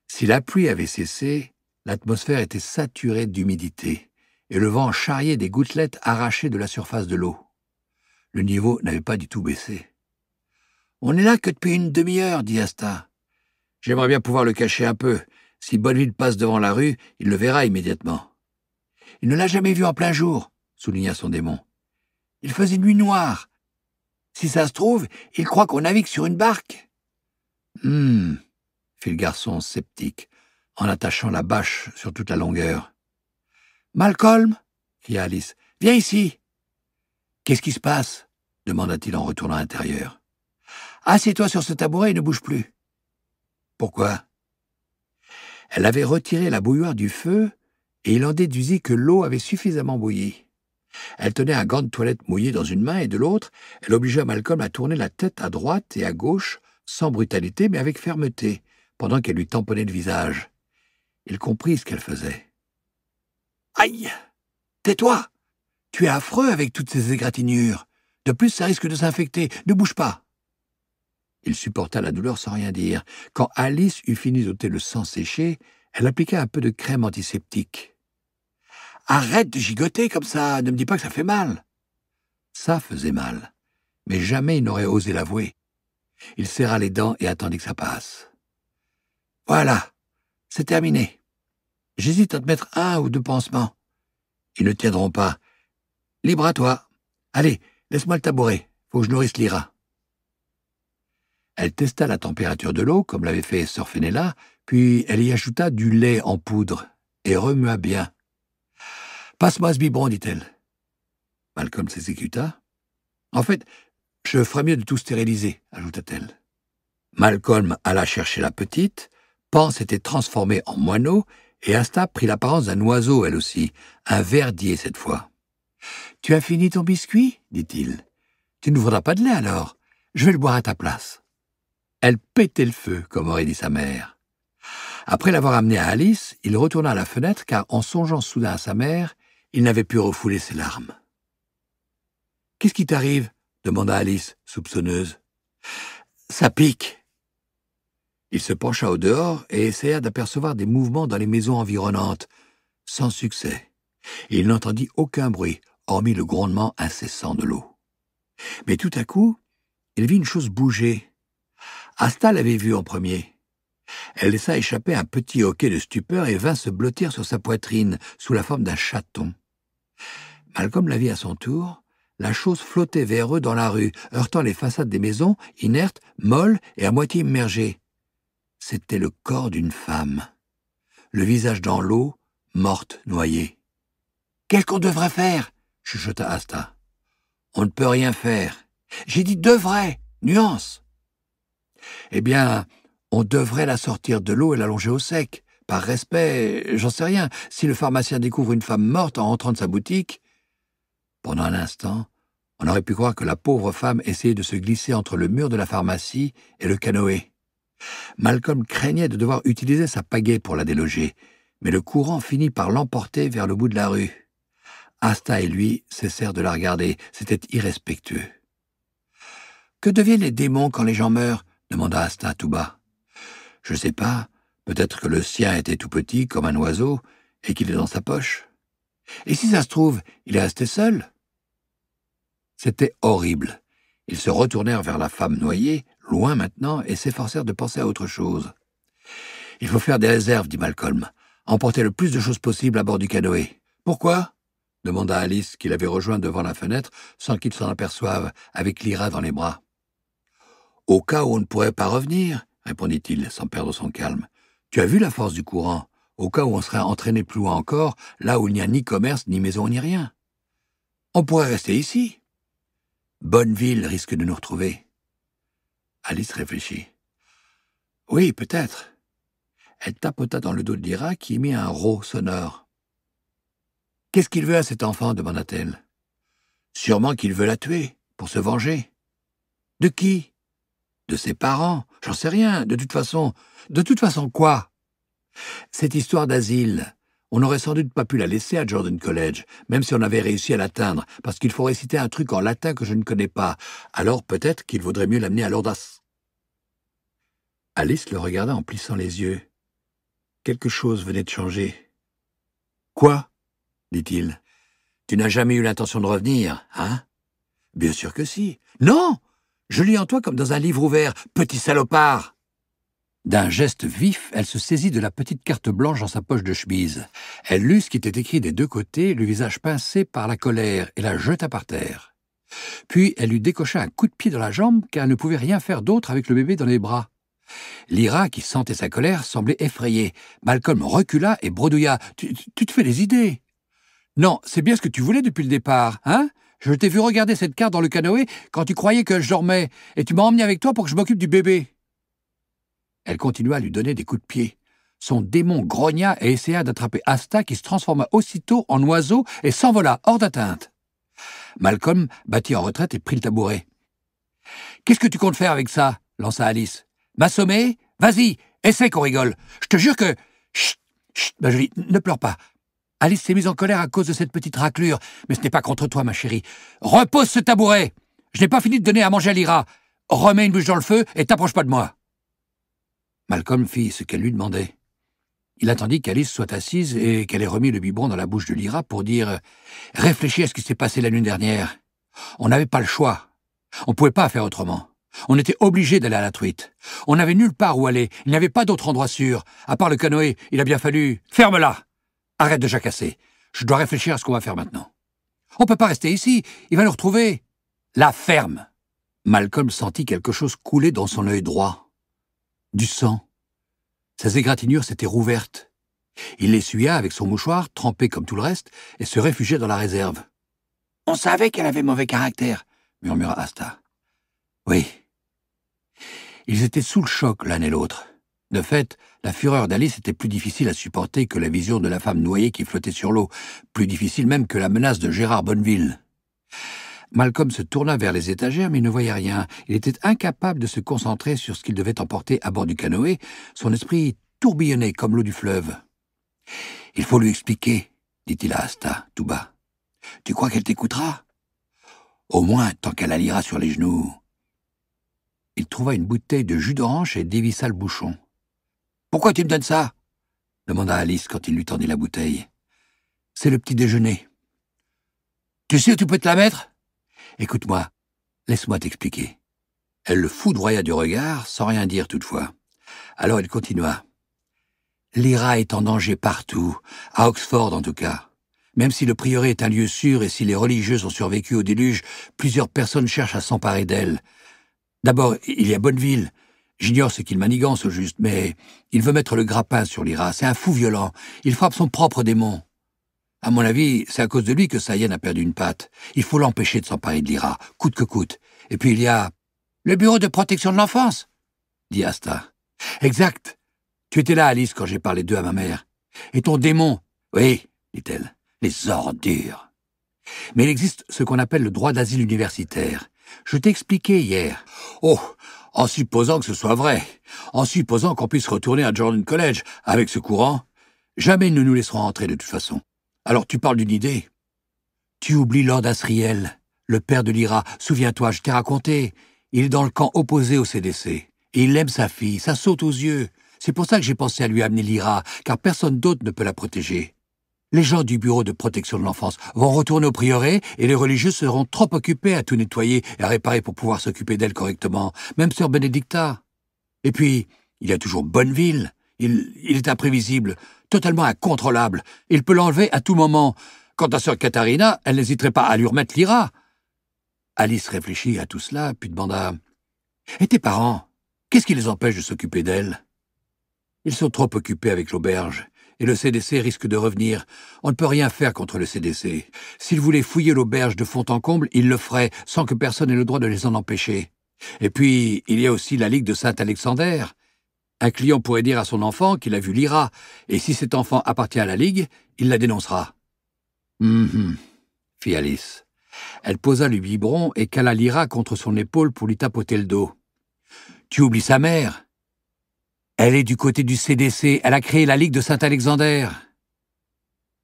Si la pluie avait cessé, l'atmosphère était saturée d'humidité et le vent charriait des gouttelettes arrachées de la surface de l'eau. Le niveau n'avait pas du tout baissé. On n'est là que depuis une demi-heure, dit Asta. J'aimerais bien pouvoir le cacher un peu. Si Bonneville passe devant la rue, il le verra immédiatement. Il ne l'a jamais vu en plein jour, souligna son démon. Il faisait nuit noire. Si ça se trouve, il croit qu'on navigue sur une barque. Hum, fit le garçon sceptique, en attachant la bâche sur toute la longueur. Malcolm cria Alice. Viens ici. Qu'est-ce qui se passe demanda-t-il en retournant à l'intérieur. Assieds-toi sur ce tabouret et ne bouge plus. Pourquoi Elle avait retiré la bouilloire du feu et il en déduisit que l'eau avait suffisamment bouilli. Elle tenait un gant de toilette mouillé dans une main et de l'autre, elle obligea Malcolm à tourner la tête à droite et à gauche, sans brutalité mais avec fermeté, pendant qu'elle lui tamponnait le visage. Il comprit ce qu'elle faisait. Aïe Tais-toi Tu es affreux avec toutes ces égratignures. De plus, ça risque de s'infecter. Ne bouge pas Il supporta la douleur sans rien dire. Quand Alice eut fini d'ôter le sang séché, elle appliqua un peu de crème antiseptique. Arrête de gigoter comme ça, ne me dis pas que ça fait mal. Ça faisait mal, mais jamais il n'aurait osé l'avouer. Il serra les dents et attendit que ça passe. Voilà, c'est terminé. J'hésite à te mettre un ou deux pansements. Ils ne tiendront pas. Libre à toi. Allez, laisse-moi le tabouret. Faut que je nourrisse l'Ira. Elle testa la température de l'eau, comme l'avait fait Sœur Fenella, puis elle y ajouta du lait en poudre et remua bien. Passe-moi ce biberon, dit-elle. Malcolm s'exécuta. En fait, je ferais mieux de tout stériliser, ajouta-t-elle. Malcolm alla chercher la petite. Pan s'était transformé en moineau et Asta prit l'apparence d'un oiseau, elle aussi, un verdier cette fois. Tu as fini ton biscuit dit-il. Tu ne voudras pas de lait alors. Je vais le boire à ta place. Elle pétait le feu, comme aurait dit sa mère. Après l'avoir amené à Alice, il retourna à la fenêtre car, en songeant soudain à sa mère, il n'avait pu refouler ses larmes. Qu'est-ce qui t'arrive demanda Alice, soupçonneuse. Ça pique, il se pencha au dehors et essaya d'apercevoir des mouvements dans les maisons environnantes, sans succès. Il n'entendit aucun bruit, hormis le grondement incessant de l'eau. Mais tout à coup, il vit une chose bouger. Asta l'avait vue en premier. Elle laissa échapper un petit hoquet de stupeur et vint se blottir sur sa poitrine, sous la forme d'un chaton. Malcolm la vit à son tour, la chose flottait vers eux dans la rue, heurtant les façades des maisons, inertes, molles et à moitié immergées. C'était le corps d'une femme, le visage dans l'eau, morte, noyée. Qu'est-ce qu'on devrait faire chuchota Asta. On ne peut rien faire. J'ai dit devrait, nuance. Eh bien, on devrait la sortir de l'eau et l'allonger au sec. Par respect, j'en sais rien. Si le pharmacien découvre une femme morte en rentrant de sa boutique. Pendant un instant, on aurait pu croire que la pauvre femme essayait de se glisser entre le mur de la pharmacie et le canoë. Malcolm craignait de devoir utiliser sa pagaie pour la déloger, mais le courant finit par l'emporter vers le bout de la rue. Asta et lui cessèrent de la regarder, c'était irrespectueux. Que deviennent les démons quand les gens meurent demanda Asta tout bas. Je sais pas, peut-être que le sien était tout petit comme un oiseau et qu'il est dans sa poche. Et si ça se trouve, il est resté seul C'était horrible. Ils se retournèrent vers la femme noyée, loin maintenant, et s'efforcèrent de penser à autre chose. « Il faut faire des réserves, dit Malcolm. Emporter le plus de choses possible à bord du canoë. Pourquoi demanda Alice, qui l'avait rejoint devant la fenêtre, sans qu'il s'en aperçoive, avec l'Ira dans les bras. Au cas où on ne pourrait pas revenir, répondit-il, sans perdre son calme. Tu as vu la force du courant, au cas où on serait entraîné plus loin encore, là où il n'y a ni commerce, ni maison, ni rien. On pourrait rester ici. Bonneville risque de nous retrouver. Alice réfléchit. Oui, peut-être. Elle tapota dans le dos de Lyra qui émit un rot sonore. Qu'est-ce qu'il veut à cet enfant demanda-t-elle. Sûrement qu'il veut la tuer, pour se venger. De qui De ses parents J'en sais rien, de toute façon. De toute façon quoi Cette histoire d'asile, on n'aurait sans doute pas pu la laisser à Jordan College, même si on avait réussi à l'atteindre, parce qu'il faut réciter un truc en latin que je ne connais pas. Alors peut-être qu'il vaudrait mieux l'amener à l'Ordas. » Alice le regarda en plissant les yeux. Quelque chose venait de changer. Quoi dit-il. Tu n'as jamais eu l'intention de revenir, hein Bien sûr que si. Non Je lis en toi comme dans un livre ouvert, petit salopard d'un geste vif, elle se saisit de la petite carte blanche dans sa poche de chemise. Elle lut ce qui était écrit des deux côtés, le visage pincé par la colère, et la jeta par terre. Puis elle lui décocha un coup de pied dans la jambe, car elle ne pouvait rien faire d'autre avec le bébé dans les bras. Lyra, qui sentait sa colère, semblait effrayée. Malcolm recula et bredouilla. Tu, te fais des idées. Non, c'est bien ce que tu voulais depuis le départ, hein? Je t'ai vu regarder cette carte dans le canoë quand tu croyais que je dormais, et tu m'as emmené avec toi pour que je m'occupe du bébé. Elle continua à lui donner des coups de pied. Son démon grogna et essaya d'attraper Asta qui se transforma aussitôt en oiseau et s'envola hors d'atteinte. Malcolm battit en retraite et prit le tabouret. Qu'est-ce que tu comptes faire avec ça lança Alice. M'assommer Vas-y, essaie qu'on rigole. Je te jure que. Chut, chut, ma ne pleure pas. Alice s'est mise en colère à cause de cette petite raclure, mais ce n'est pas contre toi, ma chérie. Repose ce tabouret Je n'ai pas fini de donner à manger à l'Ira. Remets une bûche dans le feu et t'approche pas de moi. Malcolm fit ce qu'elle lui demandait. Il attendit qu'Alice soit assise et qu'elle ait remis le biberon dans la bouche de Lyra pour dire « Réfléchis à ce qui s'est passé la nuit dernière. On n'avait pas le choix. On ne pouvait pas faire autrement. On était obligé d'aller à la truite. On n'avait nulle part où aller. Il n'y avait pas d'autre endroit sûr. À part le canoë, il a bien fallu... Ferme-la Arrête de jacasser. Je dois réfléchir à ce qu'on va faire maintenant. On ne peut pas rester ici. Il va nous retrouver. La ferme !» Malcolm sentit quelque chose couler dans son œil droit du sang. Ses égratignures s'étaient rouvertes. Il l'essuya avec son mouchoir, trempé comme tout le reste, et se réfugia dans la réserve. On savait qu'elle avait mauvais caractère, murmura Asta. Oui. Ils étaient sous le choc l'un et l'autre. De fait, la fureur d'Alice était plus difficile à supporter que la vision de la femme noyée qui flottait sur l'eau, plus difficile même que la menace de Gérard Bonneville. Malcolm se tourna vers les étagères, mais il ne voyait rien. Il était incapable de se concentrer sur ce qu'il devait emporter à bord du canoë. Son esprit tourbillonnait comme l'eau du fleuve. « Il faut lui expliquer, » dit-il à Asta, tout bas. « Tu crois qu'elle t'écoutera ?»« Au moins, tant qu'elle alliera sur les genoux. » Il trouva une bouteille de jus d'orange et dévissa le bouchon. « Pourquoi tu me donnes ça ?» demanda Alice quand il lui tendit la bouteille. « C'est le petit déjeuner. »« Tu sais où tu peux te la mettre ?» Écoute-moi, laisse-moi t'expliquer. Elle le foudroya du regard, sans rien dire toutefois. Alors elle continua. L'IRA est en danger partout, à Oxford en tout cas. Même si le prieuré est un lieu sûr et si les religieuses ont survécu au déluge, plusieurs personnes cherchent à s'emparer d'elle. D'abord, il y a Bonneville. J'ignore ce qu'il manigance au juste, mais il veut mettre le grappin sur l'IRA. C'est un fou violent. Il frappe son propre démon. À mon avis, c'est à cause de lui que Sayen a perdu une patte. Il faut l'empêcher de s'emparer de l'IRA, coûte que coûte. Et puis il y a... Le bureau de protection de l'enfance dit Asta. Exact. Tu étais là, Alice, quand j'ai parlé d'eux à ma mère. Et ton démon Oui, dit-elle, les ordures. Mais il existe ce qu'on appelle le droit d'asile universitaire. Je t'ai expliqué hier. Oh, en supposant que ce soit vrai, en supposant qu'on puisse retourner à Jordan College avec ce courant, jamais ils ne nous laisseront entrer de toute façon. Alors tu parles d'une idée. Tu oublies Lord Asriel, le père de Lyra. Souviens-toi, je t'ai raconté. Il est dans le camp opposé au CDC. il aime sa fille, ça saute aux yeux. C'est pour ça que j'ai pensé à lui amener Lyra, car personne d'autre ne peut la protéger. Les gens du bureau de protection de l'enfance vont retourner au prieuré et les religieux seront trop occupés à tout nettoyer et à réparer pour pouvoir s'occuper d'elle correctement, même sœur Bénédicta. Et puis, il y a toujours Bonneville. il est imprévisible totalement incontrôlable. Il peut l'enlever à tout moment. Quant à sœur Katharina, elle n'hésiterait pas à lui remettre l'IRA. Alice réfléchit à tout cela, puis demanda Et tes parents Qu'est-ce qui les empêche de s'occuper d'elle Ils sont trop occupés avec l'auberge, et le CDC risque de revenir. On ne peut rien faire contre le CDC. S'ils voulaient fouiller l'auberge de fond en comble, ils le feraient, sans que personne ait le droit de les en empêcher. Et puis, il y a aussi la Ligue de Saint-Alexander. Un client pourrait dire à son enfant qu'il a vu l'IRA, et si cet enfant appartient à la Ligue, il la dénoncera. Hum hum, » fit Alice. Elle posa le biberon et cala l'IRA contre son épaule pour lui tapoter le dos. Tu oublies sa mère Elle est du côté du CDC, elle a créé la Ligue de Saint-Alexander.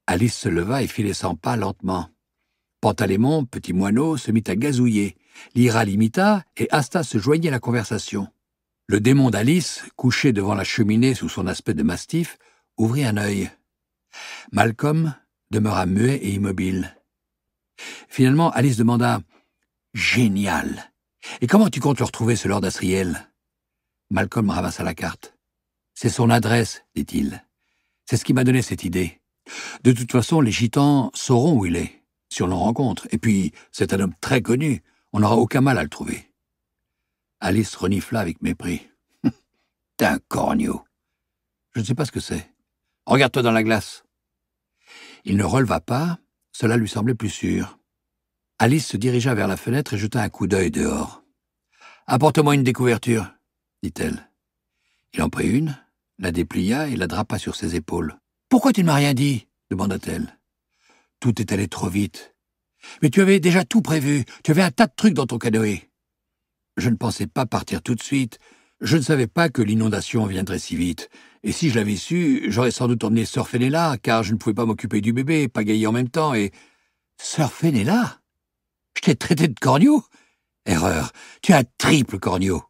Alice se leva et fit les pas lentement. Pantalémon, petit moineau, se mit à gazouiller. L'IRA l'imita et Asta se joignit à la conversation. Le démon d'Alice, couché devant la cheminée sous son aspect de mastif, ouvrit un œil. Malcolm demeura muet et immobile. Finalement, Alice demanda Génial Et comment tu comptes le retrouver, ce Lord Astriel Malcolm ramassa la carte. C'est son adresse, dit-il. C'est ce qui m'a donné cette idée. De toute façon, les gitans sauront où il est, si on rencontre. Et puis, c'est un homme très connu. On n'aura aucun mal à le trouver. Alice renifla avec mépris. « T'es un Je ne sais pas ce que c'est. Regarde-toi dans la glace. » Il ne releva pas, cela lui semblait plus sûr. Alice se dirigea vers la fenêtre et jeta un coup d'œil dehors. « Apporte-moi une découverture, » dit-elle. Il en prit une, la déplia et la drapa sur ses épaules. « Pourquoi tu ne m'as rien dit ?» demanda-t-elle. « Tout est allé trop vite. Mais tu avais déjà tout prévu. Tu avais un tas de trucs dans ton canoë. Je ne pensais pas partir tout de suite. Je ne savais pas que l'inondation viendrait si vite. Et si je l'avais su, j'aurais sans doute emmené Sœur Fenella, car je ne pouvais pas m'occuper du bébé, pagayer en même temps, et... Sœur Fenella Je t'ai traité de corneau Erreur. Tu as un triple corneau.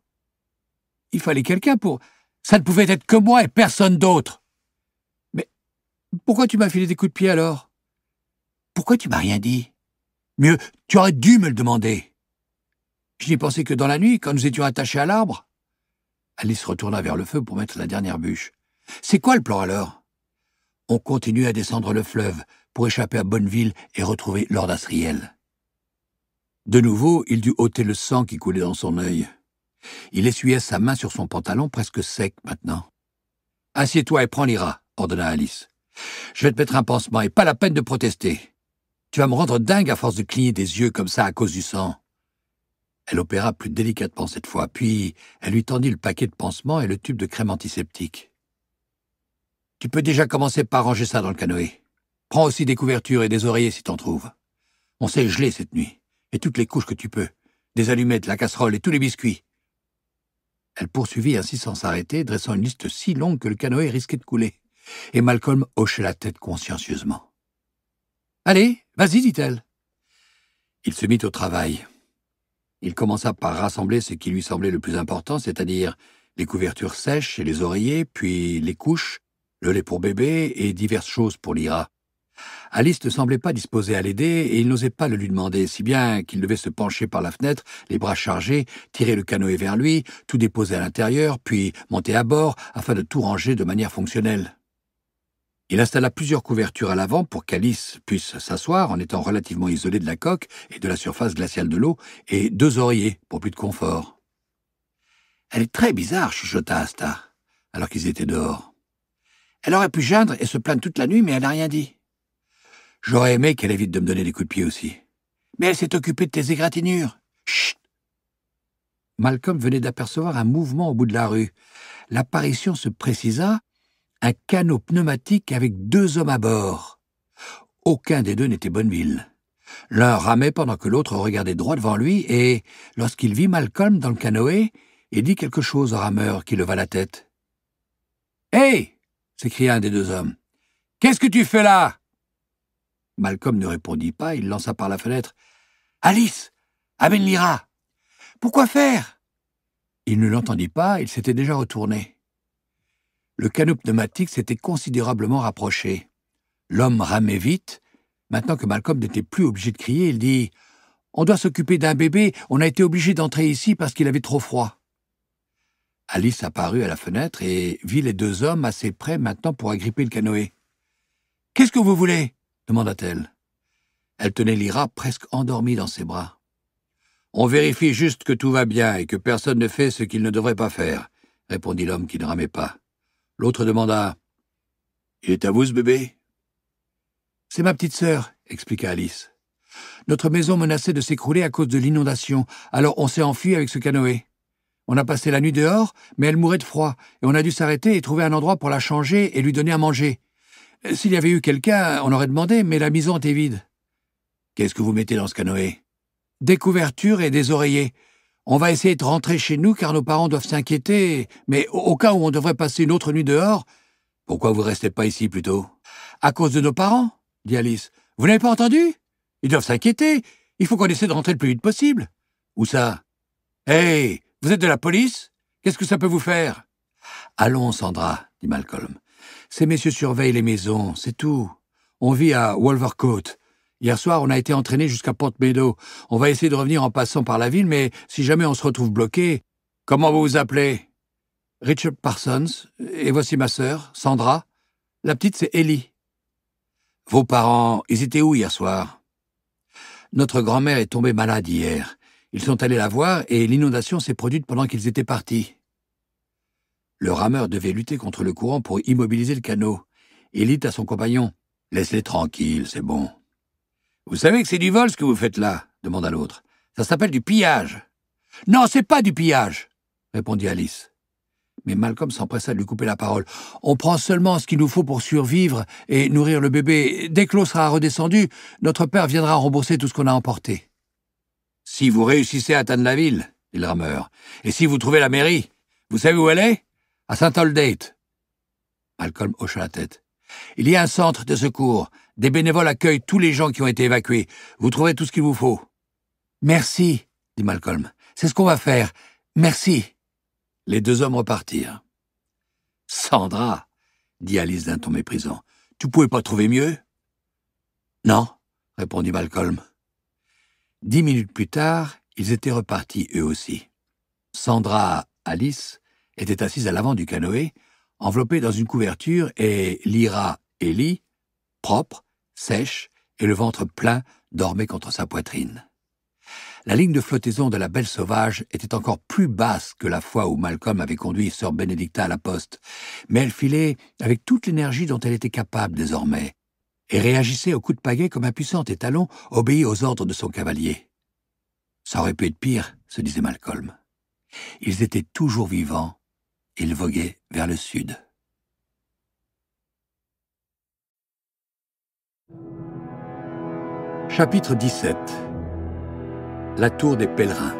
Il fallait quelqu'un pour... Ça ne pouvait être que moi et personne d'autre. Mais pourquoi tu m'as filé des coups de pied alors Pourquoi tu m'as rien dit Mieux, tu aurais dû me le demander. Je n'y pensais que dans la nuit, quand nous étions attachés à l'arbre. Alice retourna vers le feu pour mettre la dernière bûche. C'est quoi le plan alors On continue à descendre le fleuve pour échapper à Bonneville et retrouver Lord Asriel. De nouveau, il dut ôter le sang qui coulait dans son œil. Il essuyait sa main sur son pantalon presque sec maintenant. Assieds-toi et prends l'ira, » ordonna Alice. Je vais te mettre un pansement et pas la peine de protester. Tu vas me rendre dingue à force de cligner des yeux comme ça à cause du sang. Elle opéra plus délicatement cette fois, puis elle lui tendit le paquet de pansements et le tube de crème antiseptique. Tu peux déjà commencer par ranger ça dans le canoë. Prends aussi des couvertures et des oreillers si t'en trouves. On s'est gelé cette nuit, et toutes les couches que tu peux, des allumettes, la casserole et tous les biscuits. Elle poursuivit ainsi sans s'arrêter, dressant une liste si longue que le canoë risquait de couler, et Malcolm hochait la tête consciencieusement. Allez, vas-y, dit-elle. Il se mit au travail. Il commença par rassembler ce qui lui semblait le plus important, c'est-à-dire les couvertures sèches et les oreillers, puis les couches, le lait pour bébé et diverses choses pour l'IRA. Alice ne semblait pas disposée à l'aider et il n'osait pas le lui demander, si bien qu'il devait se pencher par la fenêtre, les bras chargés, tirer le canoë vers lui, tout déposer à l'intérieur, puis monter à bord afin de tout ranger de manière fonctionnelle. Il installa plusieurs couvertures à l'avant pour qu'Alice puisse s'asseoir en étant relativement isolée de la coque et de la surface glaciale de l'eau, et deux oreillers pour plus de confort. Elle est très bizarre, chuchota Asta, alors qu'ils étaient dehors. Elle aurait pu geindre et se plaindre toute la nuit, mais elle n'a rien dit. J'aurais aimé qu'elle évite de me donner des coups de pied aussi. Mais elle s'est occupée de tes égratignures. Chut Malcolm venait d'apercevoir un mouvement au bout de la rue. L'apparition se précisa un canot pneumatique avec deux hommes à bord. Aucun des deux n'était Bonneville. L'un ramait pendant que l'autre regardait droit devant lui et, lorsqu'il vit Malcolm dans le canoë, il dit quelque chose au rameur qui leva la tête. Hé s'écria un des deux hommes. Qu'est-ce que tu fais là Malcolm ne répondit pas, il lança par la fenêtre. Alice Amène Lyra Pourquoi faire Il ne l'entendit pas, il s'était déjà retourné le canot pneumatique s'était considérablement rapproché. L'homme ramait vite. Maintenant que Malcolm n'était plus obligé de crier, il dit On doit s'occuper d'un bébé, on a été obligé d'entrer ici parce qu'il avait trop froid. Alice apparut à la fenêtre et vit les deux hommes assez près maintenant pour agripper le canoë. Qu'est-ce que vous voulez demanda-t-elle. Elle tenait Lyra presque endormie dans ses bras. On vérifie juste que tout va bien et que personne ne fait ce qu'il ne devrait pas faire, répondit l'homme qui ne ramait pas. L'autre demanda Il est à vous, ce bébé C'est ma petite sœur, expliqua Alice. Notre maison menaçait de s'écrouler à cause de l'inondation, alors on s'est enfui avec ce canoë. On a passé la nuit dehors, mais elle mourait de froid, et on a dû s'arrêter et trouver un endroit pour la changer et lui donner à manger. Euh, s'il y avait eu quelqu'un, on aurait demandé, mais la maison était vide. Qu'est-ce que vous mettez dans ce canoë Des couvertures et des oreillers. On va essayer de rentrer chez nous car nos parents doivent s'inquiéter, mais au, cas où on devrait passer une autre nuit dehors... Pourquoi vous restez pas ici plutôt À cause de nos parents, dit Alice. Vous n'avez pas entendu Ils doivent s'inquiéter. Il faut qu'on essaie de rentrer le plus vite possible. Où ça Hé hey, Vous êtes de la police Qu'est-ce que ça peut vous faire Allons, Sandra, dit Malcolm. Ces messieurs surveillent les maisons, c'est tout. On vit à Wolvercote. Hier soir, on a été entraîné jusqu'à Port Meadow. On va essayer de revenir en passant par la ville, mais si jamais on se retrouve bloqué... Comment vous vous appelez Richard Parsons, et voici ma sœur, Sandra. La petite, c'est Ellie. Vos parents, ils étaient où hier soir Notre grand-mère est tombée malade hier. Ils sont allés la voir et l'inondation s'est produite pendant qu'ils étaient partis. Le rameur devait lutter contre le courant pour immobiliser le canot. Ellie dit à son compagnon Laisse-les tranquilles, c'est bon. Vous savez que c'est du vol ce que vous faites là demanda l'autre. Ça s'appelle du pillage. Non, c'est pas du pillage, répondit Alice. Mais Malcolm s'empressa de lui couper la parole. On prend seulement ce qu'il nous faut pour survivre et nourrir le bébé. Dès que l'eau sera redescendue, notre père viendra rembourser tout ce qu'on a emporté. Si vous réussissez à atteindre la ville, dit le rameur, et si vous trouvez la mairie, vous savez où elle est À Saint-Aldate. Malcolm hocha la tête. Il y a un centre de secours des bénévoles accueillent tous les gens qui ont été évacués. Vous trouvez tout ce qu'il vous faut. Merci, dit Malcolm. C'est ce qu'on va faire. Merci. Les deux hommes repartirent. Sandra, dit Alice d'un ton méprisant, tu pouvais pas trouver mieux Non, répondit Malcolm. Dix minutes plus tard, ils étaient repartis eux aussi. Sandra, Alice, était assise à l'avant du canoë, enveloppée dans une couverture, et Lyra et li propre, sèche et le ventre plein dormait contre sa poitrine. La ligne de flottaison de la Belle Sauvage était encore plus basse que la fois où Malcolm avait conduit Sœur Benedicta à la poste, mais elle filait avec toute l'énergie dont elle était capable désormais, et réagissait au coup de pagaie comme un puissant étalon obéit aux ordres de son cavalier. Ça aurait pu être pire, se disait Malcolm. Ils étaient toujours vivants, ils voguaient vers le sud. Chapitre 17 La tour des pèlerins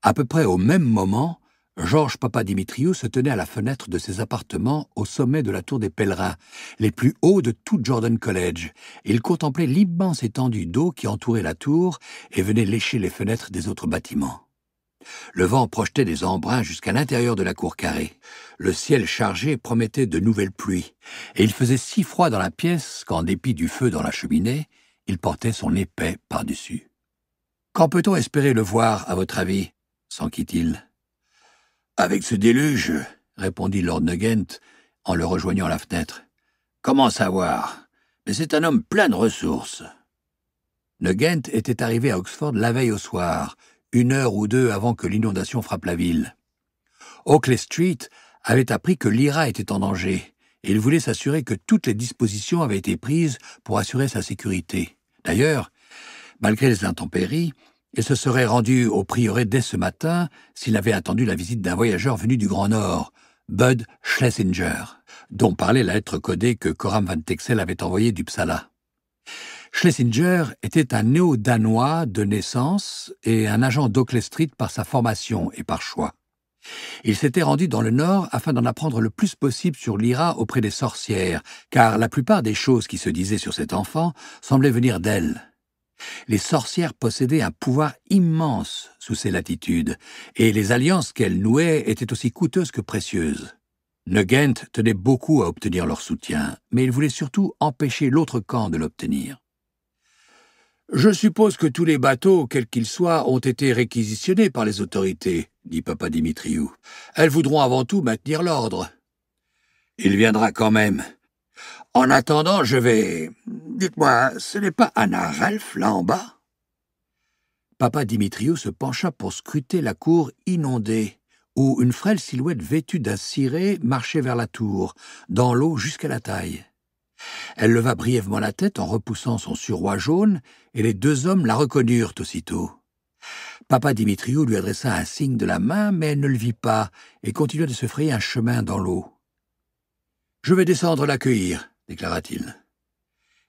À peu près au même moment, Georges Dimitriou se tenait à la fenêtre de ses appartements au sommet de la tour des pèlerins, les plus hauts de tout Jordan College, il contemplait l'immense étendue d'eau qui entourait la tour et venait lécher les fenêtres des autres bâtiments. Le vent projetait des embruns jusqu'à l'intérieur de la cour carrée. Le ciel chargé promettait de nouvelles pluies, et il faisait si froid dans la pièce qu'en dépit du feu dans la cheminée, il portait son épais par-dessus. Quand peut-on espérer le voir, à votre avis s'enquit-il. Avec ce déluge, répondit Lord Nugent en le rejoignant à la fenêtre. Comment savoir Mais c'est un homme plein de ressources. Nugent était arrivé à Oxford la veille au soir, une heure ou deux avant que l'inondation frappe la ville. Oakley Street avait appris que l'IRA était en danger, et il voulait s'assurer que toutes les dispositions avaient été prises pour assurer sa sécurité. D'ailleurs, malgré les intempéries, il se serait rendu au prieuré dès ce matin s'il avait attendu la visite d'un voyageur venu du Grand Nord, Bud Schlesinger, dont parlait la lettre codée que Coram Van Texel avait envoyée du Psala. Schlesinger était un néo-danois de naissance et un agent d'Oakley Street par sa formation et par choix. Il s'était rendu dans le Nord afin d'en apprendre le plus possible sur l'IRA auprès des sorcières, car la plupart des choses qui se disaient sur cet enfant semblaient venir d'elle. Les sorcières possédaient un pouvoir immense sous ces latitudes, et les alliances qu'elles nouaient étaient aussi coûteuses que précieuses. Nugent tenait beaucoup à obtenir leur soutien, mais il voulait surtout empêcher l'autre camp de l'obtenir. Je suppose que tous les bateaux, quels qu'ils soient, ont été réquisitionnés par les autorités, dit papa Dimitriou. Elles voudront avant tout maintenir l'ordre. Il viendra quand même. En attendant, je vais. Dites-moi, ce n'est pas Anna Ralph, là en bas Papa Dimitriou se pencha pour scruter la cour inondée, où une frêle silhouette vêtue d'un ciré marchait vers la tour, dans l'eau jusqu'à la taille. Elle leva brièvement la tête en repoussant son suroît jaune, et les deux hommes la reconnurent aussitôt. Papa Dimitriou lui adressa un signe de la main, mais elle ne le vit pas, et continua de se frayer un chemin dans l'eau. Je vais descendre l'accueillir, déclara-t-il.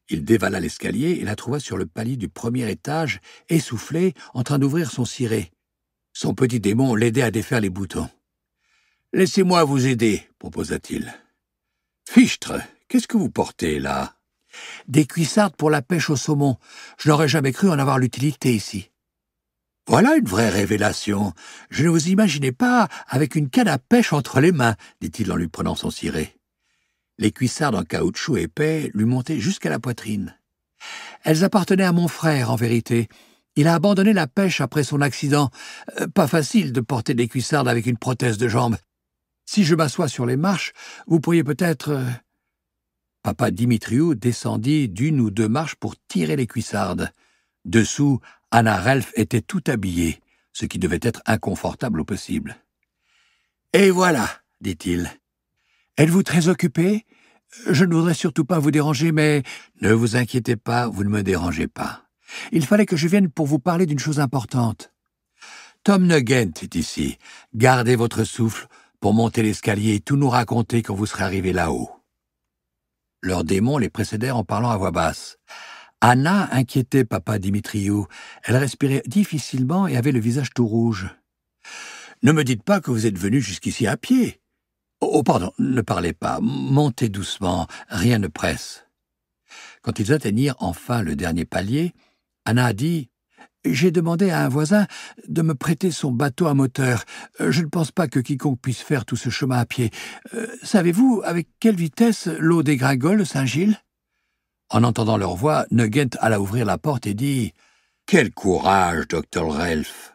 Il dévala l'escalier et la trouva sur le palier du premier étage, essoufflée, en train d'ouvrir son ciré. Son petit démon l'aidait à défaire les boutons. Laissez-moi vous aider, proposa-t-il. Fichtre Qu'est-ce que vous portez là Des cuissardes pour la pêche au saumon. Je n'aurais jamais cru en avoir l'utilité ici. Voilà une vraie révélation. Je ne vous imaginais pas avec une canne à pêche entre les mains, dit-il en lui prenant son ciré. Les cuissardes en caoutchouc épais lui montaient jusqu'à la poitrine. Elles appartenaient à mon frère, en vérité. Il a abandonné la pêche après son accident. Euh, pas facile de porter des cuissardes avec une prothèse de jambe. Si je m'assois sur les marches, vous pourriez peut-être... Euh, Papa Dimitriou descendit d'une ou deux marches pour tirer les cuissardes. Dessous, Anna Ralph était tout habillée, ce qui devait être inconfortable au possible. Et voilà, dit-il. Êtes-vous très occupé Je ne voudrais surtout pas vous déranger, mais ne vous inquiétez pas, vous ne me dérangez pas. Il fallait que je vienne pour vous parler d'une chose importante. Tom Nugent est ici. Gardez votre souffle pour monter l'escalier et tout nous raconter quand vous serez arrivé là-haut. Leurs démons les précédèrent en parlant à voix basse. Anna inquiétait papa Dimitriou. Elle respirait difficilement et avait le visage tout rouge. Ne me dites pas que vous êtes venu jusqu'ici à pied. Oh, oh, pardon, ne parlez pas. Montez doucement. Rien ne presse. Quand ils atteignirent enfin le dernier palier, Anna a dit j'ai demandé à un voisin de me prêter son bateau à moteur. Euh, je ne pense pas que quiconque puisse faire tout ce chemin à pied. Euh, savez-vous avec quelle vitesse l'eau dégringole Saint-Gilles En entendant leur voix, Nugent alla ouvrir la porte et dit Quel courage, docteur Ralph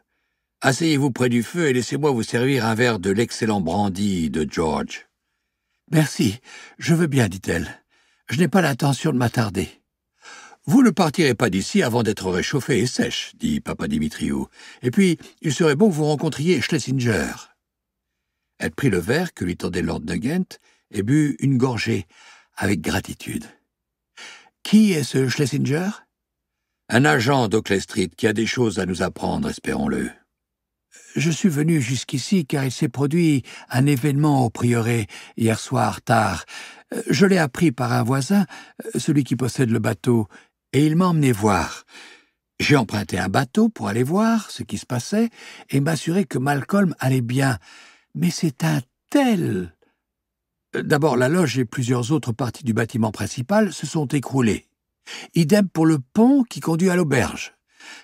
Asseyez-vous près du feu et laissez-moi vous servir un verre de l'excellent brandy de George. Merci, je veux bien, dit-elle. Je n'ai pas l'intention de m'attarder. Vous ne partirez pas d'ici avant d'être réchauffé et sèche, dit papa Dimitriou. Et puis, il serait bon que vous rencontriez Schlesinger. Elle prit le verre que lui tendait Lord Nugent et but une gorgée, avec gratitude. Qui est ce Schlesinger Un agent d'Oakley Street qui a des choses à nous apprendre, espérons-le. Je suis venu jusqu'ici car il s'est produit un événement au prieuré hier soir tard. Je l'ai appris par un voisin, celui qui possède le bateau, et il m'a emmené voir. J'ai emprunté un bateau pour aller voir ce qui se passait et m'assurer que Malcolm allait bien. Mais c'est un tel. D'abord, la loge et plusieurs autres parties du bâtiment principal se sont écroulées. Idem pour le pont qui conduit à l'auberge.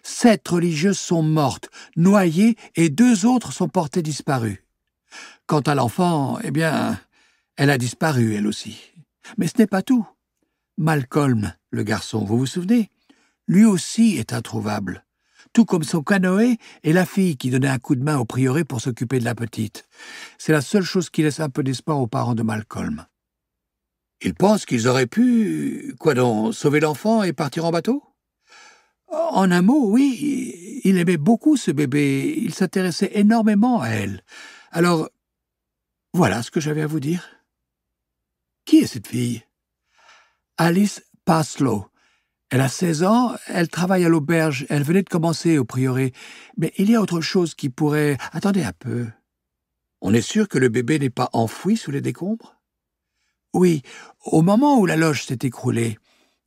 Sept religieuses sont mortes, noyées, et deux autres sont portées disparues. Quant à l'enfant, eh bien, elle a disparu, elle aussi. Mais ce n'est pas tout. Malcolm, le garçon, vous vous souvenez Lui aussi est introuvable. Tout comme son canoë et la fille qui donnait un coup de main au prieuré pour s'occuper de la petite. C'est la seule chose qui laisse un peu d'espoir aux parents de Malcolm. Ils pensent qu'ils auraient pu, quoi donc, sauver l'enfant et partir en bateau En un mot, oui, il aimait beaucoup ce bébé, il s'intéressait énormément à elle. Alors, voilà ce que j'avais à vous dire. Qui est cette fille Alice Paslow. Elle a 16 ans, elle travaille à l'auberge, elle venait de commencer au prieuré. Mais il y a autre chose qui pourrait. Attendez un peu. On est sûr que le bébé n'est pas enfoui sous les décombres Oui, au moment où la loge s'est écroulée,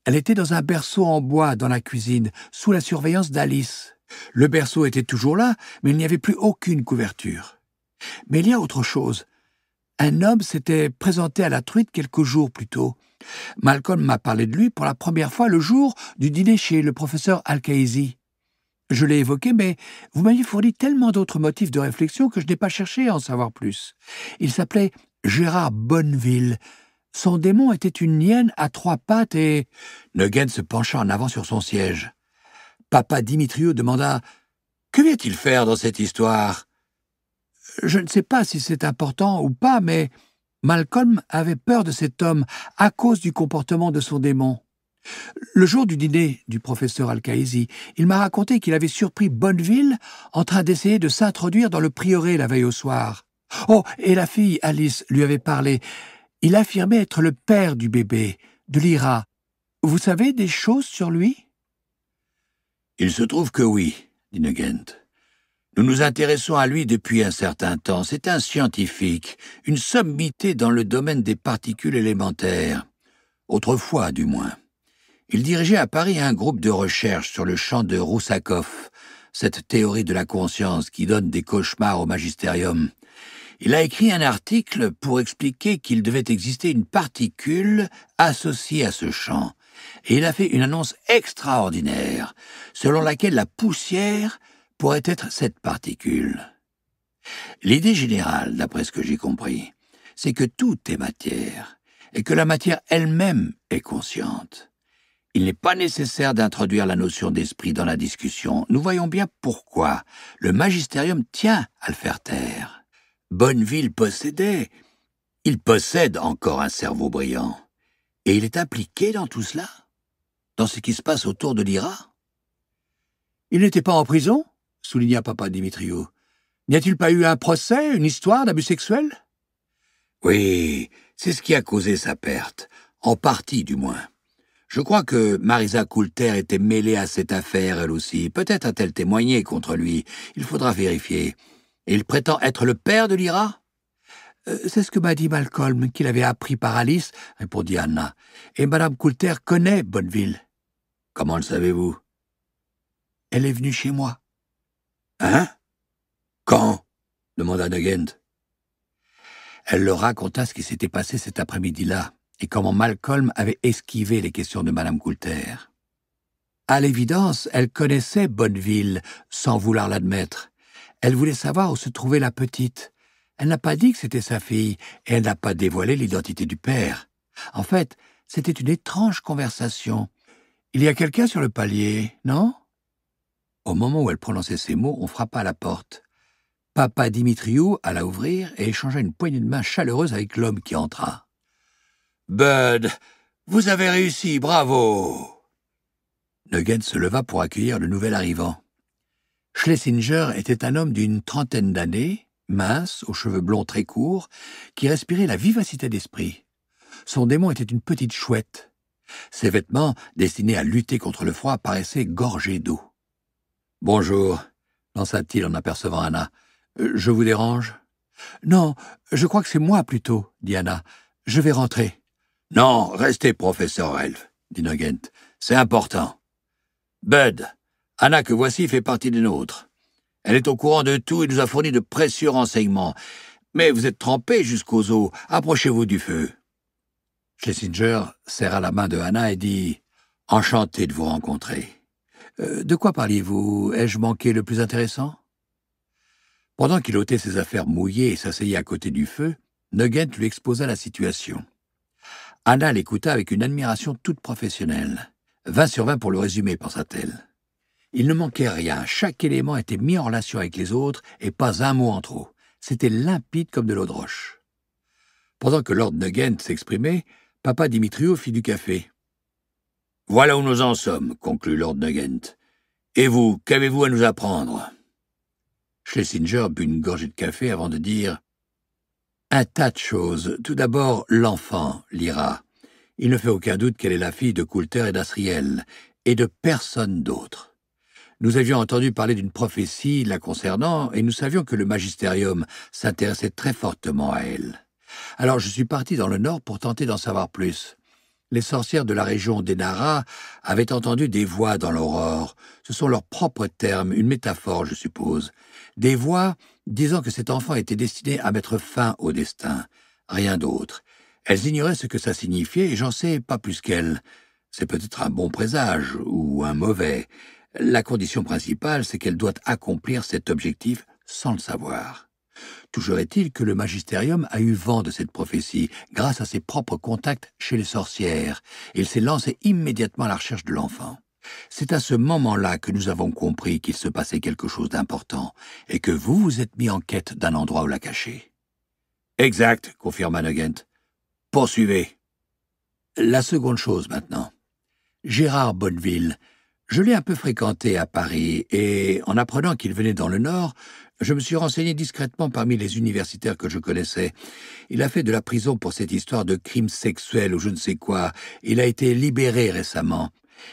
elle était dans un berceau en bois dans la cuisine, sous la surveillance d'Alice. Le berceau était toujours là, mais il n'y avait plus aucune couverture. Mais il y a autre chose. Un homme s'était présenté à la truite quelques jours plus tôt. Malcolm m'a parlé de lui pour la première fois le jour du dîner chez le professeur al Je l'ai évoqué, mais vous m'avez fourni tellement d'autres motifs de réflexion que je n'ai pas cherché à en savoir plus. Il s'appelait Gérard Bonneville. Son démon était une nienne à trois pattes et. Nugent se pencha en avant sur son siège. Papa Dimitriou demanda Que vient-il faire dans cette histoire Je ne sais pas si c'est important ou pas, mais Malcolm avait peur de cet homme à cause du comportement de son démon. Le jour du dîner du professeur al il m'a raconté qu'il avait surpris Bonneville en train d'essayer de s'introduire dans le prieuré la veille au soir. Oh, et la fille, Alice, lui avait parlé. Il affirmait être le père du bébé, de l'Ira. Vous savez des choses sur lui Il se trouve que oui, dit Nugent. Nous nous intéressons à lui depuis un certain temps. C'est un scientifique, une sommité dans le domaine des particules élémentaires. Autrefois, du moins. Il dirigeait à Paris un groupe de recherche sur le champ de Roussakoff, cette théorie de la conscience qui donne des cauchemars au magistérium. Il a écrit un article pour expliquer qu'il devait exister une particule associée à ce champ. Et il a fait une annonce extraordinaire, selon laquelle la poussière pourrait être cette particule. L'idée générale, d'après ce que j'ai compris, c'est que tout est matière, et que la matière elle-même est consciente. Il n'est pas nécessaire d'introduire la notion d'esprit dans la discussion. Nous voyons bien pourquoi le magistérium tient à le faire taire. Bonneville possédait, il possède encore un cerveau brillant. Et il est impliqué dans tout cela Dans ce qui se passe autour de l'IRA Il n'était pas en prison souligna papa Dimitrio. N'y a-t-il pas eu un procès, une histoire d'abus sexuel Oui, c'est ce qui a causé sa perte, en partie du moins. Je crois que Marisa Coulter était mêlée à cette affaire, elle aussi. Peut-être a-t-elle témoigné contre lui. Il faudra vérifier. Il prétend être le père de Lyra euh, C'est ce que m'a dit Malcolm, qu'il avait appris par Alice, répondit Anna. Et Madame Coulter connaît Bonneville. Comment le savez-vous Elle est venue chez moi. Hein Quand demanda Nugent. Elle leur raconta ce qui s'était passé cet après-midi-là et comment Malcolm avait esquivé les questions de Madame Coulter. À l'évidence, elle connaissait Bonneville, sans vouloir l'admettre. Elle voulait savoir où se trouvait la petite. Elle n'a pas dit que c'était sa fille, et elle n'a pas dévoilé l'identité du père. En fait, c'était une étrange conversation. Il y a quelqu'un sur le palier, non au moment où elle prononçait ces mots, on frappa à la porte. Papa Dimitriou alla ouvrir et échangea une poignée de main chaleureuse avec l'homme qui entra. Bud, vous avez réussi, bravo Nugent se leva pour accueillir le nouvel arrivant. Schlesinger était un homme d'une trentaine d'années, mince, aux cheveux blonds très courts, qui respirait la vivacité d'esprit. Son démon était une petite chouette. Ses vêtements, destinés à lutter contre le froid, paraissaient gorgés d'eau. Bonjour, lança-t-il en apercevant Anna. Euh, je vous dérange Non, je crois que c'est moi plutôt, dit Anna. Je vais rentrer. Non, restez, professeur Elf, dit Nogent. « C'est important. Bud, Anna que voici fait partie des nôtres. Elle est au courant de tout et nous a fourni de précieux renseignements. Mais vous êtes trempé jusqu'aux os. Approchez-vous du feu. Schlesinger serra la main de Anna et dit Enchanté de vous rencontrer. Euh, de quoi parliez-vous Ai-je manqué le plus intéressant Pendant qu'il ôtait ses affaires mouillées et s'asseyait à côté du feu, Nugent lui exposa la situation. Anna l'écouta avec une admiration toute professionnelle. Vingt sur vingt pour le résumer, pensa-t-elle. Il ne manquait rien, chaque élément était mis en relation avec les autres et pas un mot en trop. C'était limpide comme de l'eau de roche. Pendant que Lord Nugent s'exprimait, papa Dimitriou fit du café. Voilà où nous en sommes, conclut Lord Nugent. Et vous, qu'avez-vous à nous apprendre Schlesinger but une gorgée de café avant de dire Un tas de choses. Tout d'abord, l'enfant, Lyra. Il ne fait aucun doute qu'elle est la fille de Coulter et d'Asriel, et de personne d'autre. Nous avions entendu parler d'une prophétie la concernant, et nous savions que le magistérium s'intéressait très fortement à elle. Alors je suis parti dans le Nord pour tenter d'en savoir plus. Les sorcières de la région d'Enara avaient entendu des voix dans l'aurore. Ce sont leurs propres termes, une métaphore, je suppose. Des voix disant que cet enfant était destiné à mettre fin au destin, rien d'autre. Elles ignoraient ce que ça signifiait, et j'en sais pas plus qu'elles. C'est peut-être un bon présage, ou un mauvais. La condition principale, c'est qu'elle doit accomplir cet objectif sans le savoir. Toujours est-il que le magistérium a eu vent de cette prophétie grâce à ses propres contacts chez les sorcières. Il s'est lancé immédiatement à la recherche de l'enfant. C'est à ce moment-là que nous avons compris qu'il se passait quelque chose d'important et que vous vous êtes mis en quête d'un endroit où la cacher. Exact, confirma Nugent. Poursuivez. La seconde chose maintenant. Gérard Bonneville. Je l'ai un peu fréquenté à Paris et, en apprenant qu'il venait dans le Nord, je me suis renseigné discrètement parmi les universitaires que je connaissais. Il a fait de la prison pour cette histoire de crime sexuel ou je ne sais quoi. Il a été libéré récemment.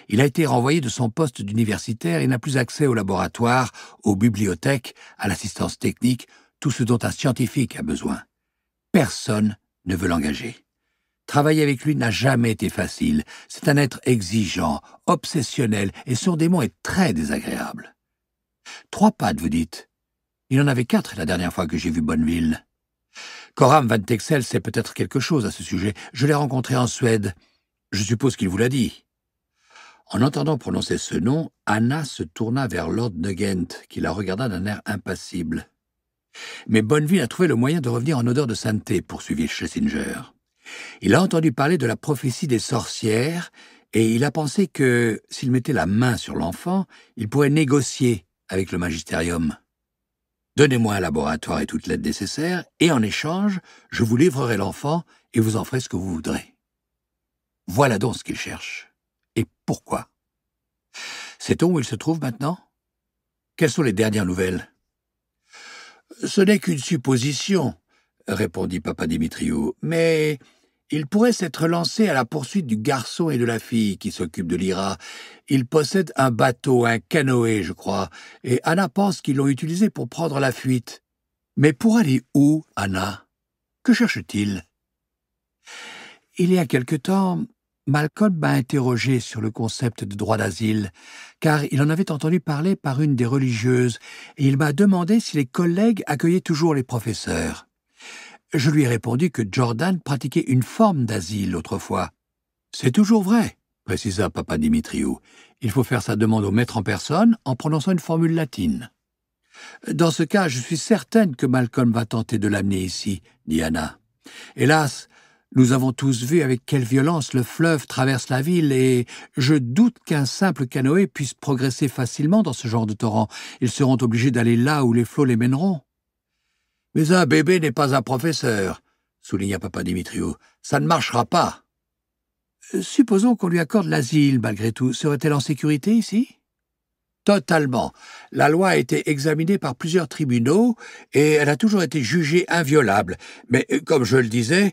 Il a été renvoyé de son poste d'universitaire et n'a plus accès au laboratoire, aux bibliothèques, à l'assistance technique, tout ce dont un scientifique a besoin. Personne ne veut l'engager. Travailler avec lui n'a jamais été facile. C'est un être exigeant, obsessionnel, et son démon est très désagréable. Trois pattes, vous dites. Il en avait quatre la dernière fois que j'ai vu Bonneville. Coram Van Texel sait peut-être quelque chose à ce sujet. Je l'ai rencontré en Suède. Je suppose qu'il vous l'a dit. En entendant prononcer ce nom, Anna se tourna vers Lord Nugent, qui la regarda d'un air impassible. Mais Bonneville a trouvé le moyen de revenir en odeur de sainteté, poursuivit Schlesinger. Il a entendu parler de la prophétie des sorcières, et il a pensé que, s'il mettait la main sur l'enfant, il pourrait négocier avec le magistérium. Donnez-moi un laboratoire et toute l'aide nécessaire, et en échange, je vous livrerai l'enfant et vous en ferez ce que vous voudrez. Voilà donc ce qu'il cherche. Et pourquoi Sait-on où il se trouve maintenant Quelles sont les dernières nouvelles Ce n'est qu'une supposition, répondit papa Dimitriou, mais il pourrait s'être lancé à la poursuite du garçon et de la fille qui s'occupent de l'IRA. Il possède un bateau, un canoë, je crois, et Anna pense qu'ils l'ont utilisé pour prendre la fuite. Mais pour aller où, Anna Que cherche-t-il Il y a quelque temps, Malcolm m'a interrogé sur le concept de droit d'asile, car il en avait entendu parler par une des religieuses, et il m'a demandé si les collègues accueillaient toujours les professeurs. Je lui ai répondu que Jordan pratiquait une forme d'asile autrefois. C'est toujours vrai, précisa papa Dimitriou. Il faut faire sa demande au maître en personne en prononçant une formule latine. Dans ce cas, je suis certaine que Malcolm va tenter de l'amener ici, dit Anna. Hélas, nous avons tous vu avec quelle violence le fleuve traverse la ville et je doute qu'un simple canoë puisse progresser facilement dans ce genre de torrent. Ils seront obligés d'aller là où les flots les mèneront. Mais un bébé n'est pas un professeur, souligna papa Dimitriou. « Ça ne marchera pas. Euh, supposons qu'on lui accorde l'asile, malgré tout. Serait-elle en sécurité ici Totalement. La loi a été examinée par plusieurs tribunaux et elle a toujours été jugée inviolable. Mais euh, comme je le disais.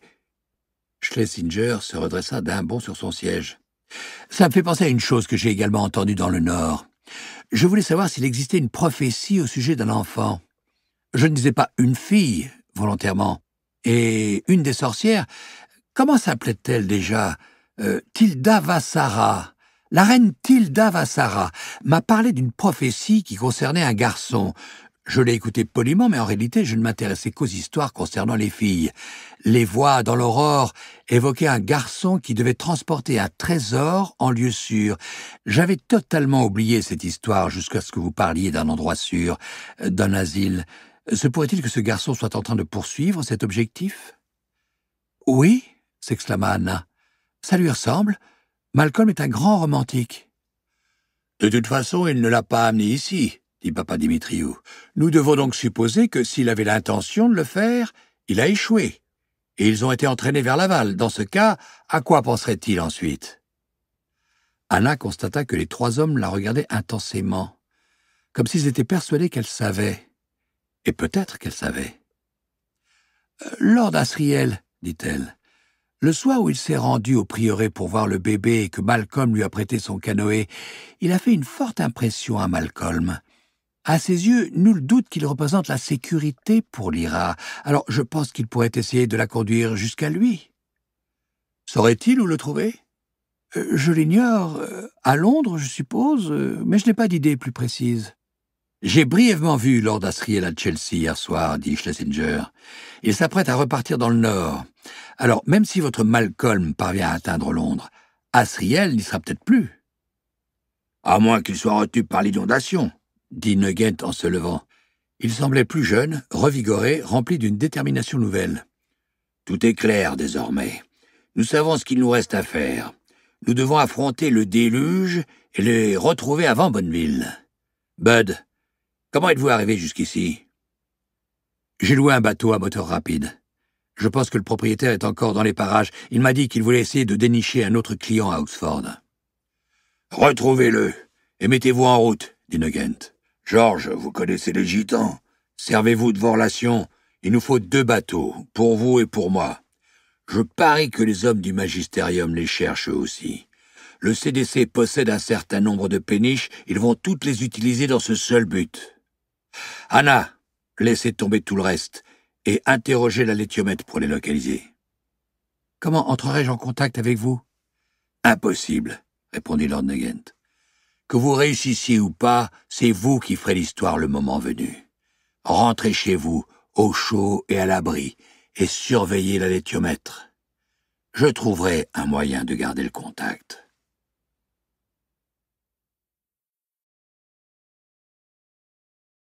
Schlesinger se redressa d'un bond sur son siège. Ça me fait penser à une chose que j'ai également entendue dans le Nord. Je voulais savoir s'il existait une prophétie au sujet d'un enfant. Je ne disais pas une fille, volontairement. Et une des sorcières, comment s'appelait-elle déjà euh, Tilda Vassara. La reine Tilda Vassara m'a parlé d'une prophétie qui concernait un garçon. Je l'ai écouté poliment, mais en réalité, je ne m'intéressais qu'aux histoires concernant les filles. Les voix dans l'aurore évoquaient un garçon qui devait transporter un trésor en lieu sûr. J'avais totalement oublié cette histoire jusqu'à ce que vous parliez d'un endroit sûr, euh, d'un asile. Se pourrait-il que ce garçon soit en train de poursuivre cet objectif Oui, s'exclama Anna. Ça lui ressemble. Malcolm est un grand romantique. De toute façon, il ne l'a pas amené ici, dit papa Dimitriou. Nous devons donc supposer que s'il avait l'intention de le faire, il a échoué. Et ils ont été entraînés vers Laval. Dans ce cas, à quoi penserait-il ensuite Anna constata que les trois hommes la regardaient intensément, comme s'ils étaient persuadés qu'elle savait et peut-être qu'elle savait. Euh, Lord Asriel, dit-elle, le soir où il s'est rendu au prieuré pour voir le bébé et que Malcolm lui a prêté son canoë, il a fait une forte impression à Malcolm. À ses yeux, nul doute qu'il représente la sécurité pour Lyra, alors je pense qu'il pourrait essayer de la conduire jusqu'à lui. Saurait-il où le trouver euh, Je l'ignore. Euh, à Londres, je suppose, mais je n'ai pas d'idée plus précise. J'ai brièvement vu Lord Asriel à Chelsea hier soir, dit Schlesinger. Il s'apprête à repartir dans le Nord. Alors, même si votre Malcolm parvient à atteindre Londres, Asriel n'y sera peut-être plus. À moins qu'il soit retenu par l'inondation, dit Nugent en se levant. Il semblait plus jeune, revigoré, rempli d'une détermination nouvelle. Tout est clair désormais. Nous savons ce qu'il nous reste à faire. Nous devons affronter le déluge et les retrouver avant Bonneville. Bud, Comment êtes-vous arrivé jusqu'ici J'ai loué un bateau à moteur rapide. Je pense que le propriétaire est encore dans les parages. Il m'a dit qu'il voulait essayer de dénicher un autre client à Oxford. Retrouvez-le et mettez-vous en route, dit Nugent. Georges, vous connaissez les gitans. Servez-vous de vos relations. Il nous faut deux bateaux, pour vous et pour moi. Je parie que les hommes du magistérium les cherchent aussi. Le CDC possède un certain nombre de péniches, ils vont toutes les utiliser dans ce seul but. Anna, laissez tomber tout le reste et interrogez la laitiomètre pour les localiser. Comment entrerai-je en contact avec vous Impossible, répondit Lord Nugent. Que vous réussissiez ou pas, c'est vous qui ferez l'histoire le moment venu. Rentrez chez vous, au chaud et à l'abri, et surveillez la laitiomètre. Je trouverai un moyen de garder le contact.